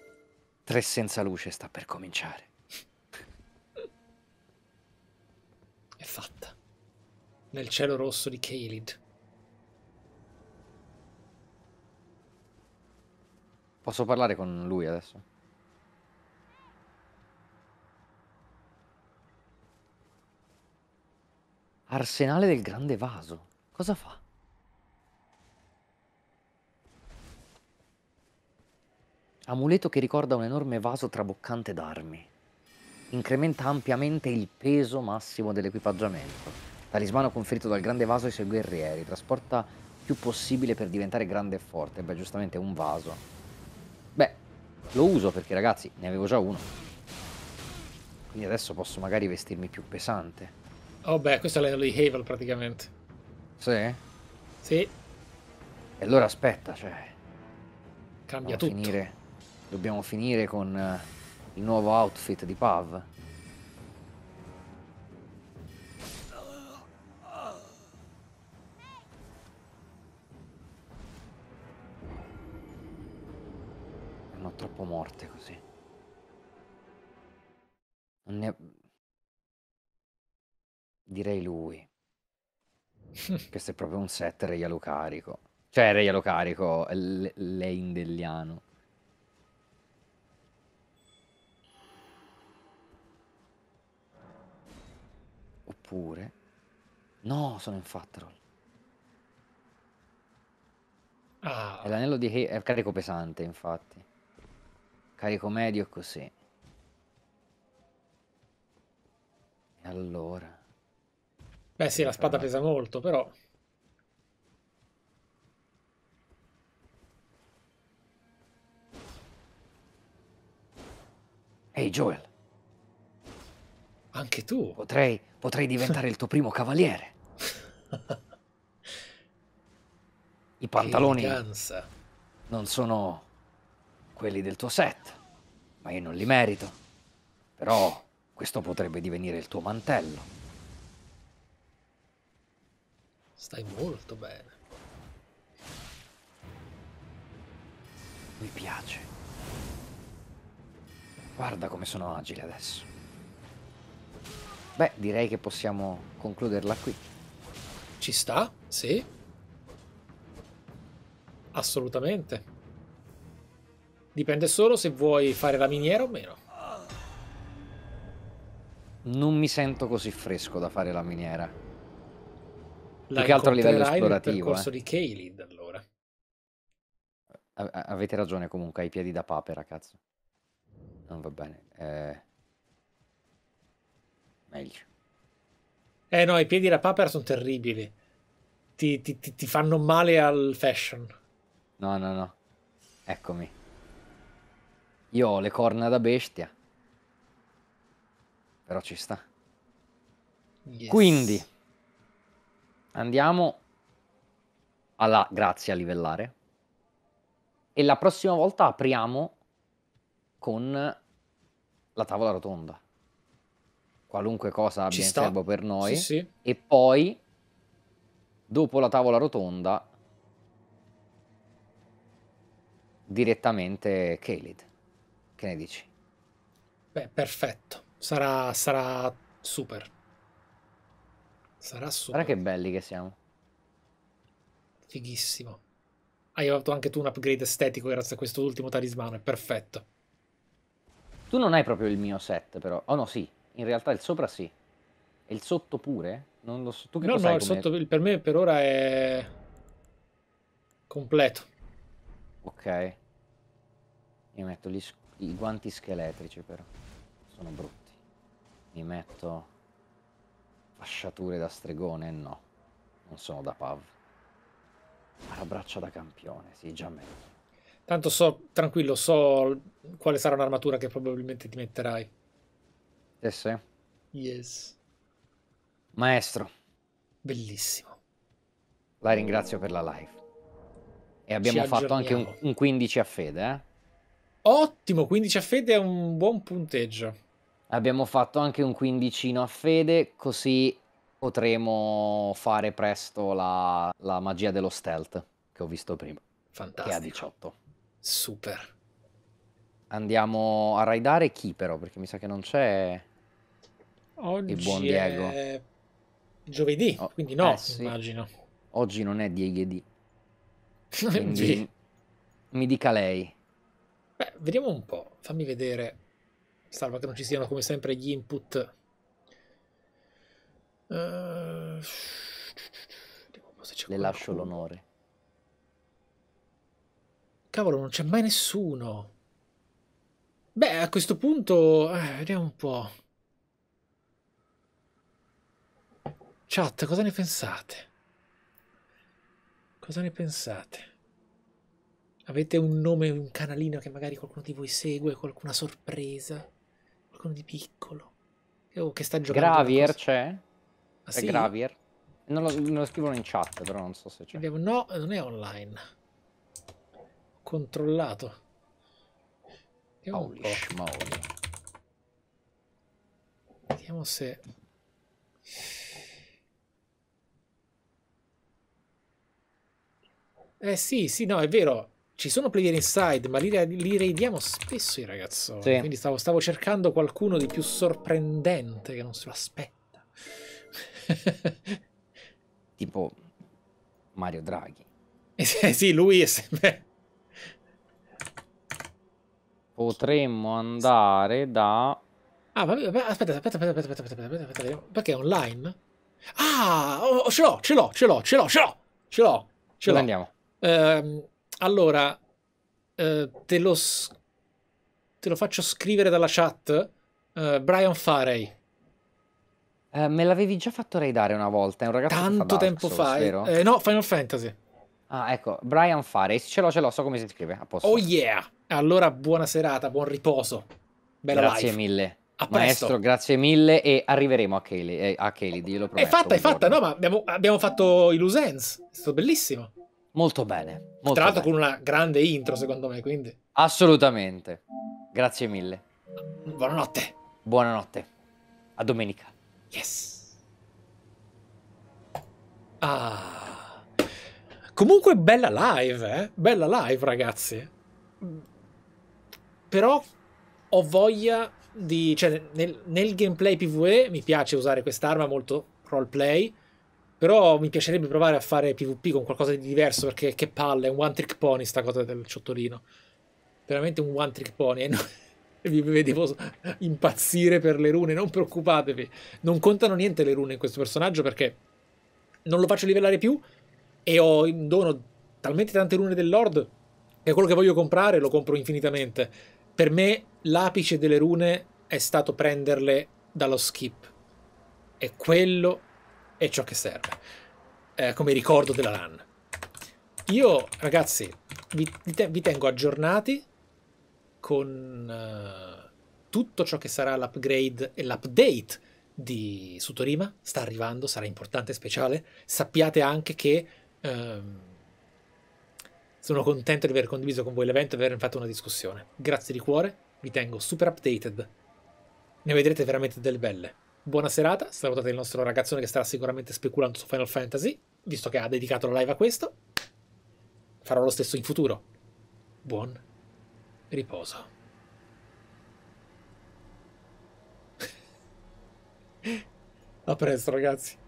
Tre senza luce sta per cominciare. È fatta. Nel cielo rosso di Kaelid. Posso parlare con lui adesso? Arsenale del Grande Vaso. Cosa fa? Amuleto che ricorda un enorme vaso traboccante d'armi. Incrementa ampiamente il peso massimo dell'equipaggiamento. Talismano conferito dal grande vaso ai suoi guerrieri. Trasporta più possibile per diventare grande e forte. Beh, giustamente un vaso. Beh, lo uso perché ragazzi, ne avevo già uno. Quindi adesso posso magari vestirmi più pesante. Oh beh, questo è l'anello di Havel praticamente. Sì? Sì. E allora aspetta, cioè... Cambia tutto. Finire, dobbiamo finire con eh, il nuovo outfit di Pav. Hanno eh, troppo morte così. Non ne... Direi lui. Questo è proprio un set Reialo carico. Cioè Reialo carico, l- Leindelliano. Oppure... No, sono in Fatterall. Ah. È l'anello di... He- è carico pesante, infatti. Carico medio così. E allora... Beh sì, la spada pesa molto, però... Ehi, hey Joel. Anche tu. Potrei, potrei diventare il tuo primo cavaliere. I pantaloni non sono quelli del tuo set, ma io non li merito. Però questo potrebbe divenire il tuo mantello. Stai molto bene. Mi piace. Guarda come sono agile adesso. Beh, direi che possiamo concluderla qui. Ci sta, sì. Assolutamente. Dipende solo se vuoi fare la miniera o meno. Non mi sento così fresco da fare la miniera più che altro a livello esplorativo. Il percorso eh. di Kaelid, allora. A avete ragione comunque, ai piedi da papera, cazzo. Non va bene. Eh... Meglio. Eh no, i piedi da papera sono terribili. Ti, ti, ti, ti fanno male al fashion. No, no, no. Eccomi. Io ho le corna da bestia. Però ci sta. Yes. Quindi... Andiamo alla grazia livellare. E la prossima volta apriamo con la tavola rotonda. Qualunque cosa abbia in serbo per noi. Sì, sì. E poi, dopo la tavola rotonda, direttamente Kaled. Che ne dici? Beh, perfetto. Sarà, sarà super. Sarà super. Guarda che belli che siamo. Fighissimo. Hai avuto anche tu un upgrade estetico grazie a quest'ultimo talismano, è perfetto. Tu non hai proprio il mio set, però. Oh no, sì. In realtà il sopra sì. E il sotto pure? Non lo so. Tu che no, no, il sotto per me per ora è... Completo. Ok. Mi metto gli, i guanti scheletrici, cioè, però. Sono brutti. Mi metto Fasciature da stregone? No, non sono da pav. Ma la braccia da campione, sì, già me. Tanto so, tranquillo, so quale sarà un'armatura che probabilmente ti metterai. Yes. Sì. Yes. Maestro. Bellissimo. La ringrazio per la live. E abbiamo fatto anche un, un 15 a fede, eh? Ottimo, 15 a fede è un buon punteggio. Abbiamo fatto anche un quindicino a fede, così potremo fare presto la, la magia dello stealth che ho visto prima. Fantastico. Che a 18. Super. Andiamo a raidare chi però? Perché mi sa che non c'è Oggi il buon Diego. È... Giovedì, oh, quindi no, eh, sì. immagino. Oggi non è Dieghedì. Quindi mi dica lei. Beh, vediamo un po', fammi vedere salvo che non ci siano come sempre gli input. Uh, Le lascio l'onore. Cavolo, non c'è mai nessuno. Beh, a questo punto... Eh, vediamo un po'. Chat, cosa ne pensate? Cosa ne pensate? Avete un nome, un canalino che magari qualcuno di voi segue, qualcuna sorpresa? qualcuno di piccolo. Oh, che sta giocando. Gravier c'è? Ah, sì? Gravier? Non lo, non lo, scrivono in chat, però non so se c'è. No, non è online. Controllato. Vediamo Holy schmoly. Vediamo se... Eh sì, sì, no, è vero. Ci sono player inside, ma li, li raidiamo spesso i ragazzoni. Sì. Quindi stavo, stavo, cercando qualcuno di più sorprendente che non se lo aspetta. tipo Mario Draghi. Eh, eh, sì, lui è sempre... Potremmo andare da... Ah, ma, aspetta, aspetta, aspetta, aspetta, aspetta, aspetta, aspetta, aspetta, perché è online? Ah, oh, ce l'ho, ce l'ho, ce l'ho, ce l'ho, ce l'ho, ce l'ho, ce l'ho. andiamo? Ehm, allora, eh, te, lo te, lo faccio scrivere dalla chat. Eh, Brian Farey. Eh, me l'avevi già fatto raidare una volta, è un ragazzo Tanto fa tempo Souls, fa. Eh. Eh, no, Final Fantasy. Ah, ecco, Brian Farey, ce l'ho, ce l'ho, so come si scrive, a posto. Oh yeah! Allora, buona serata, buon riposo. Bella Grazie life. mille. A Maestro, presto. grazie mille e arriveremo a Kaylee, eh, a Kaylee glielo prometto. È fatta, è fatta, no, ma abbiamo, abbiamo fatto i Lusens, è stato bellissimo. Molto bene. Molto Tra l'altro con una grande intro, secondo me, quindi. Assolutamente. Grazie mille. Buonanotte. Buonanotte. A domenica. Yes. Ah. Comunque bella live, eh? Bella live, ragazzi. Però ho voglia di... Cioè, nel, nel gameplay PvE mi piace usare quest'arma molto roleplay. play però mi piacerebbe provare a fare PvP con qualcosa di diverso, perché che palle, è un one trick pony sta cosa del ciottolino. Veramente un one trick pony. vi vedevo impazzire per le rune, non preoccupatevi. Non contano niente le rune in questo personaggio perché non lo faccio livellare più e ho in dono talmente tante rune del Lord che quello che voglio comprare lo compro infinitamente. Per me l'apice delle rune è stato prenderle dallo skip. E quello è ciò che serve, eh, come ricordo della LAN. Io, ragazzi, vi, vi tengo aggiornati con uh, tutto ciò che sarà l'upgrade e l'update di Sutorima. Sta arrivando, sarà importante, e speciale. Sappiate anche che... Um, sono contento di aver condiviso con voi l'evento e aver fatto una discussione. Grazie di cuore, vi tengo super updated. Ne vedrete veramente delle belle buona serata, salutate il nostro ragazzone che starà sicuramente speculando su Final Fantasy, visto che ha dedicato la live a questo. Farò lo stesso in futuro. Buon riposo. A presto ragazzi.